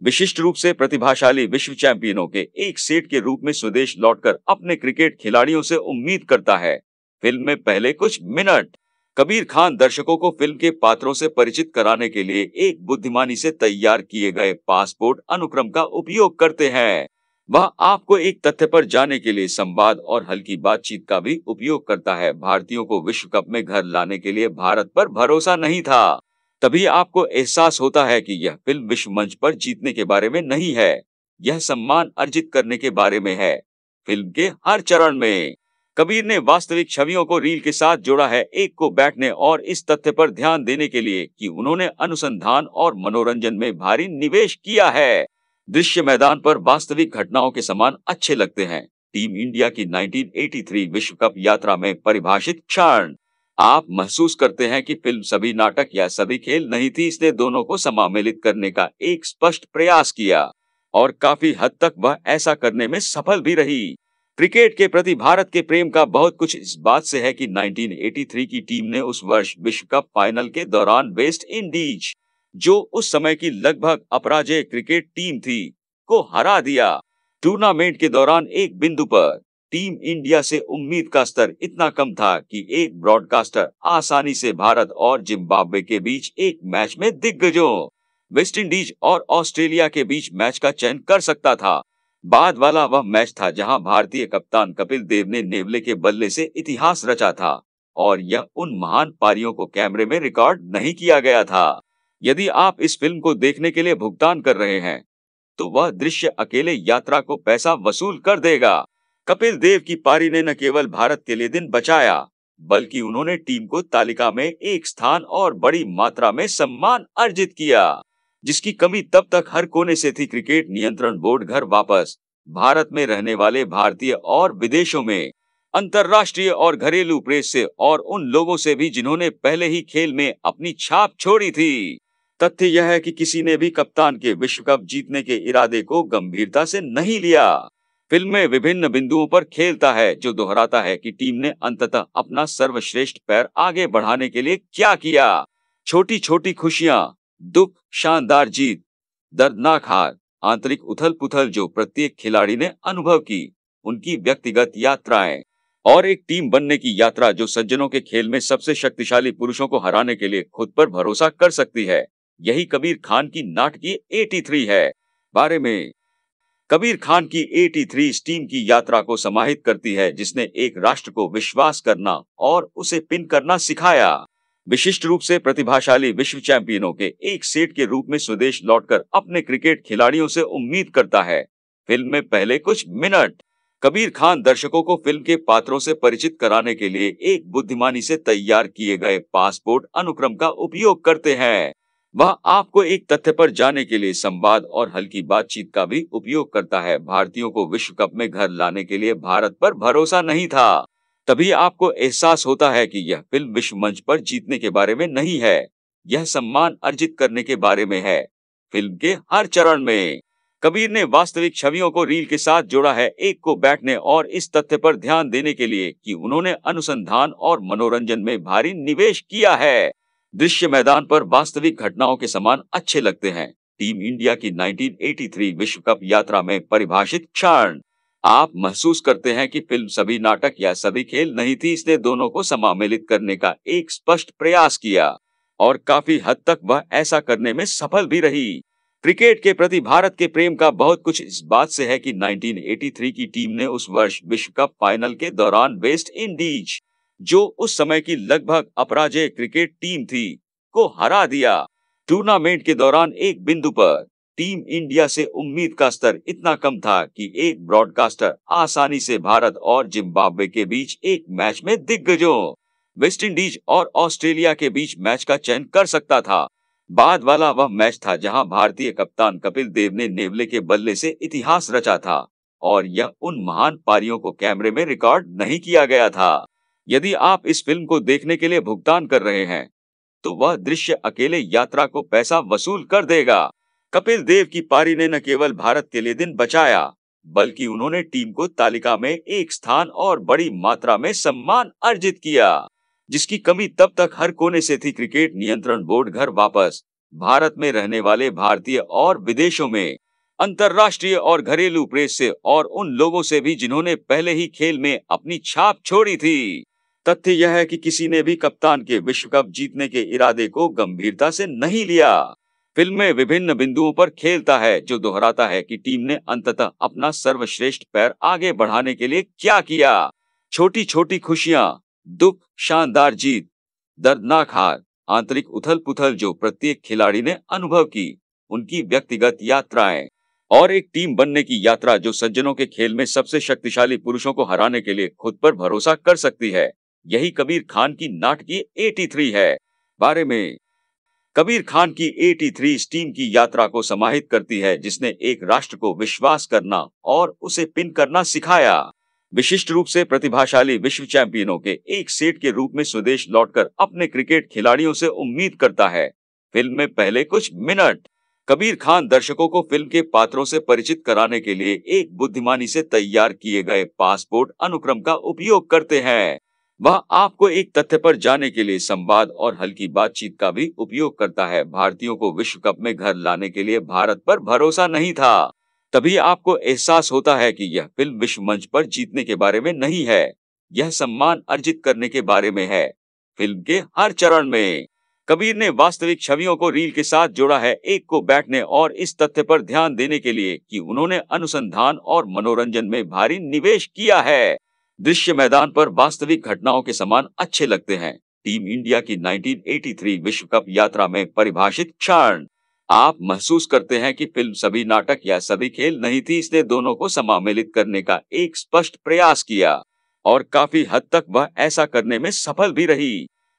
विशिष्ट रूप से प्रतिभाशाली विश्व चैंपियनों के एक सेट के रूप में स्वदेश लौटकर अपने क्रिकेट खिलाड़ियों से उम्मीद करता है फिल्म में पहले कुछ मिनट कबीर खान दर्शकों को फिल्म के पात्रों से परिचित कराने के लिए एक बुद्धिमानी से तैयार किए गए पासपोर्ट अनुक्रम का उपयोग करते हैं वह आपको एक तथ्य पर जाने के लिए संवाद और हल्की बातचीत का भी उपयोग करता है भारतीयों को विश्व कप में घर लाने के लिए भारत पर भरोसा नहीं था तभी आपको एहसास होता है कि यह फिल्म विश्व मंच पर जीतने के बारे में नहीं है यह सम्मान अर्जित करने के बारे में है फिल्म के हर चरण में कबीर ने वास्तविक छवियों को रील के साथ जोड़ा है एक को बैठने और इस तथ्य पर ध्यान देने के लिए कि उन्होंने अनुसंधान और मनोरंजन में भारी निवेश किया है दृश्य मैदान पर वास्तविक घटनाओं के समान अच्छे लगते हैं टीम इंडिया की 1983 विश्व कप यात्रा में परिभाषित क्षण आप महसूस करते हैं कि फिल्म सभी नाटक या सभी खेल नहीं थी इसने दोनों को समामिलित करने का एक स्पष्ट प्रयास किया और काफी हद तक वह ऐसा करने में सफल भी रही क्रिकेट के प्रति भारत के प्रेम का बहुत कुछ इस बात से है कि 1983 की टीम ने उस वर्ष विश्व कप फाइनल के दौरान वेस्ट इंडीज जो उस समय की लगभग अपराजय क्रिकेट टीम थी को हरा दिया टूर्नामेंट के दौरान एक बिंदु पर टीम इंडिया से उम्मीद का स्तर इतना कम था कि एक ब्रॉडकास्टर आसानी से भारत और जिम्बाब्वे के बीच एक मैच में दिग्गजों वेस्ट इंडीज और ऑस्ट्रेलिया के बीच मैच का चयन कर सकता था बाद वाला वह मैच था जहां भारतीय कप्तान कपिल देव ने नेवले के बल्ले से इतिहास रचा था और यह उन महान पारियों को कैमरे में रिकॉर्ड नहीं किया गया था यदि आप इस फिल्म को देखने के लिए भुगतान कर रहे हैं तो वह दृश्य अकेले यात्रा को पैसा वसूल कर देगा कपिल देव की पारी ने न केवल भारत के लिए दिन बचाया बल्कि उन्होंने टीम को तालिका में एक स्थान और बड़ी मात्रा में सम्मान अर्जित किया जिसकी कमी तब तक हर कोने से थी क्रिकेट नियंत्रण बोर्ड घर वापस भारत में रहने वाले भारतीय और विदेशों में अंतर्राष्ट्रीय और घरेलू प्रेस से और उन लोगों से भी जिन्होंने पहले ही खेल में अपनी छाप छोड़ी थी तथ्य यह है कि किसी ने भी कप्तान के विश्व कप जीतने के इरादे को गंभीरता से नहीं लिया फिल्म में विभिन्न बिंदुओं पर खेलता है जो दोहराता है कि टीम ने अंततः अपना सर्वश्रेष्ठ पैर आगे बढ़ाने के लिए क्या किया छोटी छोटी खुशियां दुख शानदार जीत दर्दनाक हार आंतरिक उथल पुथल जो प्रत्येक खिलाड़ी ने अनुभव की उनकी व्यक्तिगत यात्राएं और एक टीम बनने की यात्रा जो सज्जनों के खेल में सबसे शक्तिशाली पुरुषों को हराने के लिए खुद पर भरोसा कर सकती है यही कबीर खान की नाटकीय 83 है बारे में कबीर खान की 83 स्टीम की यात्रा को समाहित करती है जिसने एक राष्ट्र को विश्वास करना और उसे पिन करना सिखाया विशिष्ट रूप से प्रतिभाशाली विश्व चैंपियनों के एक सेट के रूप में स्वदेश लौटकर अपने क्रिकेट खिलाड़ियों से उम्मीद करता है फिल्म में पहले कुछ मिनट कबीर खान दर्शकों को फिल्म के पात्रों से परिचित कराने के लिए एक बुद्धिमानी से तैयार किए गए पासपोर्ट अनुक्रम का उपयोग करते हैं वह आपको एक तथ्य पर जाने के लिए संवाद और हल्की बातचीत का भी उपयोग करता है भारतीयों को विश्व कप में घर लाने के लिए भारत पर भरोसा नहीं था तभी आपको एहसास होता है कि यह फिल्म विश्व मंच पर जीतने के बारे में नहीं है यह सम्मान अर्जित करने के बारे में है फिल्म के हर चरण में कबीर ने वास्तविक छवियों को रील के साथ जोड़ा है एक को बैठने और इस तथ्य पर ध्यान देने के लिए कि उन्होंने अनुसंधान और मनोरंजन में भारी निवेश किया है दृश्य मैदान पर वास्तविक घटनाओं के समान अच्छे लगते हैं टीम इंडिया की 1983 विश्व कप यात्रा में परिभाषित क्षण आप महसूस करते हैं कि फिल्म सभी नाटक या सभी खेल नहीं थी इसने दोनों को समामिलित करने का एक स्पष्ट प्रयास किया और काफी हद तक वह ऐसा करने में सफल भी रही क्रिकेट के प्रति भारत के प्रेम का बहुत कुछ इस बात से है कि 1983 की टीम ने उस वर्ष विश्व कप फाइनल के दौरान वेस्ट इंडीज जो उस समय की लगभग अपराजय क्रिकेट टीम थी को हरा दिया टूर्नामेंट के दौरान एक बिंदु पर टीम इंडिया से उम्मीद का स्तर इतना कम था कि एक ब्रॉडकास्टर आसानी से भारत और जिम्बाब्वे के बीच एक मैच में दिग्गजों वेस्टइंडीज और ऑस्ट्रेलिया के बीच मैच का चयन कर सकता था बाद वाला वह मैच था जहां भारतीय कप्तान कपिल देव ने नेवले के बल्ले से इतिहास रचा था और यह उन महान पारियों को कैमरे में रिकॉर्ड नहीं किया गया था यदि आप इस फिल्म को देखने के लिए भुगतान कर रहे हैं तो वह दृश्य अकेले यात्रा को पैसा वसूल कर देगा कपिल देव की पारी ने न केवल भारत के लिए दिन बचाया बल्कि उन्होंने टीम को तालिका में एक स्थान और बड़ी मात्रा में सम्मान अर्जित किया जिसकी कमी तब तक हर कोने से थी क्रिकेट नियंत्रण बोर्ड घर वापस भारत में रहने वाले भारतीय और विदेशों में अंतर्राष्ट्रीय और घरेलू प्रेस से और उन लोगों से भी जिन्होंने पहले ही खेल में अपनी छाप छोड़ी थी तथ्य यह है कि किसी ने भी कप्तान के विश्व कप जीतने के इरादे को गंभीरता से नहीं लिया फिल्म में विभिन्न बिंदुओं पर खेलता है जो दोहराता है कि टीम ने अंततः अपना सर्वश्रेष्ठ पैर आगे बढ़ाने के लिए क्या किया छोटी छोटी खुशियां दुख शानदार जीत दर्दनाक हार आंतरिक उथल पुथल जो प्रत्येक खिलाड़ी ने अनुभव की उनकी व्यक्तिगत यात्राएं और एक टीम बनने की यात्रा जो सज्जनों के खेल में सबसे शक्तिशाली पुरुषों को हराने के लिए खुद पर भरोसा कर सकती है यही कबीर खान की नाटकी एटी 83 है बारे में कबीर खान की 83 स्टीम की यात्रा को समाहित करती है जिसने एक राष्ट्र को विश्वास करना और उसे पिन करना सिखाया विशिष्ट रूप से प्रतिभाशाली विश्व चैंपियनों के एक सेट के रूप में स्वदेश लौटकर अपने क्रिकेट खिलाड़ियों से उम्मीद करता है फिल्म में पहले कुछ मिनट कबीर खान दर्शकों को फिल्म के पात्रों से परिचित कराने के लिए एक बुद्धिमानी से तैयार किए गए पासपोर्ट अनुक्रम का उपयोग करते हैं वह आपको एक तथ्य पर जाने के लिए संवाद और हल्की बातचीत का भी उपयोग करता है भारतीयों को विश्व कप में घर लाने के लिए भारत पर भरोसा नहीं था तभी आपको एहसास होता है कि यह फिल्म विश्व मंच पर जीतने के बारे में नहीं है यह सम्मान अर्जित करने के बारे में है फिल्म के हर चरण में कबीर ने वास्तविक छवियों को रील के साथ जोड़ा है एक को बैठने और इस तथ्य पर ध्यान देने के लिए कि उन्होंने अनुसंधान और मनोरंजन में भारी निवेश किया है दृश्य मैदान पर वास्तविक घटनाओं के समान अच्छे लगते हैं टीम इंडिया की 1983 विश्व कप यात्रा में परिभाषित क्षण आप महसूस करते हैं कि फिल्म सभी नाटक या सभी खेल नहीं थी इसने दोनों को समामिलित करने का एक स्पष्ट प्रयास किया और काफी हद तक वह ऐसा करने में सफल भी रही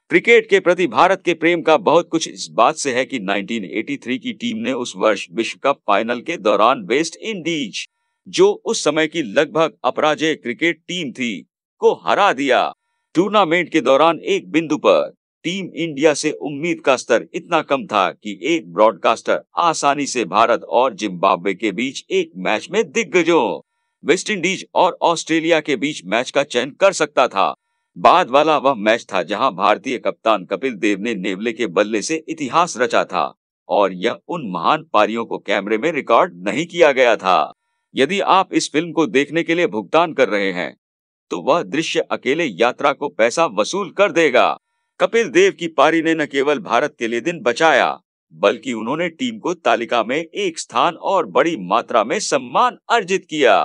क्रिकेट के प्रति भारत के प्रेम का बहुत कुछ इस बात से है कि 1983 की टीम ने उस वर्ष विश्व कप फाइनल के दौरान वेस्ट इंडीज जो उस समय की लगभग अपराजय क्रिकेट टीम थी को हरा दिया टूर्नामेंट के दौरान एक बिंदु पर टीम इंडिया से उम्मीद का स्तर इतना कम था कि एक ब्रॉडकास्टर आसानी से भारत और जिम्बाब्वे के बीच एक मैच में दिग्गजों वेस्टइंडीज और ऑस्ट्रेलिया के बीच मैच का चयन कर सकता था बाद वाला वह मैच था जहां भारतीय कप्तान कपिल देव ने नेवले के बल्ले से इतिहास रचा था और यह उन महान पारियों को कैमरे में रिकॉर्ड नहीं किया गया था यदि आप इस फिल्म को देखने के लिए भुगतान कर रहे हैं तो वह दृश्य अकेले यात्रा को पैसा वसूल कर देगा कपिल देव की पारी ने न केवल भारत के लिए दिन बचाया बल्कि उन्होंने टीम को तालिका में एक स्थान और बड़ी मात्रा में सम्मान अर्जित किया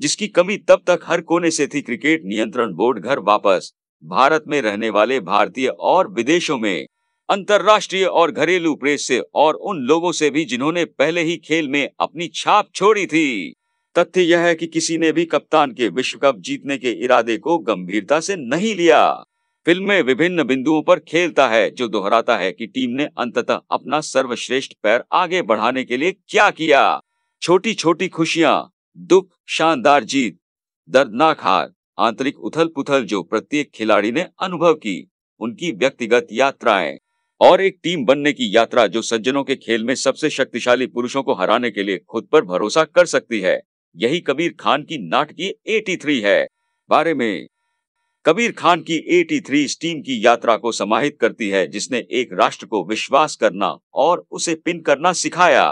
जिसकी कमी तब तक हर कोने से थी क्रिकेट नियंत्रण बोर्ड घर वापस भारत में रहने वाले भारतीय और विदेशों में अंतर्राष्ट्रीय और घरेलू प्रेस से और उन लोगों से भी जिन्होंने पहले ही खेल में अपनी छाप छोड़ी थी तथ्य यह है कि किसी ने भी कप्तान के विश्व कप जीतने के इरादे को गंभीरता से नहीं लिया फिल्म में विभिन्न बिंदुओं पर खेलता है जो दोहराता है कि टीम ने अंततः अपना सर्वश्रेष्ठ पैर आगे बढ़ाने के लिए क्या किया छोटी छोटी खुशियां दुख शानदार जीत दर्दनाक हार आंतरिक उथल पुथल जो प्रत्येक खिलाड़ी ने अनुभव की उनकी व्यक्तिगत यात्राएं और एक टीम बनने की यात्रा जो सज्जनों के खेल में सबसे शक्तिशाली पुरुषों को हराने के लिए खुद पर भरोसा कर सकती है यही कबीर खान की नाटकीय 83 है बारे में कबीर खान की 83 थ्री टीम की यात्रा को समाहित करती है जिसने एक राष्ट्र को विश्वास करना और उसे पिन करना सिखाया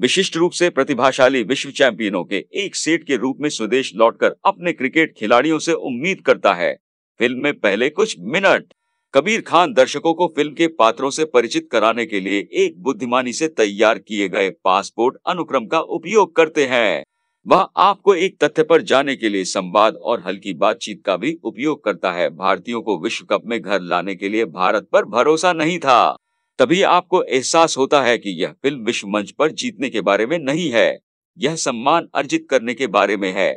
विशिष्ट रूप से प्रतिभाशाली विश्व चैंपियनों के एक सेट के रूप में स्वदेश लौटकर अपने क्रिकेट खिलाड़ियों से उम्मीद करता है फिल्म में पहले कुछ मिनट कबीर खान दर्शकों को फिल्म के पात्रों से परिचित कराने के लिए एक बुद्धिमानी से तैयार किए गए पासपोर्ट अनुक्रम का उपयोग करते हैं वह आपको एक तथ्य पर जाने के लिए संवाद और हल्की बातचीत का भी उपयोग करता है भारतीयों को विश्व कप में घर लाने के लिए भारत पर भरोसा नहीं था तभी आपको एहसास होता है कि यह फिल्म विश्व मंच पर जीतने के बारे में नहीं है यह सम्मान अर्जित करने के बारे में है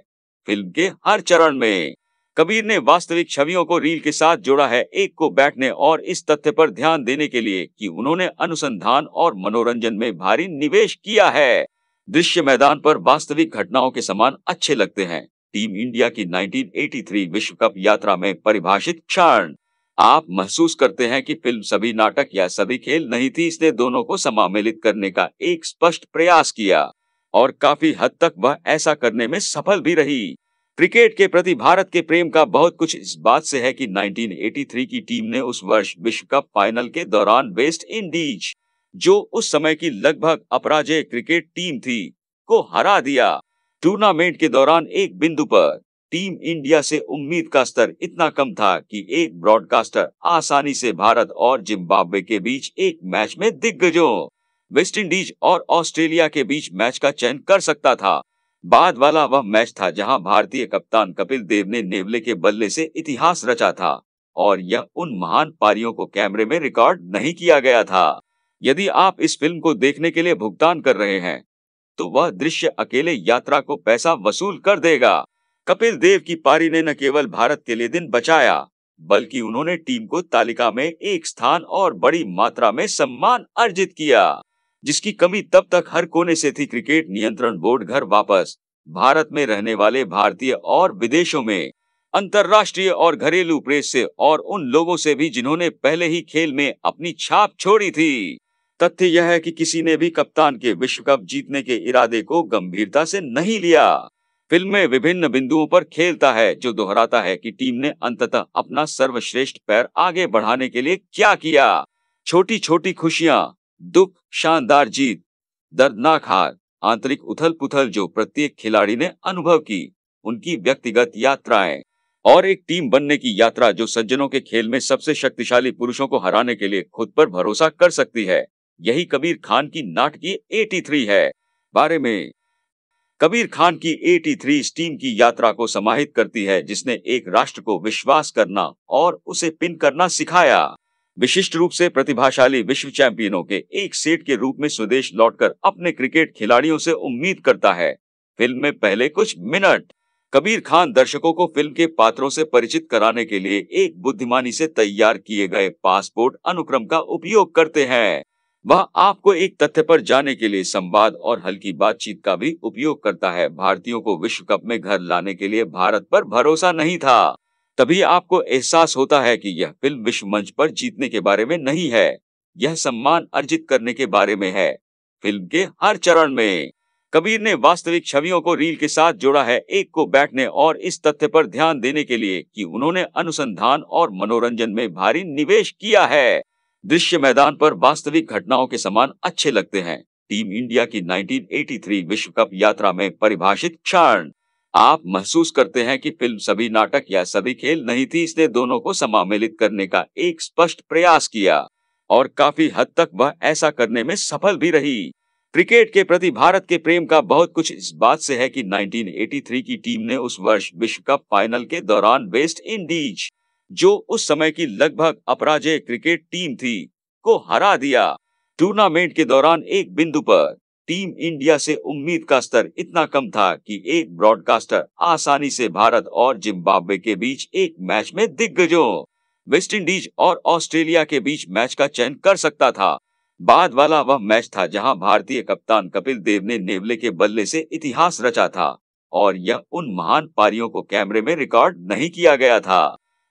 फिल्म के हर चरण में कबीर ने वास्तविक छवियों को रील के साथ जोड़ा है एक को बैठने और इस तथ्य पर ध्यान देने के लिए कि उन्होंने अनुसंधान और मनोरंजन में भारी निवेश किया है दृश्य मैदान पर वास्तविक घटनाओं के समान अच्छे लगते हैं टीम इंडिया की 1983 विश्व कप यात्रा में परिभाषित क्षण आप महसूस करते हैं कि फिल्म सभी नाटक या सभी खेल नहीं थी इसने दोनों को समामिलित करने का एक स्पष्ट प्रयास किया और काफी हद तक वह ऐसा करने में सफल भी रही क्रिकेट के प्रति भारत के प्रेम का बहुत कुछ इस बात से है कि 1983 की टीम ने उस वर्ष विश्व कप फाइनल के दौरान वेस्ट इंडीज जो उस समय की लगभग अपराजय क्रिकेट टीम थी को हरा दिया टूर्नामेंट के दौरान एक बिंदु पर टीम इंडिया से उम्मीद का स्तर इतना कम था कि एक ब्रॉडकास्टर आसानी से भारत और जिम्बाब्वे के बीच एक मैच में दिग्गजों वेस्टइंडीज और ऑस्ट्रेलिया के बीच मैच का चयन कर सकता था बाद वाला वह मैच था जहां भारतीय कप्तान कपिल देव ने नेवले के बल्ले से इतिहास रचा था और यह उन महान पारियों को कैमरे में रिकॉर्ड नहीं किया गया था यदि आप इस फिल्म को देखने के लिए भुगतान कर रहे हैं तो वह दृश्य अकेले यात्रा को पैसा वसूल कर देगा कपिल देव की पारी ने न केवल भारत के लिए दिन बचाया बल्कि उन्होंने टीम को तालिका में एक स्थान और बड़ी मात्रा में सम्मान अर्जित किया जिसकी कमी तब तक हर कोने से थी क्रिकेट नियंत्रण बोर्ड घर वापस भारत में रहने वाले भारतीय और विदेशों में अंतर्राष्ट्रीय और घरेलू प्रेस से और उन लोगों से भी जिन्होंने पहले ही खेल में अपनी छाप छोड़ी थी तथ्य यह है कि किसी ने भी कप्तान के विश्व कप जीतने के इरादे को गंभीरता से नहीं लिया फिल्म में विभिन्न बिंदुओं पर खेलता है जो दोहराता है कि टीम ने अंततः अपना सर्वश्रेष्ठ पैर आगे बढ़ाने के लिए क्या किया छोटी छोटी खुशियां दुख शानदार जीत दर्दनाक हार आंतरिक उथल पुथल जो प्रत्येक खिलाड़ी ने अनुभव की उनकी व्यक्तिगत यात्राएं और एक टीम बनने की यात्रा जो सज्जनों के खेल में सबसे शक्तिशाली पुरुषों को हराने के लिए खुद पर भरोसा कर सकती है यही कबीर खान की नाटकीय 83 है बारे में कबीर खान की 83 थ्री टीम की यात्रा को समाहित करती है जिसने एक राष्ट्र को विश्वास करना और उसे पिन करना सिखाया विशिष्ट रूप से प्रतिभाशाली विश्व चैंपियनों के एक सेट के रूप में स्वदेश लौटकर अपने क्रिकेट खिलाड़ियों से उम्मीद करता है फिल्म में पहले कुछ मिनट कबीर खान दर्शकों को फिल्म के पात्रों से परिचित कराने के लिए एक बुद्धिमानी से तैयार किए गए पासपोर्ट अनुक्रम का उपयोग करते हैं वह आपको एक तथ्य पर जाने के लिए संवाद और हल्की बातचीत का भी उपयोग करता है भारतीयों को विश्व कप में घर लाने के लिए भारत पर भरोसा नहीं था तभी आपको एहसास होता है कि यह फिल्म विश्व मंच पर जीतने के बारे में नहीं है यह सम्मान अर्जित करने के बारे में है फिल्म के हर चरण में कबीर ने वास्तविक छवियों को रील के साथ जोड़ा है एक को बैठने और इस तथ्य पर ध्यान देने के लिए कि उन्होंने अनुसंधान और मनोरंजन में भारी निवेश किया है दृश्य मैदान पर वास्तविक घटनाओं के समान अच्छे लगते हैं टीम इंडिया की 1983 विश्व कप यात्रा में परिभाषित क्षण आप महसूस करते हैं कि फिल्म सभी नाटक या सभी खेल नहीं थी इसने दोनों को समामिलित करने का एक स्पष्ट प्रयास किया और काफी हद तक वह ऐसा करने में सफल भी रही क्रिकेट के प्रति भारत के प्रेम का बहुत कुछ इस बात से है कि 1983 की टीम ने उस वर्ष विश्व कप फाइनल के दौरान वेस्ट इंडीज जो उस समय की लगभग अपराजय क्रिकेट टीम थी को हरा दिया टूर्नामेंट के दौरान एक बिंदु पर टीम इंडिया से उम्मीद का स्तर इतना कम था कि एक ब्रॉडकास्टर आसानी से भारत और जिम्बाब्वे के बीच एक मैच में दिग्गजों वेस्टइंडीज और ऑस्ट्रेलिया के बीच मैच का चयन कर सकता था बाद वाला वह मैच था जहां भारतीय कप्तान कपिल देव ने नेवले के बल्ले से इतिहास रचा था और यह उन महान पारियों को कैमरे में रिकॉर्ड नहीं किया गया था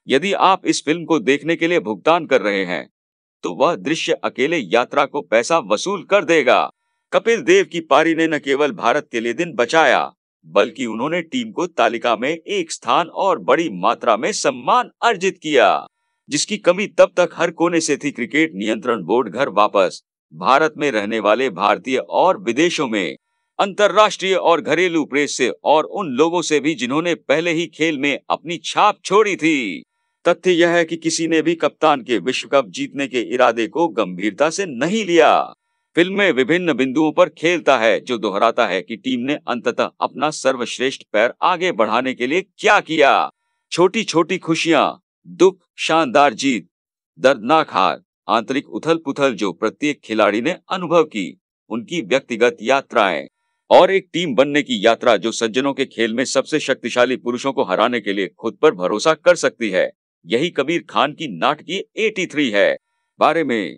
यदि आप इस फिल्म को देखने के लिए भुगतान कर रहे हैं तो वह दृश्य अकेले यात्रा को पैसा वसूल कर देगा कपिल देव की पारी ने न केवल भारत के लिए दिन बचाया बल्कि उन्होंने टीम को तालिका में एक स्थान और बड़ी मात्रा में सम्मान अर्जित किया जिसकी कमी तब तक हर कोने से थी क्रिकेट नियंत्रण बोर्ड घर वापस भारत में रहने वाले भारतीय और विदेशों में अंतर्राष्ट्रीय और घरेलू प्रेस से और उन लोगों से भी जिन्होंने पहले ही खेल में अपनी छाप छोड़ी थी तथ्य यह है कि किसी ने भी कप्तान के विश्व कप जीतने के इरादे को गंभीरता से नहीं लिया फिल्म में विभिन्न बिंदुओं पर खेलता है जो दोहराता है कि टीम ने अंततः अपना सर्वश्रेष्ठ पैर आगे बढ़ाने के लिए क्या किया छोटी छोटी खुशियां दुख शानदार जीत दर्दनाक हार आंतरिक उथल पुथल जो प्रत्येक खिलाड़ी ने अनुभव की उनकी व्यक्तिगत यात्राएं और एक टीम बनने की यात्रा जो सज्जनों के खेल में सबसे शक्तिशाली पुरुषों को हराने के लिए खुद पर भरोसा कर सकती है यही कबीर खान की नाटकीय 83 है बारे में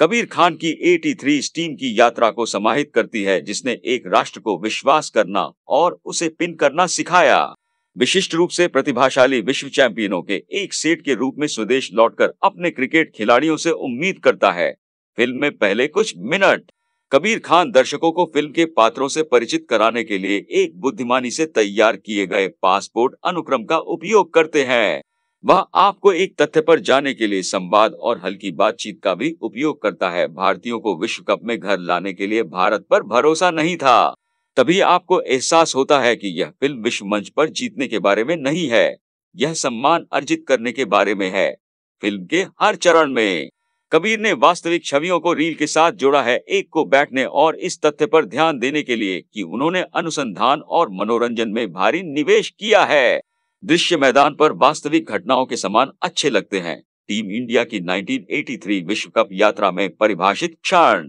कबीर खान की 83 स्टीम की यात्रा को समाहित करती है जिसने एक राष्ट्र को विश्वास करना और उसे पिन करना सिखाया विशिष्ट रूप से प्रतिभाशाली विश्व चैंपियनों के एक सेट के रूप में स्वदेश लौटकर अपने क्रिकेट खिलाड़ियों से उम्मीद करता है फिल्म में पहले कुछ मिनट कबीर खान दर्शकों को फिल्म के पात्रों से परिचित कराने के लिए एक बुद्धिमानी से तैयार किए गए पासपोर्ट अनुक्रम का उपयोग करते हैं वह आपको एक तथ्य पर जाने के लिए संवाद और हल्की बातचीत का भी उपयोग करता है भारतीयों को विश्व कप में घर लाने के लिए भारत पर भरोसा नहीं था तभी आपको एहसास होता है कि यह फिल्म विश्व मंच पर जीतने के बारे में नहीं है यह सम्मान अर्जित करने के बारे में है फिल्म के हर चरण में कबीर ने वास्तविक छवियों को रील के साथ जोड़ा है एक को बैठने और इस तथ्य पर ध्यान देने के लिए कि उन्होंने अनुसंधान और मनोरंजन में भारी निवेश किया है दृश्य मैदान पर वास्तविक घटनाओं के समान अच्छे लगते हैं टीम इंडिया की 1983 विश्व कप यात्रा में परिभाषित क्षण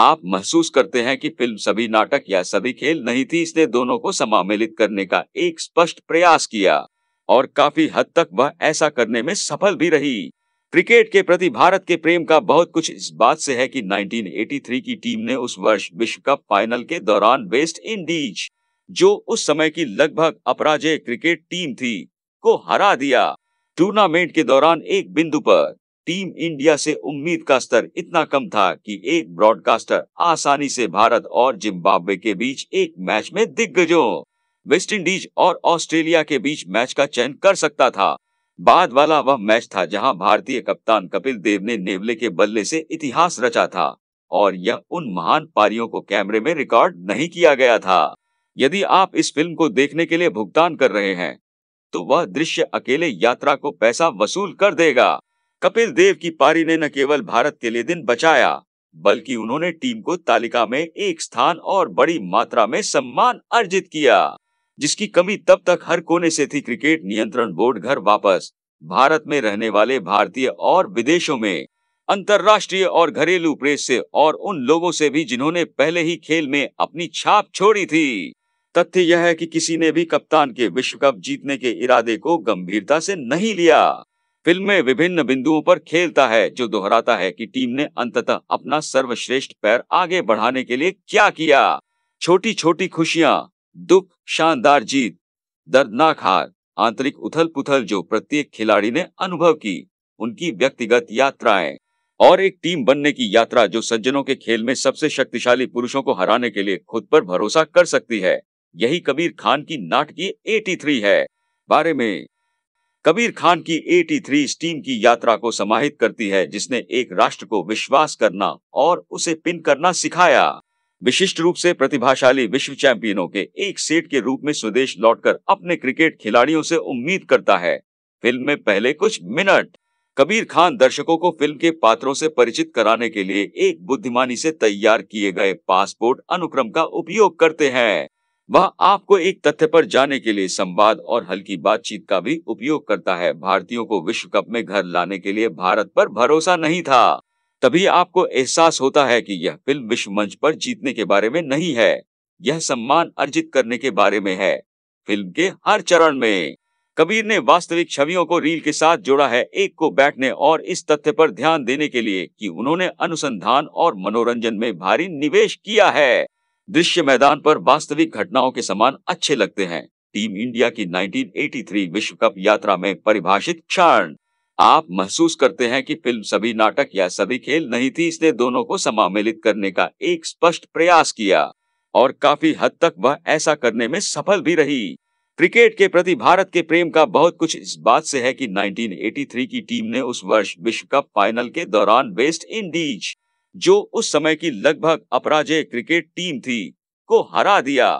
आप महसूस करते हैं कि फिल्म सभी नाटक या सभी खेल नहीं थी इसने दोनों को समामिलित करने का एक स्पष्ट प्रयास किया और काफी हद तक वह ऐसा करने में सफल भी रही क्रिकेट के प्रति भारत के प्रेम का बहुत कुछ इस बात से है कि 1983 की टीम ने उस वर्ष विश्व कप फाइनल के दौरान वेस्ट इंडीज जो उस समय की लगभग अपराजय क्रिकेट टीम थी को हरा दिया टूर्नामेंट के दौरान एक बिंदु पर टीम इंडिया से उम्मीद का स्तर इतना कम था कि एक ब्रॉडकास्टर आसानी से भारत और जिम्बाब्वे के बीच एक मैच में दिग्गजों वेस्ट इंडीज और ऑस्ट्रेलिया के बीच मैच का चयन कर सकता था बाद वाला वह मैच था जहां भारतीय कप्तान कपिल देव ने नेवले के बल्ले से इतिहास रचा था और यह उन महान पारियों को कैमरे में रिकॉर्ड नहीं किया गया था यदि आप इस फिल्म को देखने के लिए भुगतान कर रहे हैं तो वह दृश्य अकेले यात्रा को पैसा वसूल कर देगा कपिल देव की पारी ने न केवल भारत के लिए दिन बचाया बल्कि उन्होंने टीम को तालिका में एक स्थान और बड़ी मात्रा में सम्मान अर्जित किया जिसकी कमी तब तक हर कोने से थी क्रिकेट नियंत्रण बोर्ड घर वापस भारत में रहने वाले भारतीय और विदेशों में अंतर्राष्ट्रीय और घरेलू प्रेस से और उन लोगों से भी जिन्होंने पहले ही खेल में अपनी छाप छोड़ी थी तथ्य यह है कि किसी ने भी कप्तान के विश्व कप जीतने के इरादे को गंभीरता से नहीं लिया फिल्म में विभिन्न बिंदुओं पर खेलता है जो दोहराता है कि टीम ने अंततः अपना सर्वश्रेष्ठ पैर आगे बढ़ाने के लिए क्या किया छोटी छोटी खुशियां दुख शानदार जीत दर्दनाक हार आंतरिक उथल पुथल जो प्रत्येक खिलाड़ी ने अनुभव की उनकी व्यक्तिगत यात्राएं और एक टीम बनने की यात्रा जो सज्जनों के खेल में सबसे शक्तिशाली पुरुषों को हराने के लिए खुद पर भरोसा कर सकती है यही कबीर खान की नाटकीय 83 है बारे में कबीर खान की 83 थ्री टीम की यात्रा को समाहित करती है जिसने एक राष्ट्र को विश्वास करना और उसे पिन करना सिखाया विशिष्ट रूप से प्रतिभाशाली विश्व चैंपियनों के एक सेट के रूप में स्वदेश लौटकर अपने क्रिकेट खिलाड़ियों से उम्मीद करता है फिल्म में पहले कुछ मिनट कबीर खान दर्शकों को फिल्म के पात्रों से परिचित कराने के लिए एक बुद्धिमानी से तैयार किए गए पासपोर्ट अनुक्रम का उपयोग करते हैं वह आपको एक तथ्य पर जाने के लिए संवाद और हल्की बातचीत का भी उपयोग करता है भारतीयों को विश्व कप में घर लाने के लिए भारत पर भरोसा नहीं था तभी आपको एहसास होता है कि यह फिल्म विश्व मंच पर जीतने के बारे में नहीं है यह सम्मान अर्जित करने के बारे में है फिल्म के हर चरण में कबीर ने वास्तविक छवियों को रील के साथ जोड़ा है एक को बैठने और इस तथ्य पर ध्यान देने के लिए कि उन्होंने अनुसंधान और मनोरंजन में भारी निवेश किया है दृश्य मैदान पर वास्तविक घटनाओं के समान अच्छे लगते हैं टीम इंडिया की 1983 विश्व कप यात्रा में परिभाषित क्षण आप महसूस करते हैं कि फिल्म सभी नाटक या सभी खेल नहीं थी इसने दोनों को समामिलित करने का एक स्पष्ट प्रयास किया और काफी हद तक वह ऐसा करने में सफल भी रही क्रिकेट के प्रति भारत के प्रेम का बहुत कुछ इस बात से है कि 1983 की टीम ने उस वर्ष विश्व कप फाइनल के दौरान वेस्ट इंडीज जो उस समय की लगभग अपराजय क्रिकेट टीम थी को हरा दिया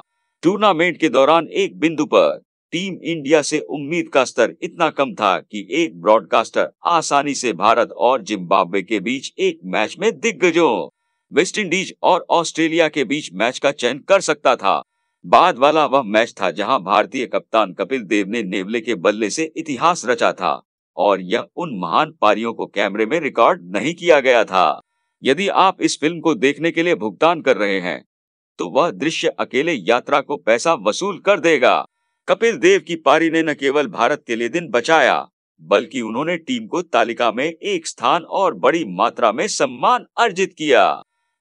टूर्नामेंट के दौरान एक बिंदु पर टीम इंडिया से उम्मीद का स्तर इतना कम था कि एक ब्रॉडकास्टर आसानी से भारत और जिम्बाब्वे के बीच एक मैच में दिग्गजों वेस्ट इंडीज और ऑस्ट्रेलिया के बीच मैच का चयन कर सकता था बाद वाला वह मैच था जहां भारतीय कप्तान कपिल देव ने नेवले के बल्ले से इतिहास रचा था और यह उन महान पारियों को कैमरे में रिकॉर्ड नहीं किया गया था यदि आप इस फिल्म को देखने के लिए भुगतान कर रहे हैं तो वह दृश्य अकेले यात्रा को पैसा वसूल कर देगा कपिल देव की पारी ने न केवल भारत के लिए दिन बचाया बल्कि उन्होंने टीम को तालिका में एक स्थान और बड़ी मात्रा में सम्मान अर्जित किया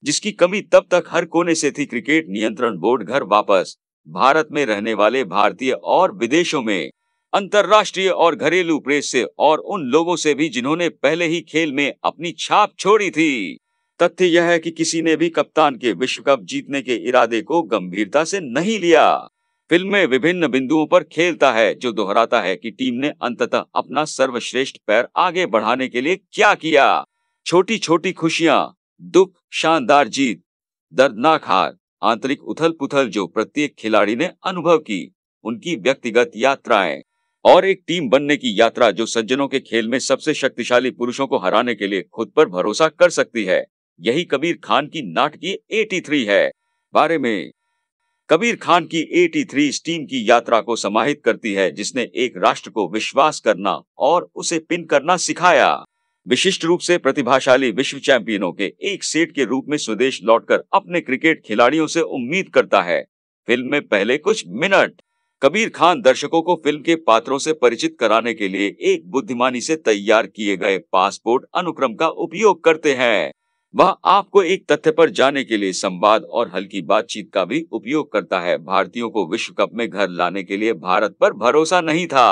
जिसकी कमी तब तक हर कोने से थी क्रिकेट नियंत्रण बोर्ड घर वापस भारत में रहने वाले भारतीय और विदेशों में अंतरराष्ट्रीय और घरेलू प्रेस से और उन लोगों से भी जिन्होंने पहले ही खेल में अपनी छाप छोड़ी थी तथ्य यह है कि किसी ने भी कप्तान के विश्व कप जीतने के इरादे को गंभीरता से नहीं लिया फिल्म में विभिन्न बिंदुओं पर खेलता है जो दोहराता है कि टीम ने अंततः अपना सर्वश्रेष्ठ पैर आगे बढ़ाने के लिए क्या किया छोटी छोटी खुशियां दुख शानदार जीत दर्दनाक हार आंतरिक उथल पुथल जो प्रत्येक खिलाड़ी ने अनुभव की उनकी व्यक्तिगत यात्राएं और एक टीम बनने की यात्रा जो सज्जनों के खेल में सबसे शक्तिशाली पुरुषों को हराने के लिए खुद पर भरोसा कर सकती है यही कबीर खान की नाटकीय 83 है बारे में कबीर खान की 83 स्टीम की यात्रा को समाहित करती है जिसने एक राष्ट्र को विश्वास करना और उसे पिन करना सिखाया विशिष्ट रूप से प्रतिभाशाली विश्व चैंपियनों के एक सेट के रूप में स्वदेश लौटकर अपने क्रिकेट खिलाड़ियों से उम्मीद करता है फिल्म में पहले कुछ मिनट कबीर खान दर्शकों को फिल्म के पात्रों से परिचित कराने के लिए एक बुद्धिमानी से तैयार किए गए पासपोर्ट अनुक्रम का उपयोग करते हैं वह आपको एक तथ्य पर जाने के लिए संवाद और हल्की बातचीत का भी उपयोग करता है भारतीयों को विश्व कप में घर लाने के लिए भारत पर भरोसा नहीं था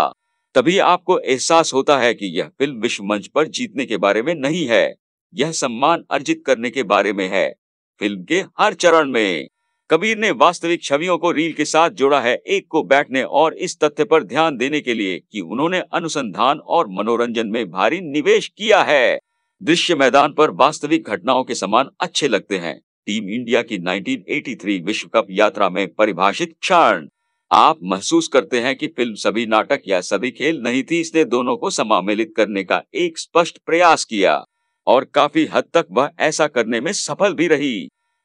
तभी आपको एहसास होता है कि यह फिल्म विश्व मंच पर जीतने के बारे में नहीं है यह सम्मान अर्जित करने के बारे में है फिल्म के हर चरण में कबीर ने वास्तविक छवियों को रील के साथ जोड़ा है एक को बैठने और इस तथ्य पर ध्यान देने के लिए कि उन्होंने अनुसंधान और मनोरंजन में भारी निवेश किया है दृश्य मैदान पर वास्तविक घटनाओं के समान अच्छे लगते हैं टीम इंडिया की 1983 विश्व कप यात्रा में परिभाषित क्षण आप महसूस करते हैं कि फिल्म सभी नाटक या सभी खेल नहीं थी इसने दोनों को समामिलित करने का एक स्पष्ट प्रयास किया और काफी हद तक वह ऐसा करने में सफल भी रही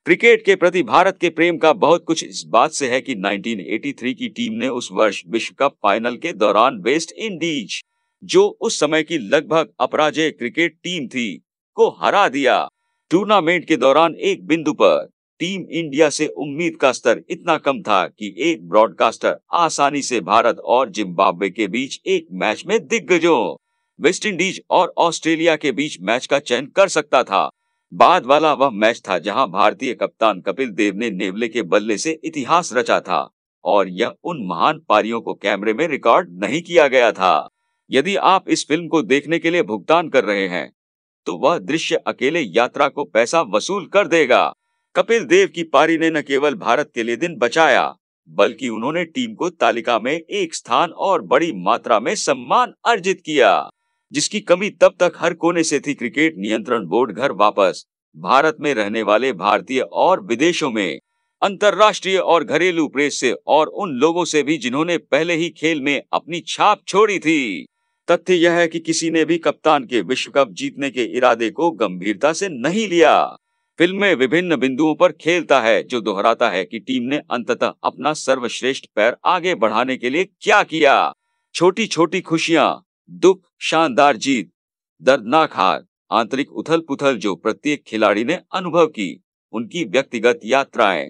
क्रिकेट के प्रति भारत के प्रेम का बहुत कुछ इस बात से है कि 1983 की टीम ने उस वर्ष विश्व कप फाइनल के दौरान वेस्ट इंडीज जो उस समय की लगभग अपराजय क्रिकेट टीम थी को हरा दिया टूर्नामेंट के दौरान एक बिंदु पर टीम इंडिया से उम्मीद का स्तर इतना कम था कि एक ब्रॉडकास्टर आसानी से भारत और जिम्बाब्वे के बीच एक मैच में दिग्गजों वेस्ट इंडीज और ऑस्ट्रेलिया के बीच मैच का चयन कर सकता था बाद वाला वह मैच था जहां भारतीय कप्तान कपिल देव ने नेवले के बल्ले से इतिहास रचा था और यह उन महान पारियों को कैमरे में रिकॉर्ड नहीं किया गया था यदि आप इस फिल्म को देखने के लिए भुगतान कर रहे हैं तो वह दृश्य अकेले यात्रा को पैसा वसूल कर देगा कपिल देव की पारी ने न केवल भारत के लिए दिन बचाया बल्कि उन्होंने टीम को तालिका में एक स्थान और बड़ी मात्रा में सम्मान अर्जित किया जिसकी कमी तब तक हर कोने से थी क्रिकेट नियंत्रण बोर्ड घर वापस भारत में रहने वाले भारतीय और विदेशों में अंतर्राष्ट्रीय और घरेलू प्रेस से और उन लोगों से भी जिन्होंने पहले ही खेल में अपनी छाप छोड़ी थी तथ्य यह है कि किसी ने भी कप्तान के विश्व कप जीतने के इरादे को गंभीरता से नहीं लिया फिल्म में विभिन्न बिंदुओं पर खेलता है जो दोहराता है कि टीम ने अंततः अपना सर्वश्रेष्ठ पैर आगे बढ़ाने के लिए क्या किया छोटी छोटी खुशियां दुख शानदार जीत दर्दनाक हार आंतरिक उथल पुथल जो प्रत्येक खिलाड़ी ने अनुभव की उनकी व्यक्तिगत यात्राएं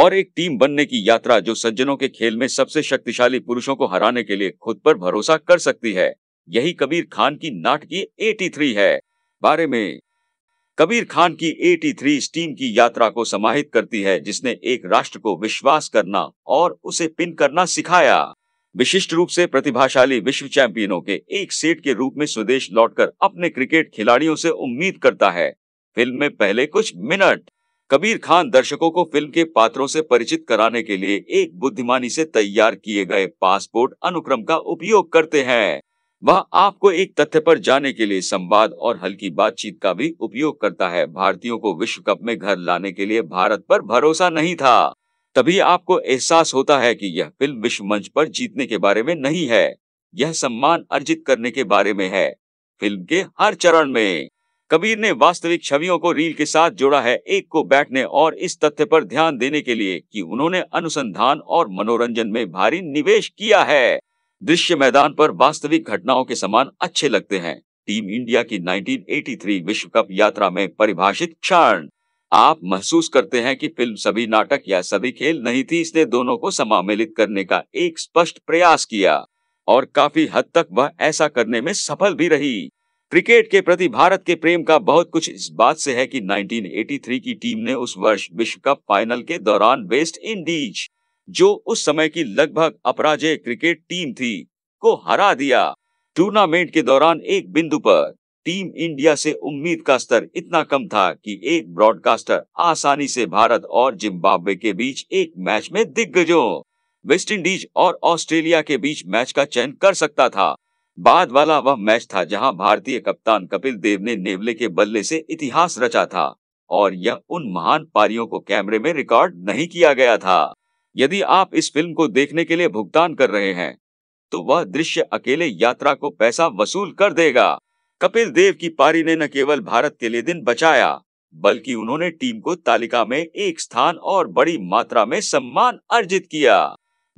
और एक टीम बनने की यात्रा जो सज्जनों के खेल में सबसे शक्तिशाली पुरुषों को हराने के लिए खुद पर भरोसा कर सकती है यही कबीर खान की नाटकीय 83 है बारे में कबीर खान की 83 स्टीम की यात्रा को समाहित करती है जिसने एक राष्ट्र को विश्वास करना और उसे पिन करना सिखाया विशिष्ट रूप से प्रतिभाशाली विश्व चैंपियनों के एक सेट के रूप में स्वदेश लौटकर अपने क्रिकेट खिलाड़ियों से उम्मीद करता है फिल्म में पहले कुछ मिनट कबीर खान दर्शकों को फिल्म के पात्रों से परिचित कराने के लिए एक बुद्धिमानी से तैयार किए गए पासपोर्ट अनुक्रम का उपयोग करते हैं वह आपको एक तथ्य पर जाने के लिए संवाद और हल्की बातचीत का भी उपयोग करता है भारतीयों को विश्व कप में घर लाने के लिए भारत पर भरोसा नहीं था तभी आपको एहसास होता है कि यह फिल्म विश्व मंच पर जीतने के बारे में नहीं है यह सम्मान अर्जित करने के बारे में है फिल्म के हर चरण में कबीर ने वास्तविक छवियों को रील के साथ जोड़ा है एक को बैठने और इस तथ्य पर ध्यान देने के लिए कि उन्होंने अनुसंधान और मनोरंजन में भारी निवेश किया है दृश्य मैदान पर वास्तविक घटनाओं के समान अच्छे लगते हैं टीम इंडिया की 1983 विश्व कप यात्रा में परिभाषित क्षण आप महसूस करते हैं कि फिल्म सभी नाटक या सभी खेल नहीं थी इसने दोनों को समामिलित करने का एक स्पष्ट प्रयास किया और काफी हद तक वह ऐसा करने में सफल भी रही क्रिकेट के प्रति भारत के प्रेम का बहुत कुछ इस बात से है कि 1983 की टीम ने उस वर्ष विश्व कप फाइनल के दौरान वेस्ट इंडीज जो उस समय की लगभग अपराजय क्रिकेट टीम थी को हरा दिया टूर्नामेंट के दौरान एक बिंदु पर टीम इंडिया से उम्मीद का स्तर इतना कम था कि एक ब्रॉडकास्टर आसानी से भारत और जिम्बाब्वे के बीच एक मैच में दिग्गजों वेस्ट इंडीज और ऑस्ट्रेलिया के बीच मैच का चयन कर सकता था बाद वाला वह मैच था जहां भारतीय कप्तान कपिल देव ने नेवले के बल्ले से इतिहास रचा था और यह उन महान पारियों को कैमरे में रिकॉर्ड नहीं किया गया था यदि आप इस फिल्म को देखने के लिए भुगतान कर रहे हैं तो वह दृश्य अकेले यात्रा को पैसा वसूल कर देगा कपिल देव की पारी ने न केवल भारत के लिए दिन बचाया बल्कि उन्होंने टीम को तालिका में एक स्थान और बड़ी मात्रा में सम्मान अर्जित किया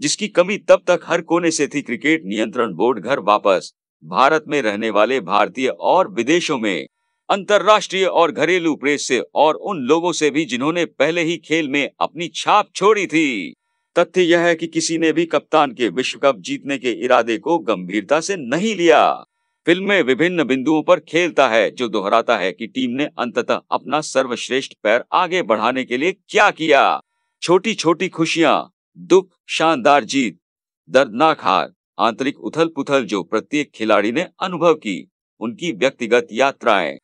जिसकी कमी तब तक हर कोने से थी क्रिकेट नियंत्रण बोर्ड घर वापस भारत में रहने वाले भारतीय और विदेशों में अंतर्राष्ट्रीय और घरेलू प्रेस से और उन लोगों से भी जिन्होंने पहले ही खेल में अपनी छाप छोड़ी थी तथ्य यह है कि किसी ने भी कप्तान के विश्व कप जीतने के इरादे को गंभीरता से नहीं लिया फिल्म में विभिन्न बिंदुओं पर खेलता है जो दोहराता है कि टीम ने अंततः अपना सर्वश्रेष्ठ पैर आगे बढ़ाने के लिए क्या किया छोटी छोटी खुशियां दुख शानदार जीत दर्दनाक हार आंतरिक उथल पुथल जो प्रत्येक खिलाड़ी ने अनुभव की उनकी व्यक्तिगत यात्राएं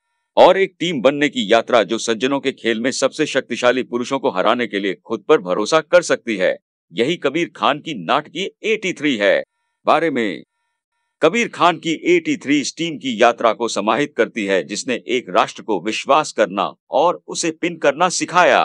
और एक टीम बनने की यात्रा जो सज्जनों के खेल में सबसे शक्तिशाली पुरुषों को हराने के लिए खुद पर भरोसा कर सकती है यही कबीर खान की नाटकीय 83 है बारे में कबीर खान की 83 थ्री टीम की यात्रा को समाहित करती है जिसने एक राष्ट्र को विश्वास करना और उसे पिन करना सिखाया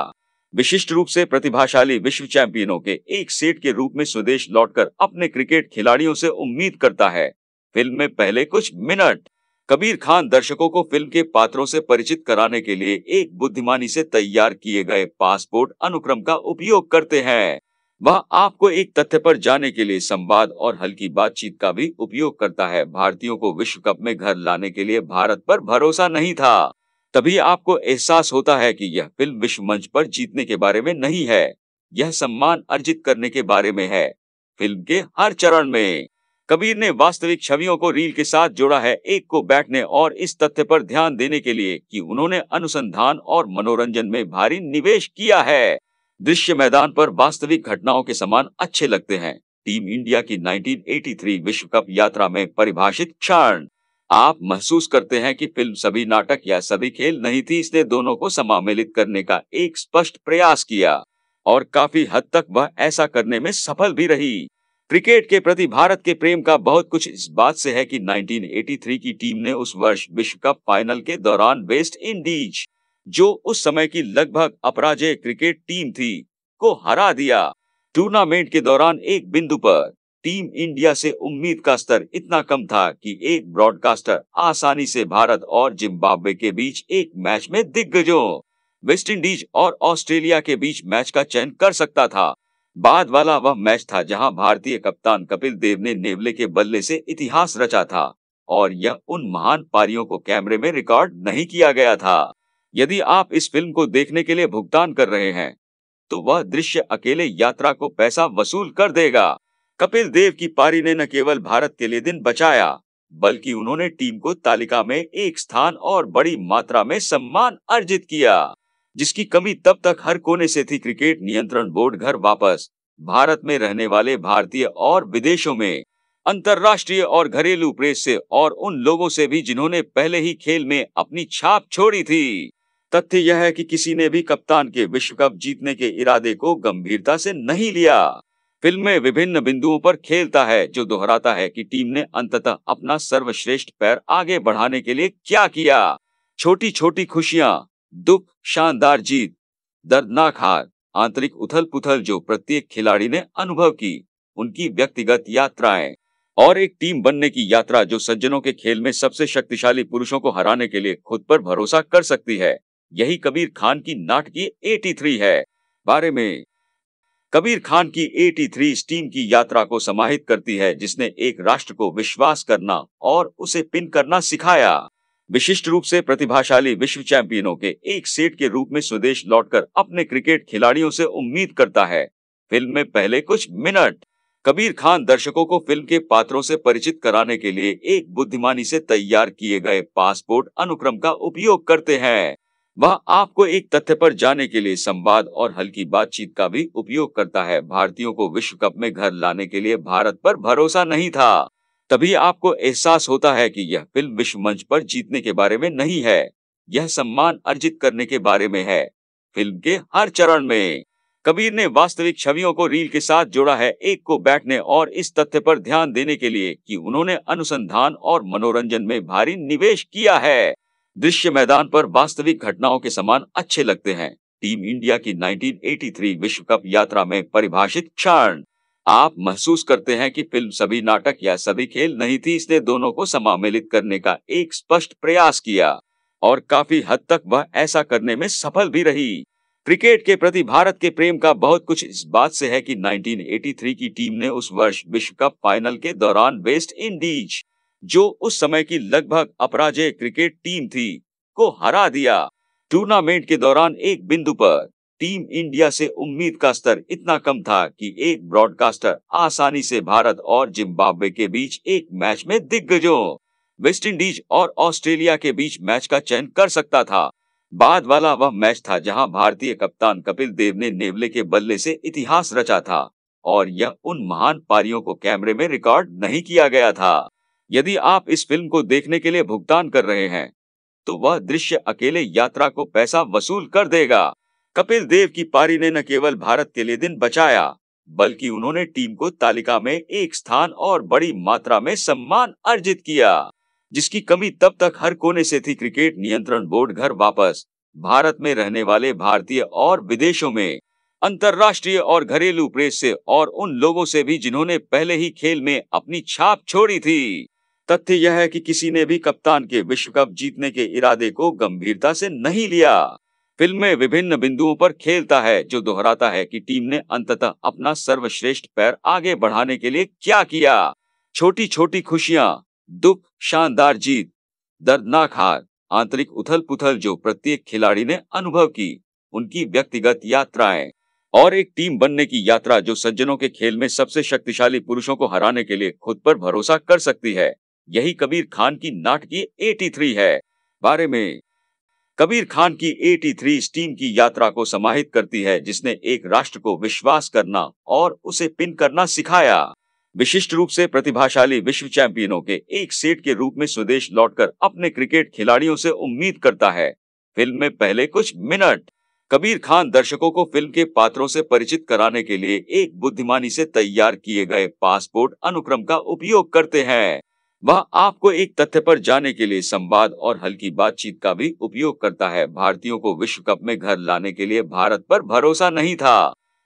विशिष्ट रूप से प्रतिभाशाली विश्व चैंपियनों के एक सेट के रूप में स्वदेश लौटकर अपने क्रिकेट खिलाड़ियों से उम्मीद करता है फिल्म में पहले कुछ मिनट कबीर खान दर्शकों को फिल्म के पात्रों से परिचित कराने के लिए एक बुद्धिमानी से तैयार किए गए पासपोर्ट अनुक्रम का उपयोग करते हैं वह आपको एक तथ्य पर जाने के लिए संवाद और हल्की बातचीत का भी उपयोग करता है भारतीयों को विश्व कप में घर लाने के लिए भारत पर भरोसा नहीं था तभी आपको एहसास होता है कि यह फिल्म विश्व मंच पर जीतने के बारे में नहीं है यह सम्मान अर्जित करने के बारे में है फिल्म के हर चरण में कबीर ने वास्तविक छवियों को रील के साथ जोड़ा है एक को बैठने और इस तथ्य पर ध्यान देने के लिए कि उन्होंने अनुसंधान और मनोरंजन में भारी निवेश किया है दृश्य मैदान पर वास्तविक घटनाओं के समान अच्छे लगते हैं टीम इंडिया की 1983 विश्व कप यात्रा में परिभाषित क्षण आप महसूस करते हैं कि फिल्म सभी नाटक या सभी खेल नहीं थी इसने दोनों को समामिलित करने का एक स्पष्ट प्रयास किया और काफी हद तक वह ऐसा करने में सफल भी रही क्रिकेट के प्रति भारत के प्रेम का बहुत कुछ इस बात से है कि 1983 की टीम ने उस वर्ष विश्व कप फाइनल के दौरान वेस्ट इंडीज जो उस समय की लगभग अपराजय क्रिकेट टीम थी को हरा दिया टूर्नामेंट के दौरान एक बिंदु पर टीम इंडिया से उम्मीद का स्तर इतना कम था कि एक ब्रॉडकास्टर आसानी से भारत और जिम्बाब्वे के बीच एक मैच में दिग्गजों वेस्टइंडीज और ऑस्ट्रेलिया के बीच मैच का चयन कर सकता था बाद वाला वह मैच था जहां भारतीय कप्तान कपिल देव ने नेवले के बल्ले से इतिहास रचा था और यह उन महान पारियों को कैमरे में रिकॉर्ड नहीं किया गया था यदि आप इस फिल्म को देखने के लिए भुगतान कर रहे हैं तो वह दृश्य अकेले यात्रा को पैसा वसूल कर देगा कपिल देव की पारी ने न केवल भारत के लिए दिन बचाया बल्कि उन्होंने टीम को तालिका में एक स्थान और बड़ी मात्रा में सम्मान अर्जित किया जिसकी कमी तब तक हर कोने से थी क्रिकेट नियंत्रण बोर्ड घर वापस भारत में रहने वाले भारतीय और विदेशों में अंतर्राष्ट्रीय और घरेलू प्रेस से और उन लोगों से भी जिन्होंने पहले ही खेल में अपनी छाप छोड़ी थी तथ्य यह है कि किसी ने भी कप्तान के विश्व कप जीतने के इरादे को गंभीरता से नहीं लिया फिल्म में विभिन्न बिंदुओं पर खेलता है जो दोहराता है कि टीम ने अंततः अपना सर्वश्रेष्ठ पैर आगे बढ़ाने के लिए क्या किया छोटी छोटी खुशियां दुख शानदार जीत दर्दनाक हार आंतरिक उथल पुथल जो प्रत्येक खिलाड़ी ने अनुभव की उनकी व्यक्तिगत यात्राएं और एक टीम बनने की यात्रा जो सज्जनों के खेल में सबसे शक्तिशाली पुरुषों को हराने के लिए खुद पर भरोसा कर सकती है यही कबीर खान की नाटकीय 83 है बारे में कबीर खान की 83 स्टीम की यात्रा को समाहित करती है जिसने एक राष्ट्र को विश्वास करना और उसे पिन करना सिखाया विशिष्ट रूप से प्रतिभाशाली विश्व चैंपियनों के एक सेट के रूप में स्वदेश लौटकर अपने क्रिकेट खिलाड़ियों से उम्मीद करता है फिल्म में पहले कुछ मिनट कबीर खान दर्शकों को फिल्म के पात्रों से परिचित कराने के लिए एक बुद्धिमानी से तैयार किए गए पासपोर्ट अनुक्रम का उपयोग करते हैं वह आपको एक तथ्य पर जाने के लिए संवाद और हल्की बातचीत का भी उपयोग करता है भारतीयों को विश्व कप में घर लाने के लिए भारत पर भरोसा नहीं था तभी आपको एहसास होता है कि यह फिल्म विश्व मंच पर जीतने के बारे में नहीं है यह सम्मान अर्जित करने के बारे में है फिल्म के हर चरण में कबीर ने वास्तविक छवियों को रील के साथ जोड़ा है एक को बैठने और इस तथ्य पर ध्यान देने के लिए कि उन्होंने अनुसंधान और मनोरंजन में भारी निवेश किया है दृश्य मैदान पर वास्तविक घटनाओं के समान अच्छे लगते हैं टीम इंडिया की 1983 विश्व कप यात्रा में परिभाषित क्षण आप महसूस करते हैं कि फिल्म सभी नाटक या सभी खेल नहीं थी इसने दोनों को समामिलित करने का एक स्पष्ट प्रयास किया और काफी हद तक वह ऐसा करने में सफल भी रही क्रिकेट के प्रति भारत के प्रेम का बहुत कुछ इस बात से है कि 1983 की टीम ने उस वर्ष विश्व कप फाइनल के दौरान वेस्ट इंडीज जो उस समय की लगभग अपराजय क्रिकेट टीम थी को हरा दिया टूर्नामेंट के दौरान एक बिंदु पर टीम इंडिया से उम्मीद का स्तर इतना कम था कि एक ब्रॉडकास्टर आसानी से भारत और जिम्बाब्वे के बीच एक मैच में दिग्गजों वेस्ट इंडीज और ऑस्ट्रेलिया के बीच मैच का चयन कर सकता था बाद वाला वह मैच था जहां भारतीय कप्तान कपिल देव ने नेवले के बल्ले से इतिहास रचा था और यह उन महान पारियों को कैमरे में रिकॉर्ड नहीं किया गया था यदि आप इस फिल्म को देखने के लिए भुगतान कर रहे हैं तो वह दृश्य अकेले यात्रा को पैसा वसूल कर देगा कपिल देव की पारी ने न केवल भारत के लिए दिन बचाया बल्कि उन्होंने टीम को तालिका में एक स्थान और बड़ी मात्रा में सम्मान अर्जित किया जिसकी कमी तब तक हर कोने से थी क्रिकेट नियंत्रण बोर्ड घर वापस भारत में रहने वाले भारतीय और विदेशों में अंतर्राष्ट्रीय और घरेलू प्रेस से और उन लोगों से भी जिन्होंने पहले ही खेल में अपनी छाप छोड़ी थी तथ्य यह है कि किसी ने भी कप्तान के विश्व कप जीतने के इरादे को गंभीरता से नहीं लिया फिल्म में विभिन्न बिंदुओं पर खेलता है जो दोहराता है कि टीम ने अंततः अपना सर्वश्रेष्ठ पैर आगे बढ़ाने के लिए क्या किया छोटी छोटी खुशियां दुख शानदार जीत दर्दनाक हार आंतरिक उथल पुथल जो प्रत्येक खिलाड़ी ने अनुभव की उनकी व्यक्तिगत यात्राएं और एक टीम बनने की यात्रा जो सज्जनों के खेल में सबसे शक्तिशाली पुरुषों को हराने के लिए खुद पर भरोसा कर सकती है यही कबीर खान की नाटकीय 83 है बारे में कबीर खान की 83 स्टीम की यात्रा को समाहित करती है जिसने एक राष्ट्र को विश्वास करना और उसे पिन करना सिखाया विशिष्ट रूप से प्रतिभाशाली विश्व चैंपियनों के एक सेट के रूप में स्वदेश लौटकर अपने क्रिकेट खिलाड़ियों से उम्मीद करता है फिल्म में पहले कुछ मिनट कबीर खान दर्शकों को फिल्म के पात्रों से परिचित कराने के लिए एक बुद्धिमानी से तैयार किए गए पासपोर्ट अनुक्रम का उपयोग करते हैं वह आपको एक तथ्य पर जाने के लिए संवाद और हल्की बातचीत का भी उपयोग करता है भारतीयों को विश्व कप में घर लाने के लिए भारत पर भरोसा नहीं था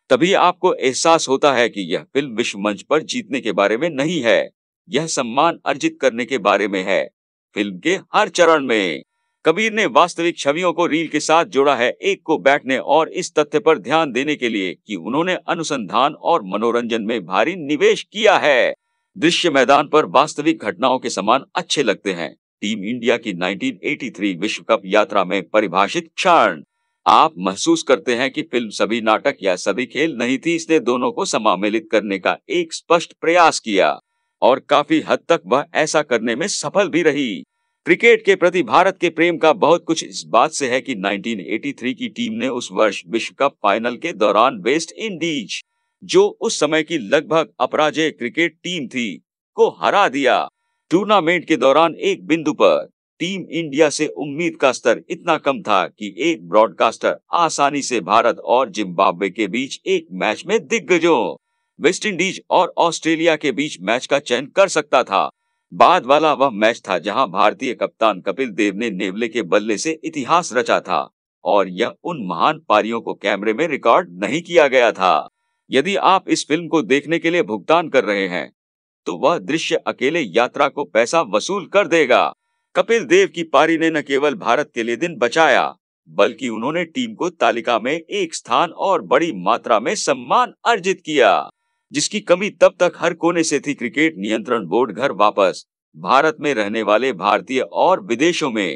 तभी आपको एहसास होता है कि यह फिल्म विश्व मंच पर जीतने के बारे में नहीं है यह सम्मान अर्जित करने के बारे में है फिल्म के हर चरण में कबीर ने वास्तविक छवियों को रील के साथ जोड़ा है एक को बैठने और इस तथ्य पर ध्यान देने के लिए कि उन्होंने अनुसंधान और मनोरंजन में भारी निवेश किया है दृश्य मैदान पर वास्तविक घटनाओं के समान अच्छे लगते हैं टीम इंडिया की 1983 विश्व कप यात्रा में परिभाषित क्षण आप महसूस करते हैं कि फिल्म सभी नाटक या सभी खेल नहीं थी इसने दोनों को समामिलित करने का एक स्पष्ट प्रयास किया और काफी हद तक वह ऐसा करने में सफल भी रही क्रिकेट के प्रति भारत के प्रेम का बहुत कुछ इस बात से है कि 1983 की टीम ने उस वर्ष विश्व कप फाइनल के दौरान वेस्ट इंडीज जो उस समय की लगभग अपराजय क्रिकेट टीम थी को हरा दिया टूर्नामेंट के दौरान एक बिंदु पर टीम इंडिया से उम्मीद का स्तर इतना कम था कि एक ब्रॉडकास्टर आसानी से भारत और जिम्बाब्वे के बीच एक मैच में दिग्गजों वेस्टइंडीज और ऑस्ट्रेलिया के बीच मैच का चयन कर सकता था बाद वाला वह मैच था जहां भारतीय कप्तान कपिल देव ने नेवले के बल्ले से इतिहास रचा था और यह उन महान पारियों को कैमरे में रिकॉर्ड नहीं किया गया था यदि आप इस फिल्म को देखने के लिए भुगतान कर रहे हैं तो वह दृश्य अकेले यात्रा को पैसा वसूल कर देगा कपिल देव की पारी ने न केवल भारत के लिए दिन बचाया बल्कि उन्होंने टीम को तालिका में एक स्थान और बड़ी मात्रा में सम्मान अर्जित किया जिसकी कमी तब तक हर कोने से थी क्रिकेट नियंत्रण बोर्ड घर वापस भारत में रहने वाले भारतीय और विदेशों में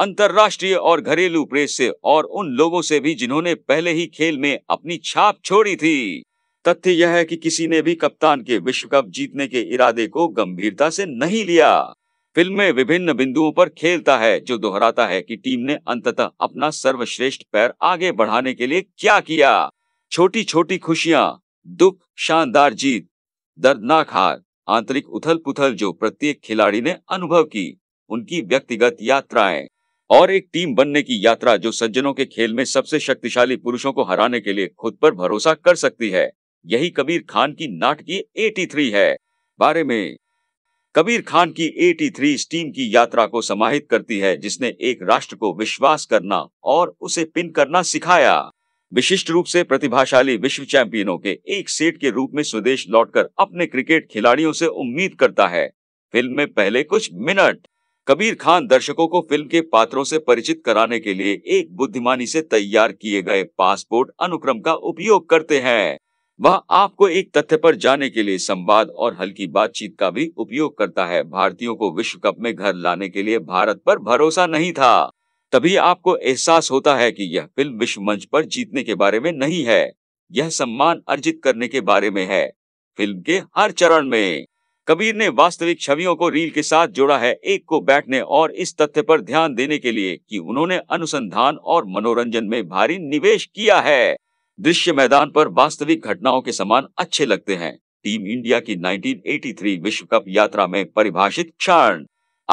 अंतर्राष्ट्रीय और घरेलू प्रेस से और उन लोगों से भी जिन्होंने पहले ही खेल में अपनी छाप छोड़ी थी तथ्य यह है कि किसी ने भी कप्तान के विश्व कप जीतने के इरादे को गंभीरता से नहीं लिया फिल्म में विभिन्न बिंदुओं पर खेलता है जो दोहराता है कि टीम ने अंततः अपना सर्वश्रेष्ठ पैर आगे बढ़ाने के लिए क्या किया छोटी छोटी खुशियां दुख शानदार जीत दर्दनाक हार आंतरिक उथल पुथल जो प्रत्येक खिलाड़ी ने अनुभव की उनकी व्यक्तिगत यात्राएं और एक टीम बनने की यात्रा जो सज्जनों के खेल में सबसे शक्तिशाली पुरुषों को हराने के लिए खुद पर भरोसा कर सकती है यही कबीर खान की नाटकीय 83 है बारे में कबीर खान की 83 स्टीम की यात्रा को समाहित करती है जिसने एक राष्ट्र को विश्वास करना और उसे पिन करना सिखाया विशिष्ट रूप से प्रतिभाशाली विश्व चैंपियनों के एक सेट के रूप में स्वदेश लौटकर अपने क्रिकेट खिलाड़ियों से उम्मीद करता है फिल्म में पहले कुछ मिनट कबीर खान दर्शकों को फिल्म के पात्रों से परिचित कराने के लिए एक बुद्धिमानी से तैयार किए गए पासपोर्ट अनुक्रम का उपयोग करते हैं वह आपको एक तथ्य पर जाने के लिए संवाद और हल्की बातचीत का भी उपयोग करता है भारतीयों को विश्व कप में घर लाने के लिए भारत पर भरोसा नहीं था तभी आपको एहसास होता है कि यह फिल्म विश्व मंच पर जीतने के बारे में नहीं है यह सम्मान अर्जित करने के बारे में है फिल्म के हर चरण में कबीर ने वास्तविक छवियों को रील के साथ जोड़ा है एक को बैठने और इस तथ्य पर ध्यान देने के लिए कि उन्होंने अनुसंधान और मनोरंजन में भारी निवेश किया है दृश्य मैदान पर वास्तविक घटनाओं के समान अच्छे लगते हैं टीम इंडिया की 1983 विश्व कप यात्रा में परिभाषित क्षण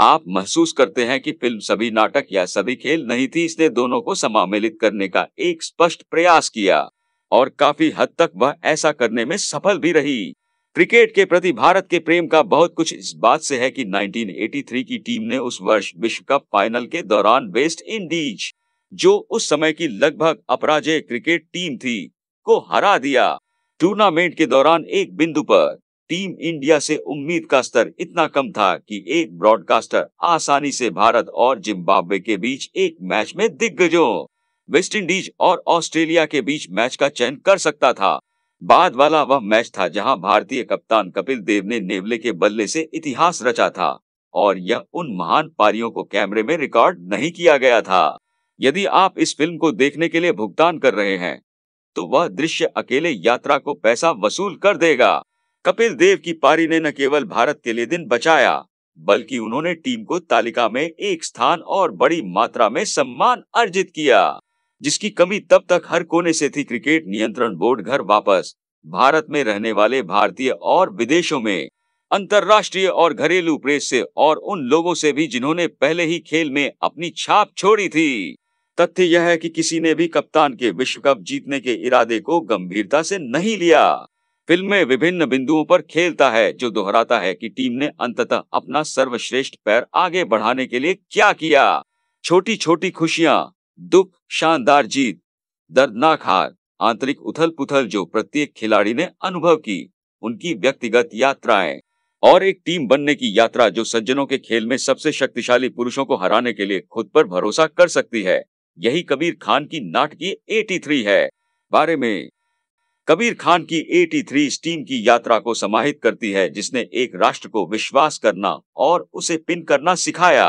आप महसूस करते हैं कि फिल्म सभी नाटक या सभी खेल नहीं थी इसने दोनों को समामिलित करने का एक स्पष्ट प्रयास किया और काफी हद तक वह ऐसा करने में सफल भी रही क्रिकेट के प्रति भारत के प्रेम का बहुत कुछ इस बात से है कि 1983 की टीम ने उस वर्ष विश्व कप फाइनल के दौरान वेस्ट इंडीज जो उस समय की लगभग अपराजय क्रिकेट टीम थी को हरा दिया टूर्नामेंट के दौरान एक बिंदु पर टीम इंडिया से उम्मीद का स्तर इतना कम था कि एक ब्रॉडकास्टर आसानी से भारत और जिम्बाब्वे के बीच एक मैच में दिग्गजों वेस्ट इंडीज और ऑस्ट्रेलिया के बीच मैच का चयन कर सकता था बाद वाला वह मैच था जहां भारतीय कप्तान कपिल देव ने नेवले के बल्ले से इतिहास रचा था और यह उन महान पारियों को कैमरे में रिकॉर्ड नहीं किया गया था यदि आप इस फिल्म को देखने के लिए भुगतान कर रहे हैं तो वह दृश्य अकेले यात्रा को पैसा वसूल कर देगा कपिल देव की पारी ने न केवल भारत के लिए दिन बचाया बल्कि उन्होंने टीम को तालिका में एक स्थान और बड़ी मात्रा में सम्मान अर्जित किया जिसकी कमी तब तक हर कोने से थी क्रिकेट नियंत्रण बोर्ड घर वापस भारत में रहने वाले भारतीय और विदेशों में अंतर्राष्ट्रीय और घरेलू प्रेस से और उन लोगों से भी जिन्होंने पहले ही खेल में अपनी छाप छोड़ी थी तथ्य यह है कि किसी ने भी कप्तान के विश्व कप जीतने के इरादे को गंभीरता से नहीं लिया फिल्म में विभिन्न बिंदुओं पर खेलता है जो दोहराता है कि टीम ने अंततः अपना सर्वश्रेष्ठ पैर आगे बढ़ाने के लिए क्या किया छोटी छोटी खुशियां दुख शानदार जीत दर्दनाक हार आंतरिक उथल पुथल जो प्रत्येक खिलाड़ी ने अनुभव की उनकी व्यक्तिगत यात्राएं और एक टीम बनने की यात्रा जो सज्जनों के खेल में सबसे शक्तिशाली पुरुषों को हराने के लिए खुद पर भरोसा कर सकती है यही कबीर खान की नाटकीय 83 है बारे में कबीर खान की 83 थ्री टीम की यात्रा को समाहित करती है जिसने एक राष्ट्र को विश्वास करना और उसे पिन करना सिखाया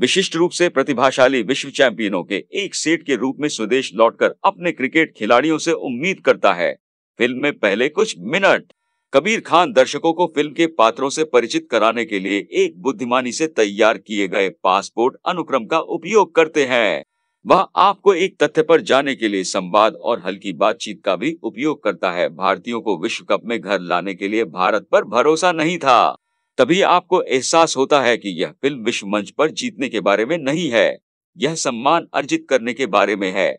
विशिष्ट रूप से प्रतिभाशाली विश्व चैंपियनों के एक सेट के रूप में स्वदेश लौटकर अपने क्रिकेट खिलाड़ियों से उम्मीद करता है फिल्म में पहले कुछ मिनट कबीर खान दर्शकों को फिल्म के पात्रों से परिचित कराने के लिए एक बुद्धिमानी से तैयार किए गए पासपोर्ट अनुक्रम का उपयोग करते हैं वह आपको एक तथ्य पर जाने के लिए संवाद और हल्की बातचीत का भी उपयोग करता है भारतीयों को विश्व कप में घर लाने के लिए भारत पर भरोसा नहीं था तभी आपको एहसास होता है कि यह फिल्म विश्व मंच पर जीतने के बारे में नहीं है यह सम्मान अर्जित करने के बारे में है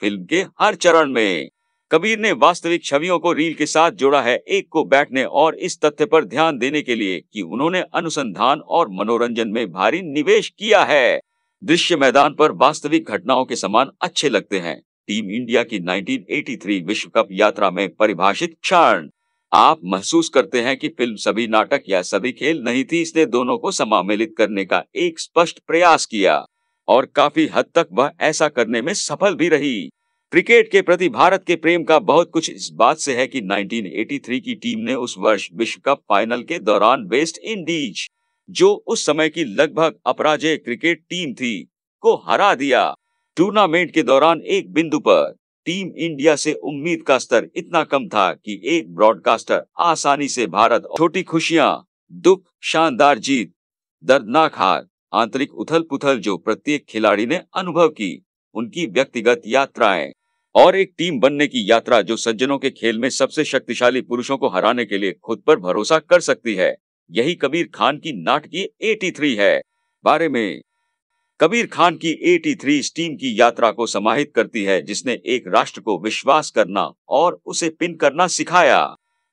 फिल्म के हर चरण में कबीर ने वास्तविक छवियों को रील के साथ जोड़ा है एक को बैठने और इस तथ्य पर ध्यान देने के लिए कि उन्होंने अनुसंधान और मनोरंजन में भारी निवेश किया है दृश्य मैदान पर वास्तविक घटनाओं के समान अच्छे लगते हैं टीम इंडिया की 1983 विश्व कप यात्रा में परिभाषित क्षण आप महसूस करते हैं कि फिल्म सभी नाटक या सभी खेल नहीं थी इसने दोनों को समामिलित करने का एक स्पष्ट प्रयास किया और काफी हद तक वह ऐसा करने में सफल भी रही क्रिकेट के प्रति भारत के प्रेम का बहुत कुछ इस बात से है कि 1983 की टीम ने उस वर्ष विश्व कप फाइनल के दौरान वेस्ट इंडीज जो उस समय की लगभग अपराजय क्रिकेट टीम थी को हरा दिया टूर्नामेंट के दौरान एक बिंदु पर टीम इंडिया से उम्मीद का स्तर इतना कम था कि एक ब्रॉडकास्टर आसानी से भारत छोटी खुशियां दुख शानदार जीत दर्दनाक हार आंतरिक उथल पुथल जो प्रत्येक खिलाड़ी ने अनुभव की उनकी व्यक्तिगत यात्राएं और एक टीम बनने की यात्रा जो सज्जनों के खेल में सबसे शक्तिशाली पुरुषों को हराने के लिए खुद पर भरोसा कर सकती है यही कबीर खान की नाटकीय 83 है बारे में कबीर खान की 83 स्टीम की यात्रा को समाहित करती है जिसने एक राष्ट्र को विश्वास करना और उसे पिन करना सिखाया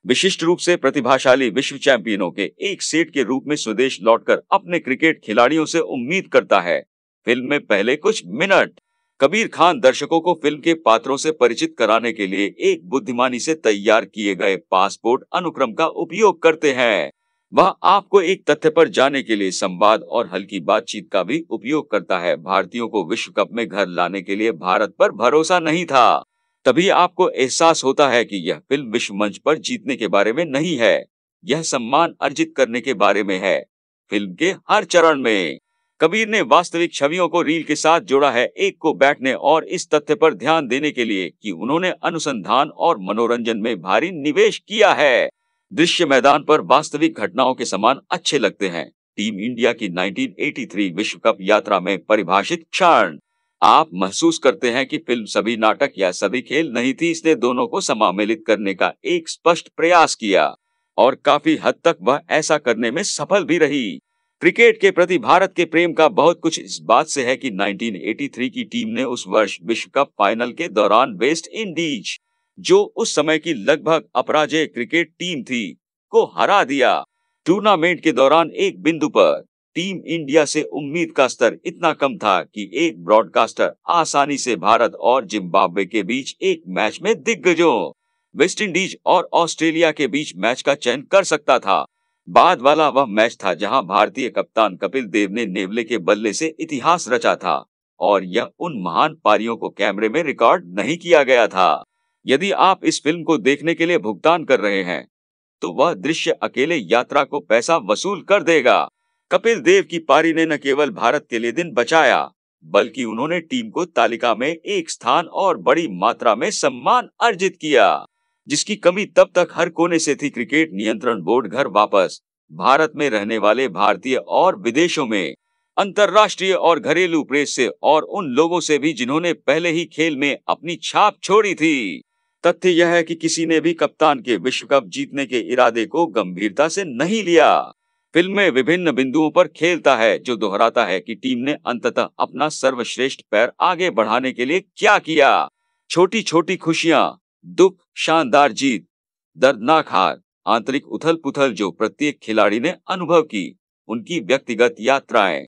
विशिष्ट रूप से प्रतिभाशाली विश्व चैंपियनों के एक सेट के रूप में स्वदेश लौटकर अपने क्रिकेट खिलाड़ियों से उम्मीद करता है फिल्म में पहले कुछ मिनट कबीर खान दर्शकों को फिल्म के पात्रों से परिचित कराने के लिए एक बुद्धिमानी से तैयार किए गए पासपोर्ट अनुक्रम का उपयोग करते हैं वह आपको एक तथ्य पर जाने के लिए संवाद और हल्की बातचीत का भी उपयोग करता है भारतीयों को विश्व कप में घर लाने के लिए भारत पर भरोसा नहीं था तभी आपको एहसास होता है कि यह फिल्म विश्व मंच पर जीतने के बारे में नहीं है यह सम्मान अर्जित करने के बारे में है फिल्म के हर चरण में कबीर ने वास्तविक छवियों को रील के साथ जोड़ा है एक को बैठने और इस तथ्य पर ध्यान देने के लिए कि उन्होंने अनुसंधान और मनोरंजन में भारी निवेश किया है दृश्य मैदान पर वास्तविक घटनाओं के समान अच्छे लगते हैं टीम इंडिया की 1983 विश्व कप यात्रा में परिभाषित क्षण आप महसूस करते हैं कि फिल्म सभी नाटक या सभी खेल नहीं थी इसने दोनों को समामिलित करने का एक स्पष्ट प्रयास किया और काफी हद तक वह ऐसा करने में सफल भी रही क्रिकेट के प्रति भारत के प्रेम का बहुत कुछ इस बात से है कि 1983 की टीम ने उस वर्ष विश्व कप फाइनल के दौरान वेस्ट इंडीज जो उस समय की लगभग अपराजय क्रिकेट टीम थी को हरा दिया टूर्नामेंट के दौरान एक बिंदु पर टीम इंडिया से उम्मीद का स्तर इतना कम था कि एक ब्रॉडकास्टर आसानी से भारत और जिम्बाब्वे के बीच एक मैच में दिग्गजों वेस्टइंडीज और ऑस्ट्रेलिया के बीच मैच का चयन कर सकता था बाद वाला वह मैच था जहां भारतीय कप्तान कपिल देव ने नेवले के बल्ले से इतिहास रचा था और यह उन महान पारियों को कैमरे में रिकॉर्ड नहीं किया गया था यदि आप इस फिल्म को देखने के लिए भुगतान कर रहे हैं तो वह दृश्य अकेले यात्रा को पैसा वसूल कर देगा कपिल देव की पारी ने न केवल भारत के लिए दिन बचाया बल्कि उन्होंने टीम को तालिका में एक स्थान और बड़ी मात्रा में सम्मान अर्जित किया जिसकी कमी तब तक हर कोने से थी क्रिकेट नियंत्रण बोर्ड घर वापस भारत में रहने वाले भारतीय और विदेशों में अंतर्राष्ट्रीय और घरेलू प्रेस से और उन लोगों से भी जिन्होंने पहले ही खेल में अपनी छाप छोड़ी थी तथ्य यह है कि किसी ने भी कप्तान के विश्व कप जीतने के इरादे को गंभीरता से नहीं लिया फिल्म में विभिन्न बिंदुओं पर खेलता है जो दोहराता है कि टीम ने अंततः अपना सर्वश्रेष्ठ पैर आगे बढ़ाने के लिए क्या किया छोटी छोटी खुशियां दुख शानदार जीत दर्दनाक हार आंतरिक उथल पुथल जो प्रत्येक खिलाड़ी ने अनुभव की उनकी व्यक्तिगत यात्राएं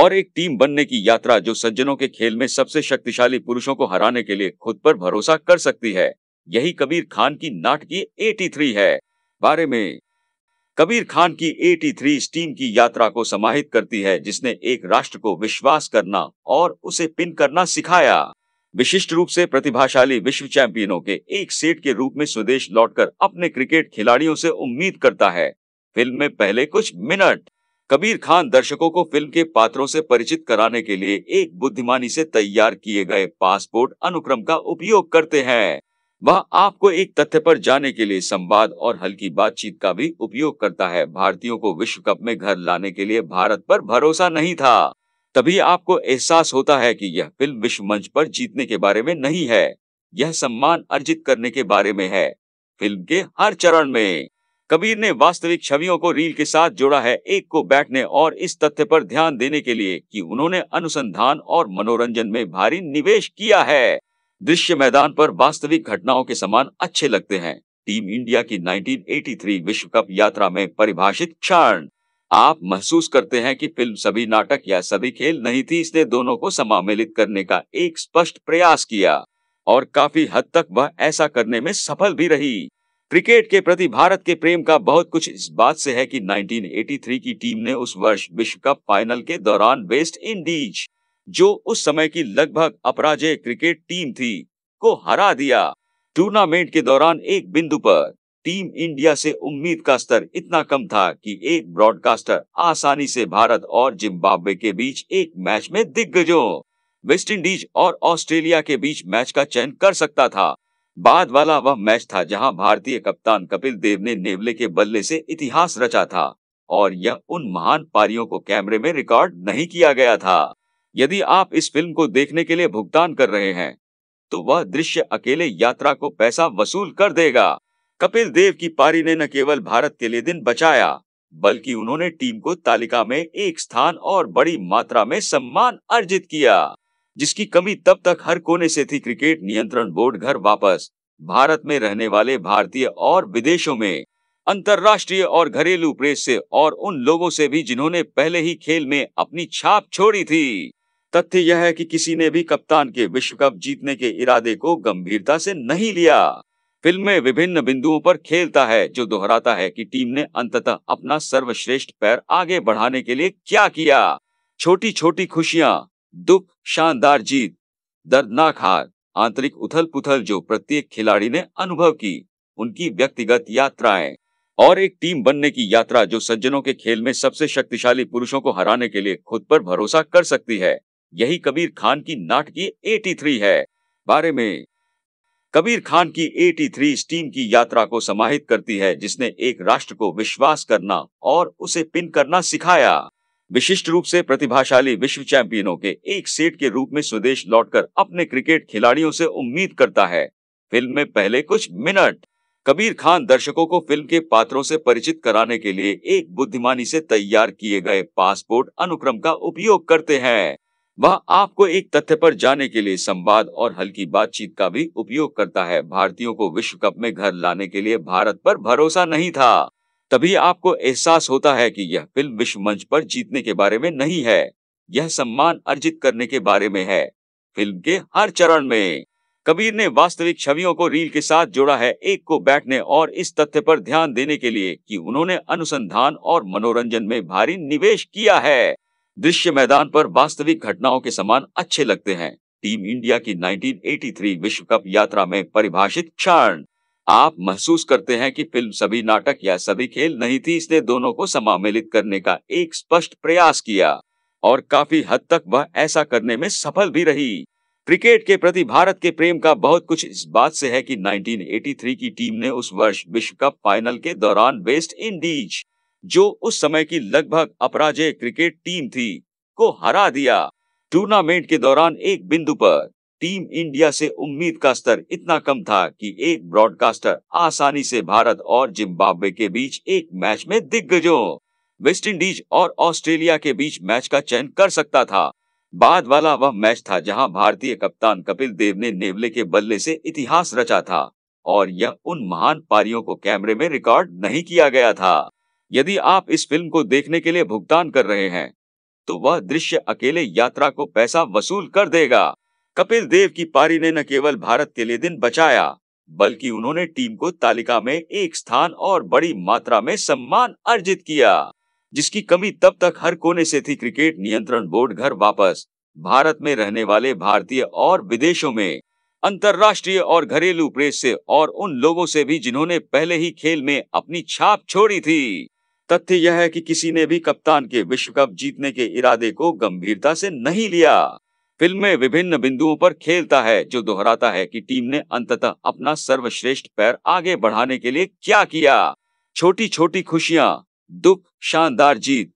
और एक टीम बनने की यात्रा जो सज्जनों के खेल में सबसे शक्तिशाली पुरुषों को हराने के लिए खुद पर भरोसा कर सकती है यही कबीर खान की नाटकीय 83 है बारे में कबीर खान की 83 थ्री टीम की यात्रा को समाहित करती है जिसने एक राष्ट्र को विश्वास करना और उसे पिन करना सिखाया विशिष्ट रूप से प्रतिभाशाली विश्व चैंपियनों के एक सेट के रूप में स्वदेश लौटकर अपने क्रिकेट खिलाड़ियों से उम्मीद करता है फिल्म में पहले कुछ मिनट कबीर खान दर्शकों को फिल्म के पात्रों से परिचित कराने के लिए एक बुद्धिमानी से तैयार किए गए पासपोर्ट अनुक्रम का उपयोग करते हैं वह आपको एक तथ्य पर जाने के लिए संवाद और हल्की बातचीत का भी उपयोग करता है भारतीयों को विश्व कप में घर लाने के लिए भारत पर भरोसा नहीं था तभी आपको एहसास होता है कि यह फिल्म विश्व मंच पर जीतने के बारे में नहीं है यह सम्मान अर्जित करने के बारे में है फिल्म के हर चरण में कबीर ने वास्तविक छवियों को रील के साथ जोड़ा है एक को बैठने और इस तथ्य पर ध्यान देने के लिए कि उन्होंने अनुसंधान और मनोरंजन में भारी निवेश किया है दृश्य मैदान पर वास्तविक घटनाओं के समान अच्छे लगते हैं टीम इंडिया की 1983 विश्व कप यात्रा में परिभाषित क्षण आप महसूस करते हैं कि फिल्म सभी नाटक या सभी खेल नहीं थी इसने दोनों को समामिलित करने का एक स्पष्ट प्रयास किया और काफी हद तक वह ऐसा करने में सफल भी रही क्रिकेट के प्रति भारत के प्रेम का बहुत कुछ इस बात से है कि 1983 की टीम ने उस वर्ष विश्व कप फाइनल के दौरान वेस्ट इंडीज जो उस समय की लगभग अपराजय क्रिकेट टीम थी को हरा दिया टूर्नामेंट के दौरान एक बिंदु पर टीम इंडिया से उम्मीद का स्तर इतना कम था कि एक ब्रॉडकास्टर आसानी से भारत और जिम्बाब्वे के बीच एक मैच में दिग्गजों वेस्टइंडीज और ऑस्ट्रेलिया के बीच मैच का चयन कर सकता था बाद वाला वह मैच था जहां भारतीय कप्तान कपिल देव ने नेवले के बल्ले से इतिहास रचा था और यह उन महान पारियों को कैमरे में रिकॉर्ड नहीं किया गया था यदि आप इस फिल्म को देखने के लिए भुगतान कर रहे हैं तो वह दृश्य अकेले यात्रा को पैसा वसूल कर देगा कपिल देव की पारी ने न केवल भारत के लिए दिन बचाया बल्कि उन्होंने टीम को तालिका में एक स्थान और बड़ी मात्रा में सम्मान अर्जित किया जिसकी कमी तब तक हर कोने से थी क्रिकेट नियंत्रण बोर्ड घर वापस भारत में रहने वाले भारतीय और विदेशों में अंतर्राष्ट्रीय और घरेलू प्रेस से और उन लोगों से भी जिन्होंने पहले ही खेल में अपनी छाप छोड़ी थी तथ्य यह है कि किसी ने भी कप्तान के विश्व कप जीतने के इरादे को गंभीरता से नहीं लिया फिल्म में विभिन्न बिंदुओं पर खेलता है जो दोहराता है कि टीम ने अंततः अपना सर्वश्रेष्ठ पैर आगे बढ़ाने के लिए क्या किया छोटी छोटी खुशियां दुख शानदार जीत दर्दनाक हार आंतरिक उथल पुथल जो प्रत्येक खिलाड़ी ने अनुभव की उनकी व्यक्तिगत यात्राएं और एक टीम बनने की यात्रा जो सज्जनों के खेल में सबसे शक्तिशाली पुरुषों को हराने के लिए खुद पर भरोसा कर सकती है यही कबीर खान की नाटकीय 83 है बारे में कबीर खान की 83 स्टीम की यात्रा को समाहित करती है जिसने एक राष्ट्र को विश्वास करना और उसे पिन करना सिखाया विशिष्ट रूप से प्रतिभाशाली विश्व चैंपियनों के एक सेट के रूप में स्वदेश लौटकर अपने क्रिकेट खिलाड़ियों से उम्मीद करता है फिल्म में पहले कुछ मिनट कबीर खान दर्शकों को फिल्म के पात्रों से परिचित कराने के लिए एक बुद्धिमानी से तैयार किए गए पासपोर्ट अनुक्रम का उपयोग करते हैं वह आपको एक तथ्य पर जाने के लिए संवाद और हल्की बातचीत का भी उपयोग करता है भारतीयों को विश्व कप में घर लाने के लिए भारत पर भरोसा नहीं था तभी आपको एहसास होता है कि यह फिल्म विश्व मंच पर जीतने के बारे में नहीं है यह सम्मान अर्जित करने के बारे में है फिल्म के हर चरण में कबीर ने वास्तविक छवियों को रील के साथ जोड़ा है एक को बैठने और इस तथ्य पर ध्यान देने के लिए कि उन्होंने अनुसंधान और मनोरंजन में भारी निवेश किया है दृश्य मैदान पर वास्तविक घटनाओं के समान अच्छे लगते हैं टीम इंडिया की 1983 विश्व कप यात्रा में परिभाषित क्षण आप महसूस करते हैं कि फिल्म सभी नाटक या सभी खेल नहीं थी इसने दोनों को समामिलित करने का एक स्पष्ट प्रयास किया और काफी हद तक वह ऐसा करने में सफल भी रही क्रिकेट के प्रति भारत के प्रेम का बहुत कुछ इस बात से है कि 1983 की टीम ने उस वर्ष विश्व कप फाइनल के दौरान वेस्ट इंडीज जो उस समय की लगभग अपराजय क्रिकेट टीम थी को हरा दिया टूर्नामेंट के दौरान एक बिंदु पर टीम इंडिया से उम्मीद का स्तर इतना कम था कि एक ब्रॉडकास्टर आसानी से भारत और जिम्बाब्वे के बीच एक मैच में दिग्गजों वेस्ट इंडीज और ऑस्ट्रेलिया के बीच मैच का चयन कर सकता था बाद वाला वह मैच था जहां भारतीय कप्तान कपिल देव ने नेवले के बल्ले से इतिहास रचा था और यह उन महान पारियों को कैमरे में रिकॉर्ड नहीं किया गया था यदि आप इस फिल्म को देखने के लिए भुगतान कर रहे हैं तो वह दृश्य अकेले यात्रा को पैसा वसूल कर देगा कपिल देव की पारी ने न केवल भारत के लिए दिन बचाया बल्कि उन्होंने टीम को तालिका में एक स्थान और बड़ी मात्रा में सम्मान अर्जित किया जिसकी कमी तब तक हर कोने से थी क्रिकेट नियंत्रण बोर्ड घर वापस भारत में रहने वाले भारतीय और विदेशों में अंतर्राष्ट्रीय और घरेलू प्रेस से और उन लोगों से भी जिन्होंने पहले ही खेल में अपनी छाप छोड़ी थी तथ्य यह है कि किसी ने भी कप्तान के विश्व कप जीतने के इरादे को गंभीरता से नहीं लिया फिल्म में विभिन्न बिंदुओं पर खेलता है जो दोहराता है कि टीम ने अंततः अपना सर्वश्रेष्ठ पैर आगे बढ़ाने के लिए क्या किया छोटी छोटी खुशियां दुख शानदार जीत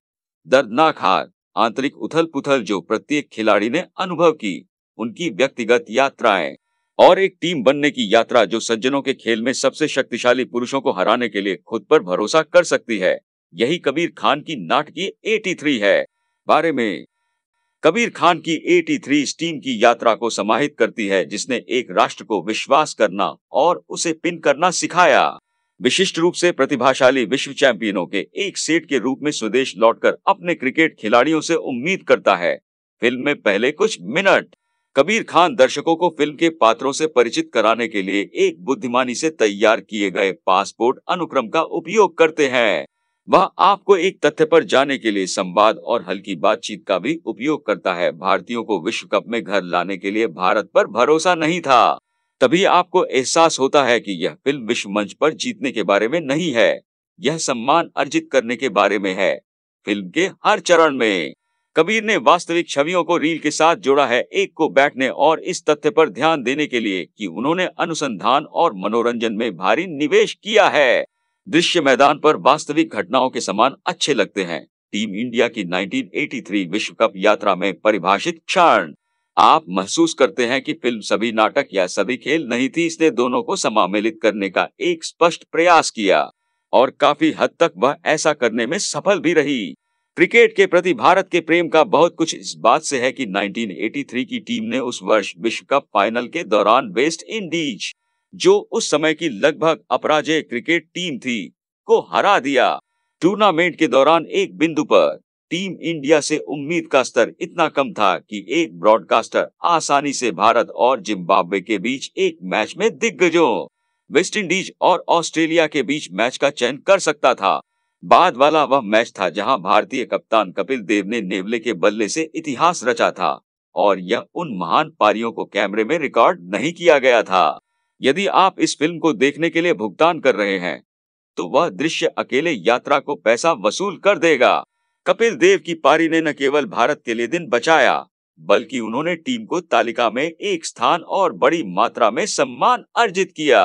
दर्दनाक हार आंतरिक उथल पुथल जो प्रत्येक खिलाड़ी ने अनुभव की उनकी व्यक्तिगत यात्राएं और एक टीम बनने की यात्रा जो सज्जनों के खेल में सबसे शक्तिशाली पुरुषों को हराने के लिए खुद पर भरोसा कर सकती है यही कबीर खान की नाटकीय 83 है बारे में कबीर खान की 83 स्टीम की यात्रा को समाहित करती है जिसने एक राष्ट्र को विश्वास करना और उसे पिन करना सिखाया विशिष्ट रूप से प्रतिभाशाली विश्व चैंपियनों के एक सेट के रूप में स्वदेश लौटकर अपने क्रिकेट खिलाड़ियों से उम्मीद करता है फिल्म में पहले कुछ मिनट कबीर खान दर्शकों को फिल्म के पात्रों से परिचित कराने के लिए एक बुद्धिमानी से तैयार किए गए पासपोर्ट अनुक्रम का उपयोग करते हैं वह आपको एक तथ्य पर जाने के लिए संवाद और हल्की बातचीत का भी उपयोग करता है भारतीयों को विश्व कप में घर लाने के लिए भारत पर भरोसा नहीं था तभी आपको एहसास होता है कि यह फिल्म विश्व मंच पर जीतने के बारे में नहीं है यह सम्मान अर्जित करने के बारे में है फिल्म के हर चरण में कबीर ने वास्तविक छवियों को रील के साथ जोड़ा है एक को बैठने और इस तथ्य पर ध्यान देने के लिए कि उन्होंने अनुसंधान और मनोरंजन में भारी निवेश किया है दृश्य मैदान पर वास्तविक घटनाओं के समान अच्छे लगते हैं टीम इंडिया की 1983 विश्व कप यात्रा में परिभाषित क्षण आप महसूस करते हैं कि फिल्म सभी नाटक या सभी खेल नहीं थी इसने दोनों को समामिलित करने का एक स्पष्ट प्रयास किया और काफी हद तक वह ऐसा करने में सफल भी रही क्रिकेट के प्रति भारत के प्रेम का बहुत कुछ इस बात से है कि 1983 की टीम ने उस वर्ष विश्व कप फाइनल के दौरान वेस्ट इंडीज जो उस समय की लगभग अपराजय क्रिकेट टीम थी को हरा दिया टूर्नामेंट के दौरान एक बिंदु पर टीम इंडिया से उम्मीद का स्तर इतना कम था कि एक ब्रॉडकास्टर आसानी से भारत और जिम्बाब्वे के बीच एक मैच में दिग्गजों वेस्टइंडीज और ऑस्ट्रेलिया के बीच मैच का चयन कर सकता था बाद वाला वह मैच था जहां भारतीय कप्तान कपिल देव ने नेवले के बल्ले से इतिहास रचा था और यह उन महान पारियों को कैमरे में रिकॉर्ड नहीं किया गया था यदि आप इस फिल्म को देखने के लिए भुगतान कर रहे हैं तो वह दृश्य अकेले यात्रा को पैसा वसूल कर देगा कपिल देव की पारी ने न केवल भारत के लिए दिन बचाया बल्कि उन्होंने टीम को तालिका में एक स्थान और बड़ी मात्रा में सम्मान अर्जित किया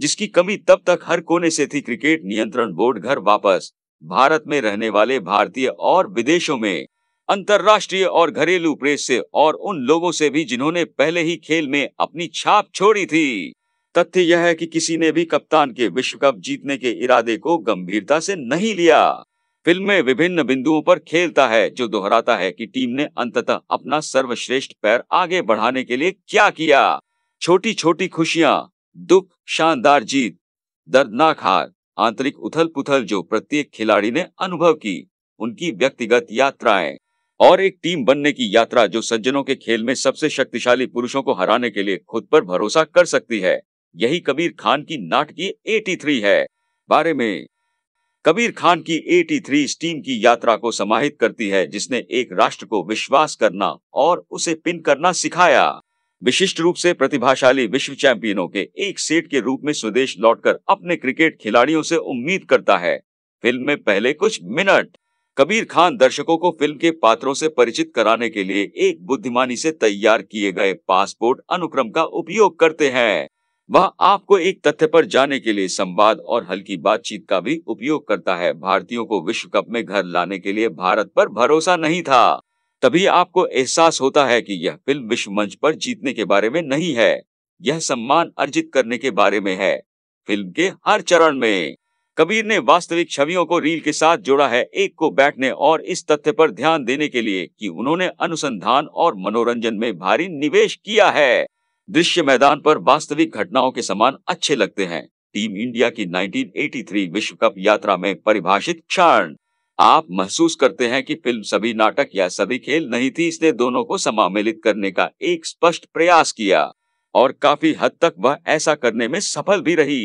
जिसकी कमी तब तक हर कोने से थी क्रिकेट नियंत्रण बोर्ड घर वापस भारत में रहने वाले भारतीय और विदेशों में अंतरराष्ट्रीय और घरेलू प्रेस से और उन लोगों से भी जिन्होंने पहले ही खेल में अपनी छाप छोड़ी थी तथ्य यह है कि किसी ने भी कप्तान के विश्व कप जीतने के इरादे को गंभीरता से नहीं लिया फिल्म में विभिन्न बिंदुओं पर खेलता है जो दोहराता है कि टीम ने अंततः अपना सर्वश्रेष्ठ पैर आगे बढ़ाने के लिए क्या किया छोटी छोटी खुशियां दुख शानदार जीत दर्दनाक हार आंतरिक उथल पुथल जो प्रत्येक खिलाड़ी ने अनुभव की उनकी व्यक्तिगत यात्राएं और एक टीम बनने की यात्रा जो सज्जनों के खेल में सबसे शक्तिशाली पुरुषों को हराने के लिए खुद पर भरोसा कर सकती है यही कबीर खान की नाटकीय 83 है बारे में कबीर खान की 83 स्टीम की यात्रा को समाहित करती है जिसने एक राष्ट्र को विश्वास करना और उसे पिन करना सिखाया विशिष्ट रूप से प्रतिभाशाली विश्व चैंपियनों के एक सेट के रूप में स्वदेश लौटकर अपने क्रिकेट खिलाड़ियों से उम्मीद करता है फिल्म में पहले कुछ मिनट कबीर खान दर्शकों को फिल्म के पात्रों से परिचित कराने के लिए एक बुद्धिमानी से तैयार किए गए पासपोर्ट अनुक्रम का उपयोग करते हैं वह आपको एक तथ्य पर जाने के लिए संवाद और हल्की बातचीत का भी उपयोग करता है भारतीयों को विश्व कप में घर लाने के लिए भारत पर भरोसा नहीं था तभी आपको एहसास होता है कि यह फिल्म विश्व मंच पर जीतने के बारे में नहीं है यह सम्मान अर्जित करने के बारे में है फिल्म के हर चरण में कबीर ने वास्तविक छवियों को रील के साथ जोड़ा है एक को बैठने और इस तथ्य पर ध्यान देने के लिए कि उन्होंने अनुसंधान और मनोरंजन में भारी निवेश किया है दृश्य मैदान पर वास्तविक घटनाओं के समान अच्छे लगते हैं टीम इंडिया की 1983 विश्व कप यात्रा में परिभाषित क्षण आप महसूस करते हैं कि फिल्म सभी नाटक या सभी खेल नहीं थी इसने दोनों को समामिलित करने का एक स्पष्ट प्रयास किया और काफी हद तक वह ऐसा करने में सफल भी रही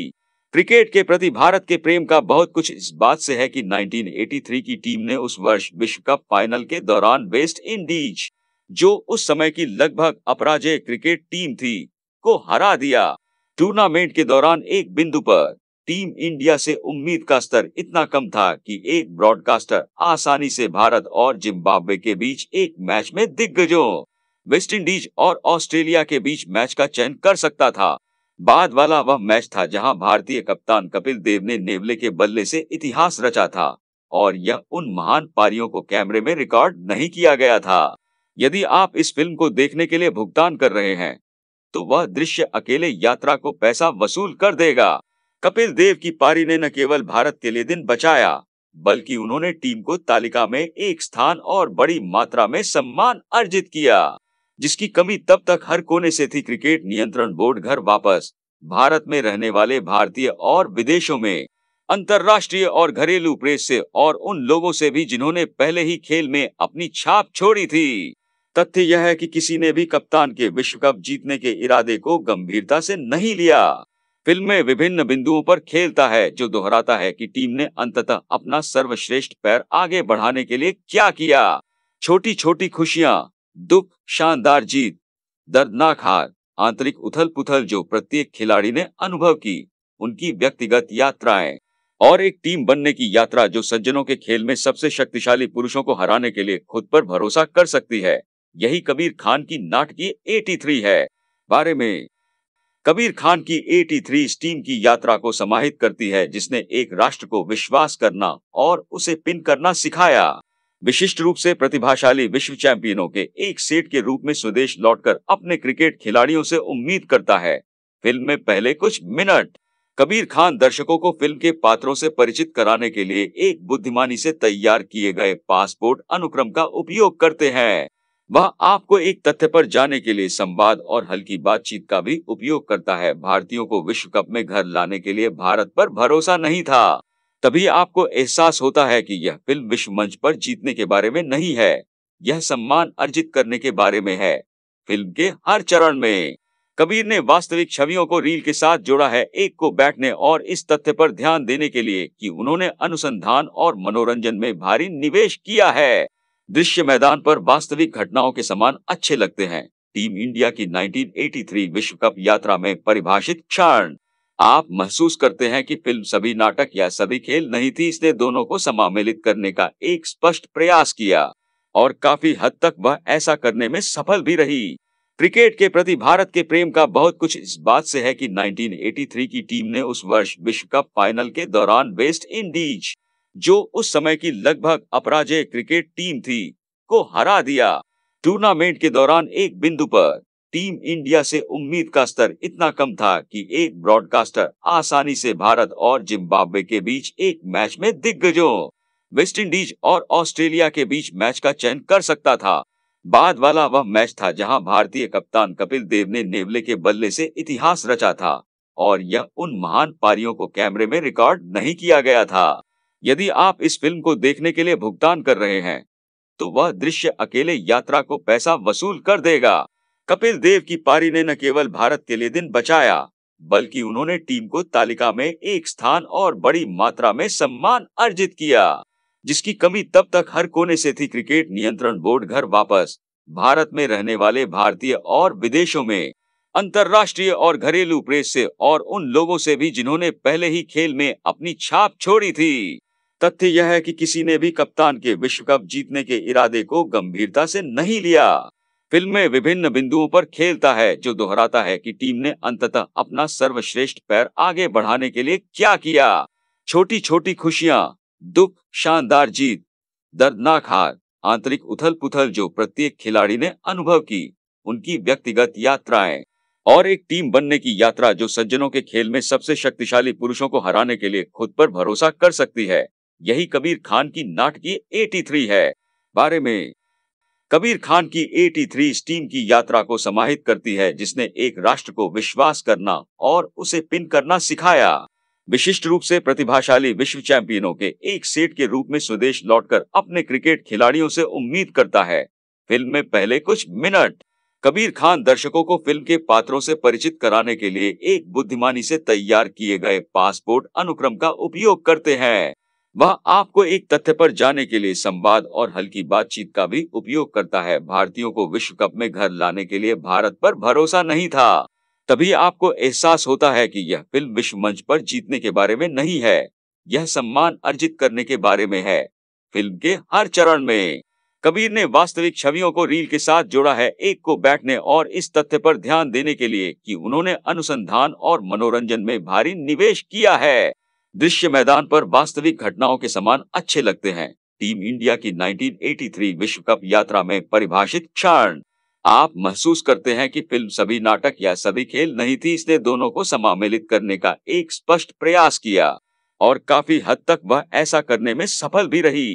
क्रिकेट के प्रति भारत के प्रेम का बहुत कुछ इस बात से है कि 1983 की टीम ने उस वर्ष विश्व कप फाइनल के दौरान वेस्ट इंडीज जो उस समय की लगभग अपराजय क्रिकेट टीम थी को हरा दिया टूर्नामेंट के दौरान एक बिंदु पर टीम इंडिया से उम्मीद का स्तर इतना कम था कि एक ब्रॉडकास्टर आसानी से भारत और जिम्बाब्वे के बीच एक मैच में दिग्गजों वेस्ट इंडीज और ऑस्ट्रेलिया के बीच मैच का चयन कर सकता था बाद वाला वह मैच था जहां भारतीय कप्तान कपिल देव ने नेवले के बल्ले से इतिहास रचा था और यह उन महान पारियों को कैमरे में रिकॉर्ड नहीं किया गया था यदि आप इस फिल्म को देखने के लिए भुगतान कर रहे हैं तो वह दृश्य अकेले यात्रा को पैसा वसूल कर देगा कपिल देव की पारी ने न केवल भारत के लिए दिन बचाया बल्कि उन्होंने टीम को तालिका में एक स्थान और बड़ी मात्रा में सम्मान अर्जित किया जिसकी कमी तब तक हर कोने से थी क्रिकेट नियंत्रण बोर्ड घर वापस भारत में रहने वाले भारतीय और विदेशों में अंतर्राष्ट्रीय और घरेलू प्रेस से और उन लोगों से भी जिन्होंने पहले ही खेल में अपनी छाप छोड़ी थी तथ्य यह है कि किसी ने भी कप्तान के विश्व कप जीतने के इरादे को गंभीरता से नहीं लिया फिल्म में विभिन्न बिंदुओं पर खेलता है जो दोहराता है कि टीम ने अंततः अपना सर्वश्रेष्ठ पैर आगे बढ़ाने के लिए क्या किया छोटी छोटी खुशियां दुख शानदार जीत दर्दनाक हार आंतरिक उथल पुथल जो प्रत्येक खिलाड़ी ने अनुभव की उनकी व्यक्तिगत यात्राएं और एक टीम बनने की यात्रा जो सज्जनों के खेल में सबसे शक्तिशाली पुरुषों को हराने के लिए खुद पर भरोसा कर सकती है यही कबीर खान की नाटकीय 83 है बारे में कबीर खान की 83 थ्री टीम की यात्रा को समाहित करती है जिसने एक राष्ट्र को विश्वास करना और उसे पिन करना सिखाया विशिष्ट रूप से प्रतिभाशाली विश्व चैंपियनों के एक सेट के रूप में स्वदेश लौटकर अपने क्रिकेट खिलाड़ियों से उम्मीद करता है फिल्म में पहले कुछ मिनट कबीर खान दर्शकों को फिल्म के पात्रों से परिचित कराने के लिए एक बुद्धिमानी से तैयार किए गए पासपोर्ट अनुक्रम का उपयोग करते हैं वह आपको एक तथ्य पर जाने के लिए संवाद और हल्की बातचीत का भी उपयोग करता है भारतीयों को विश्व कप में घर लाने के लिए भारत पर भरोसा नहीं था तभी आपको एहसास होता है कि यह फिल्म विश्व मंच पर जीतने के बारे में नहीं है यह सम्मान अर्जित करने के बारे में है फिल्म के हर चरण में कबीर ने वास्तविक छवियों को रील के साथ जोड़ा है एक को बैठने और इस तथ्य पर ध्यान देने के लिए कि उन्होंने अनुसंधान और मनोरंजन में भारी निवेश किया है दृश्य मैदान पर वास्तविक घटनाओं के समान अच्छे लगते हैं टीम इंडिया की 1983 विश्व कप यात्रा में परिभाषित क्षण आप महसूस करते हैं कि फिल्म सभी नाटक या सभी खेल नहीं थी इसने दोनों को समामिलित करने का एक स्पष्ट प्रयास किया और काफी हद तक वह ऐसा करने में सफल भी रही क्रिकेट के प्रति भारत के प्रेम का बहुत कुछ इस बात से है कि 1983 की टीम ने उस वर्ष विश्व कप फाइनल के दौरान वेस्ट इंडीज जो उस समय की लगभग अपराजय क्रिकेट टीम थी को हरा दिया टूर्नामेंट के दौरान एक बिंदु पर टीम इंडिया से उम्मीद का स्तर इतना कम था कि एक ब्रॉडकास्टर आसानी से भारत और जिम्बाब्वे के बीच एक मैच में दिग्गजों वेस्टइंडीज और ऑस्ट्रेलिया के बीच मैच का चयन कर सकता था बाद वाला वह मैच था जहां भारतीय कप्तान कपिल देव ने नेवले के बल्ले से इतिहास रचा था और यह उन महान पारियों को कैमरे में रिकॉर्ड नहीं किया गया था यदि आप इस फिल्म को देखने के लिए भुगतान कर रहे हैं तो वह दृश्य अकेले यात्रा को पैसा वसूल कर देगा कपिल देव की पारी ने न केवल भारत के लिए दिन बचाया बल्कि उन्होंने टीम को तालिका में एक स्थान और बड़ी मात्रा में सम्मान अर्जित किया जिसकी कमी तब तक हर कोने से थी क्रिकेट नियंत्रण बोर्ड घर वापस भारत में रहने वाले भारतीय और विदेशों में अंतरराष्ट्रीय और घरेलू प्रेस से और उन लोगों से भी जिन्होंने पहले ही खेल में अपनी छाप छोड़ी थी तथ्य यह है कि किसी ने भी कप्तान के विश्व कप जीतने के इरादे को गंभीरता से नहीं लिया फिल्म में विभिन्न बिंदुओं पर खेलता है जो दोहराता है कि टीम ने अंततः अपना सर्वश्रेष्ठ पैर आगे बढ़ाने के लिए क्या किया छोटी छोटी खुशियां दुख शानदार जीत दर्दनाक हार आंतरिक उथल पुथल जो प्रत्येक खिलाड़ी ने अनुभव की उनकी व्यक्तिगत यात्राएं और एक टीम बनने की यात्रा जो सज्जनों के खेल में सबसे शक्तिशाली पुरुषों को हराने के लिए खुद पर भरोसा कर सकती है यही कबीर खान की नाटकी एटी 83 है बारे में कबीर खान की 83 स्टीम की यात्रा को समाहित करती है जिसने एक राष्ट्र को विश्वास करना और उसे पिन करना सिखाया विशिष्ट रूप से प्रतिभाशाली विश्व चैंपियनों के एक सेट के रूप में स्वदेश लौटकर अपने क्रिकेट खिलाड़ियों से उम्मीद करता है फिल्म में पहले कुछ मिनट कबीर खान दर्शकों को फिल्म के पात्रों से परिचित कराने के लिए एक बुद्धिमानी से तैयार किए गए पासपोर्ट अनुक्रम का उपयोग करते हैं वह आपको एक तथ्य पर जाने के लिए संवाद और हल्की बातचीत का भी उपयोग करता है भारतीयों को विश्व कप में घर लाने के लिए भारत पर भरोसा नहीं था तभी आपको एहसास होता है कि यह फिल्म विश्व मंच पर जीतने के बारे में नहीं है यह सम्मान अर्जित करने के बारे में है फिल्म के हर चरण में कबीर ने वास्तविक छवियों को रील के साथ जोड़ा है एक को बैठने और इस तथ्य पर ध्यान देने के लिए कि उन्होंने अनुसंधान और मनोरंजन में भारी निवेश किया है दृश्य मैदान पर वास्तविक घटनाओं के समान अच्छे लगते हैं टीम इंडिया की 1983 विश्व कप यात्रा में परिभाषित क्षण आप महसूस करते हैं कि फिल्म सभी नाटक या सभी खेल नहीं थी इसने दोनों को समामिलित करने का एक स्पष्ट प्रयास किया और काफी हद तक वह ऐसा करने में सफल भी रही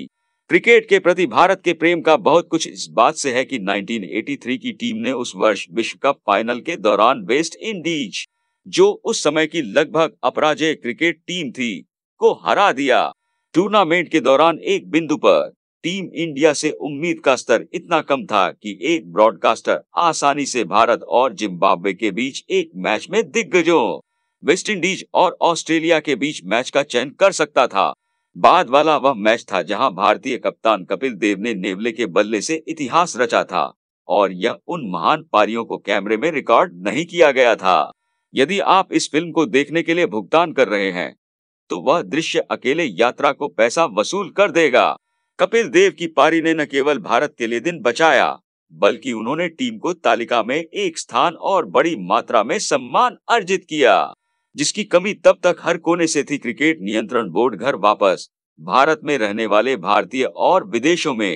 क्रिकेट के प्रति भारत के प्रेम का बहुत कुछ इस बात से है कि 1983 की टीम ने उस वर्ष विश्व कप फाइनल के दौरान वेस्ट इंडीज जो उस समय की लगभग अपराजय क्रिकेट टीम थी को हरा दिया टूर्नामेंट के दौरान एक बिंदु पर टीम इंडिया से उम्मीद का स्तर इतना कम था कि एक ब्रॉडकास्टर आसानी से भारत और जिम्बाब्वे के बीच एक मैच में दिग्गजों वेस्टइंडीज और ऑस्ट्रेलिया के बीच मैच का चयन कर सकता था बाद वाला वह मैच था जहां भारतीय कप्तान कपिल देव ने नेवले के बल्ले से इतिहास रचा था और यह उन महान पारियों को कैमरे में रिकॉर्ड नहीं किया गया था यदि आप इस फिल्म को देखने के लिए भुगतान कर रहे हैं तो वह दृश्य अकेले यात्रा को पैसा वसूल कर देगा कपिल देव की पारी ने न केवल भारत के लिए दिन बचाया बल्कि उन्होंने टीम को तालिका में एक स्थान और बड़ी मात्रा में सम्मान अर्जित किया जिसकी कमी तब तक हर कोने से थी क्रिकेट नियंत्रण बोर्ड घर वापस भारत में रहने वाले भारतीय और विदेशों में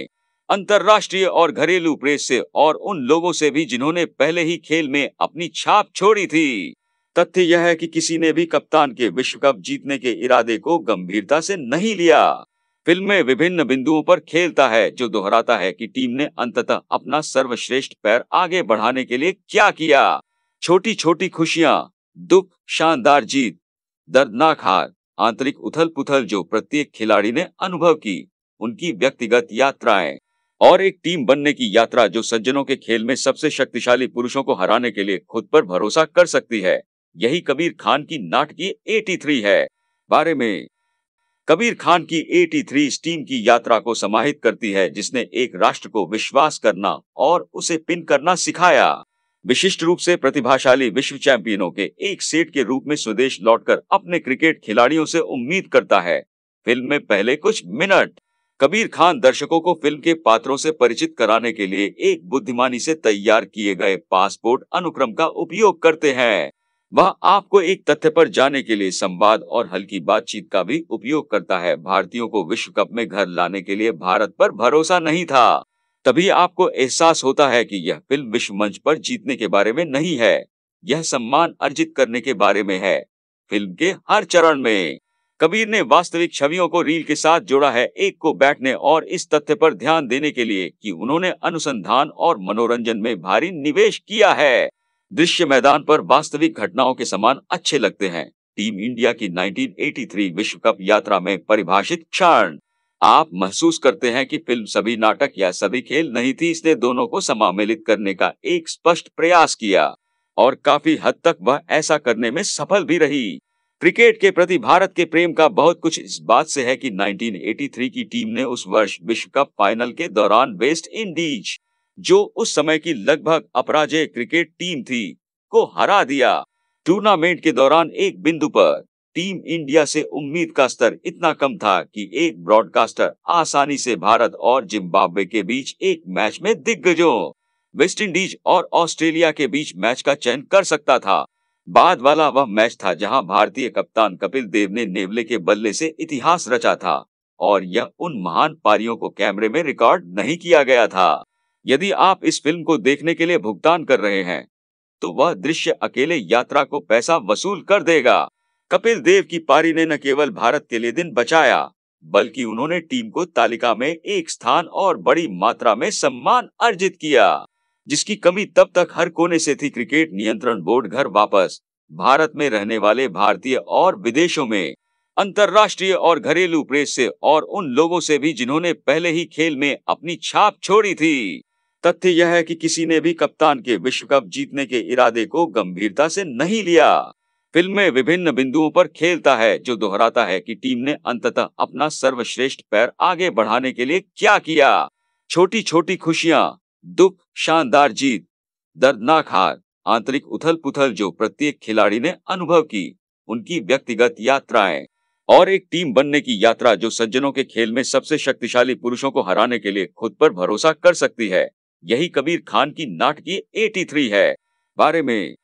अंतर्राष्ट्रीय और घरेलू प्रेस से और उन लोगों से भी जिन्होंने पहले ही खेल में अपनी छाप छोड़ी थी तथ्य यह है कि किसी ने भी कप्तान के विश्व कप जीतने के इरादे को गंभीरता से नहीं लिया फिल्म में विभिन्न बिंदुओं पर खेलता है जो दोहराता है कि टीम ने अंततः अपना सर्वश्रेष्ठ पैर आगे बढ़ाने के लिए क्या किया छोटी छोटी खुशियां दुख शानदार जीत दर्दनाक हार आंतरिक उथल पुथल जो प्रत्येक खिलाड़ी ने अनुभव की उनकी व्यक्तिगत यात्राएं और एक टीम बनने की यात्रा जो सज्जनों के खेल में सबसे शक्तिशाली पुरुषों को हराने के लिए खुद पर भरोसा कर सकती है यही कबीर खान की नाटकीय 83 है बारे में कबीर खान की 83 थ्री टीम की यात्रा को समाहित करती है जिसने एक राष्ट्र को विश्वास करना और उसे पिन करना सिखाया विशिष्ट रूप से प्रतिभाशाली विश्व चैंपियनों के एक सेट के रूप में स्वदेश लौटकर अपने क्रिकेट खिलाड़ियों से उम्मीद करता है फिल्म में पहले कुछ मिनट कबीर खान दर्शकों को फिल्म के पात्रों से परिचित कराने के लिए एक बुद्धिमानी से तैयार किए गए पासपोर्ट अनुक्रम का उपयोग करते हैं वह आपको एक तथ्य पर जाने के लिए संवाद और हल्की बातचीत का भी उपयोग करता है भारतीयों को विश्व कप में घर लाने के लिए भारत पर भरोसा नहीं था तभी आपको एहसास होता है कि यह फिल्म विश्व मंच पर जीतने के बारे में नहीं है यह सम्मान अर्जित करने के बारे में है फिल्म के हर चरण में कबीर ने वास्तविक छवियों को रील के साथ जोड़ा है एक को बैठने और इस तथ्य पर ध्यान देने के लिए कि उन्होंने अनुसंधान और मनोरंजन में भारी निवेश किया है दृश्य मैदान पर वास्तविक घटनाओं के समान अच्छे लगते हैं टीम इंडिया की 1983 विश्व कप यात्रा में परिभाषित क्षण आप महसूस करते हैं कि फिल्म सभी नाटक या सभी खेल नहीं थी इसने दोनों को समामिलित करने का एक स्पष्ट प्रयास किया और काफी हद तक वह ऐसा करने में सफल भी रही क्रिकेट के प्रति भारत के प्रेम का बहुत कुछ इस बात से है कि 1983 की टीम ने उस वर्ष विश्व कप फाइनल के दौरान वेस्ट इंडीज जो उस समय की लगभग अपराजय क्रिकेट टीम थी को हरा दिया टूर्नामेंट के दौरान एक बिंदु पर टीम इंडिया से उम्मीद का स्तर इतना कम था कि एक ब्रॉडकास्टर आसानी से भारत और जिम्बाब्वे के बीच एक मैच में दिग्गजों वेस्ट इंडीज और ऑस्ट्रेलिया के बीच मैच का चयन कर सकता था बाद वाला वह मैच था जहां भारतीय कप्तान कपिल देव ने नेवले के बल्ले से इतिहास रचा था और यह उन महान पारियों को कैमरे में रिकॉर्ड नहीं किया गया था यदि आप इस फिल्म को देखने के लिए भुगतान कर रहे हैं तो वह दृश्य अकेले यात्रा को पैसा वसूल कर देगा कपिल देव की पारी ने न केवल भारत के लिए दिन बचाया बल्कि उन्होंने टीम को तालिका में एक स्थान और बड़ी मात्रा में सम्मान अर्जित किया जिसकी कमी तब तक हर कोने से थी क्रिकेट नियंत्रण बोर्ड घर वापस भारत में रहने वाले भारतीय और विदेशों में अंतर्राष्ट्रीय और घरेलू प्रेस से और उन लोगों से भी जिन्होंने पहले ही खेल में अपनी छाप छोड़ी थी तथ्य यह है कि किसी ने भी कप्तान के विश्व कप जीतने के इरादे को गंभीरता से नहीं लिया फिल्म में विभिन्न बिंदुओं पर खेलता है जो दोहराता है कि टीम ने अंततः अपना सर्वश्रेष्ठ पैर आगे बढ़ाने के लिए क्या किया छोटी छोटी खुशियां दुख शानदार जीत दर्दनाक हार आंतरिक उथल पुथल जो प्रत्येक खिलाड़ी ने अनुभव की उनकी व्यक्तिगत यात्राएं और एक टीम बनने की यात्रा जो सज्जनों के खेल में सबसे शक्तिशाली पुरुषों को हराने के लिए खुद पर भरोसा कर सकती है यही कबीर खान की नाटकीय 83 है बारे में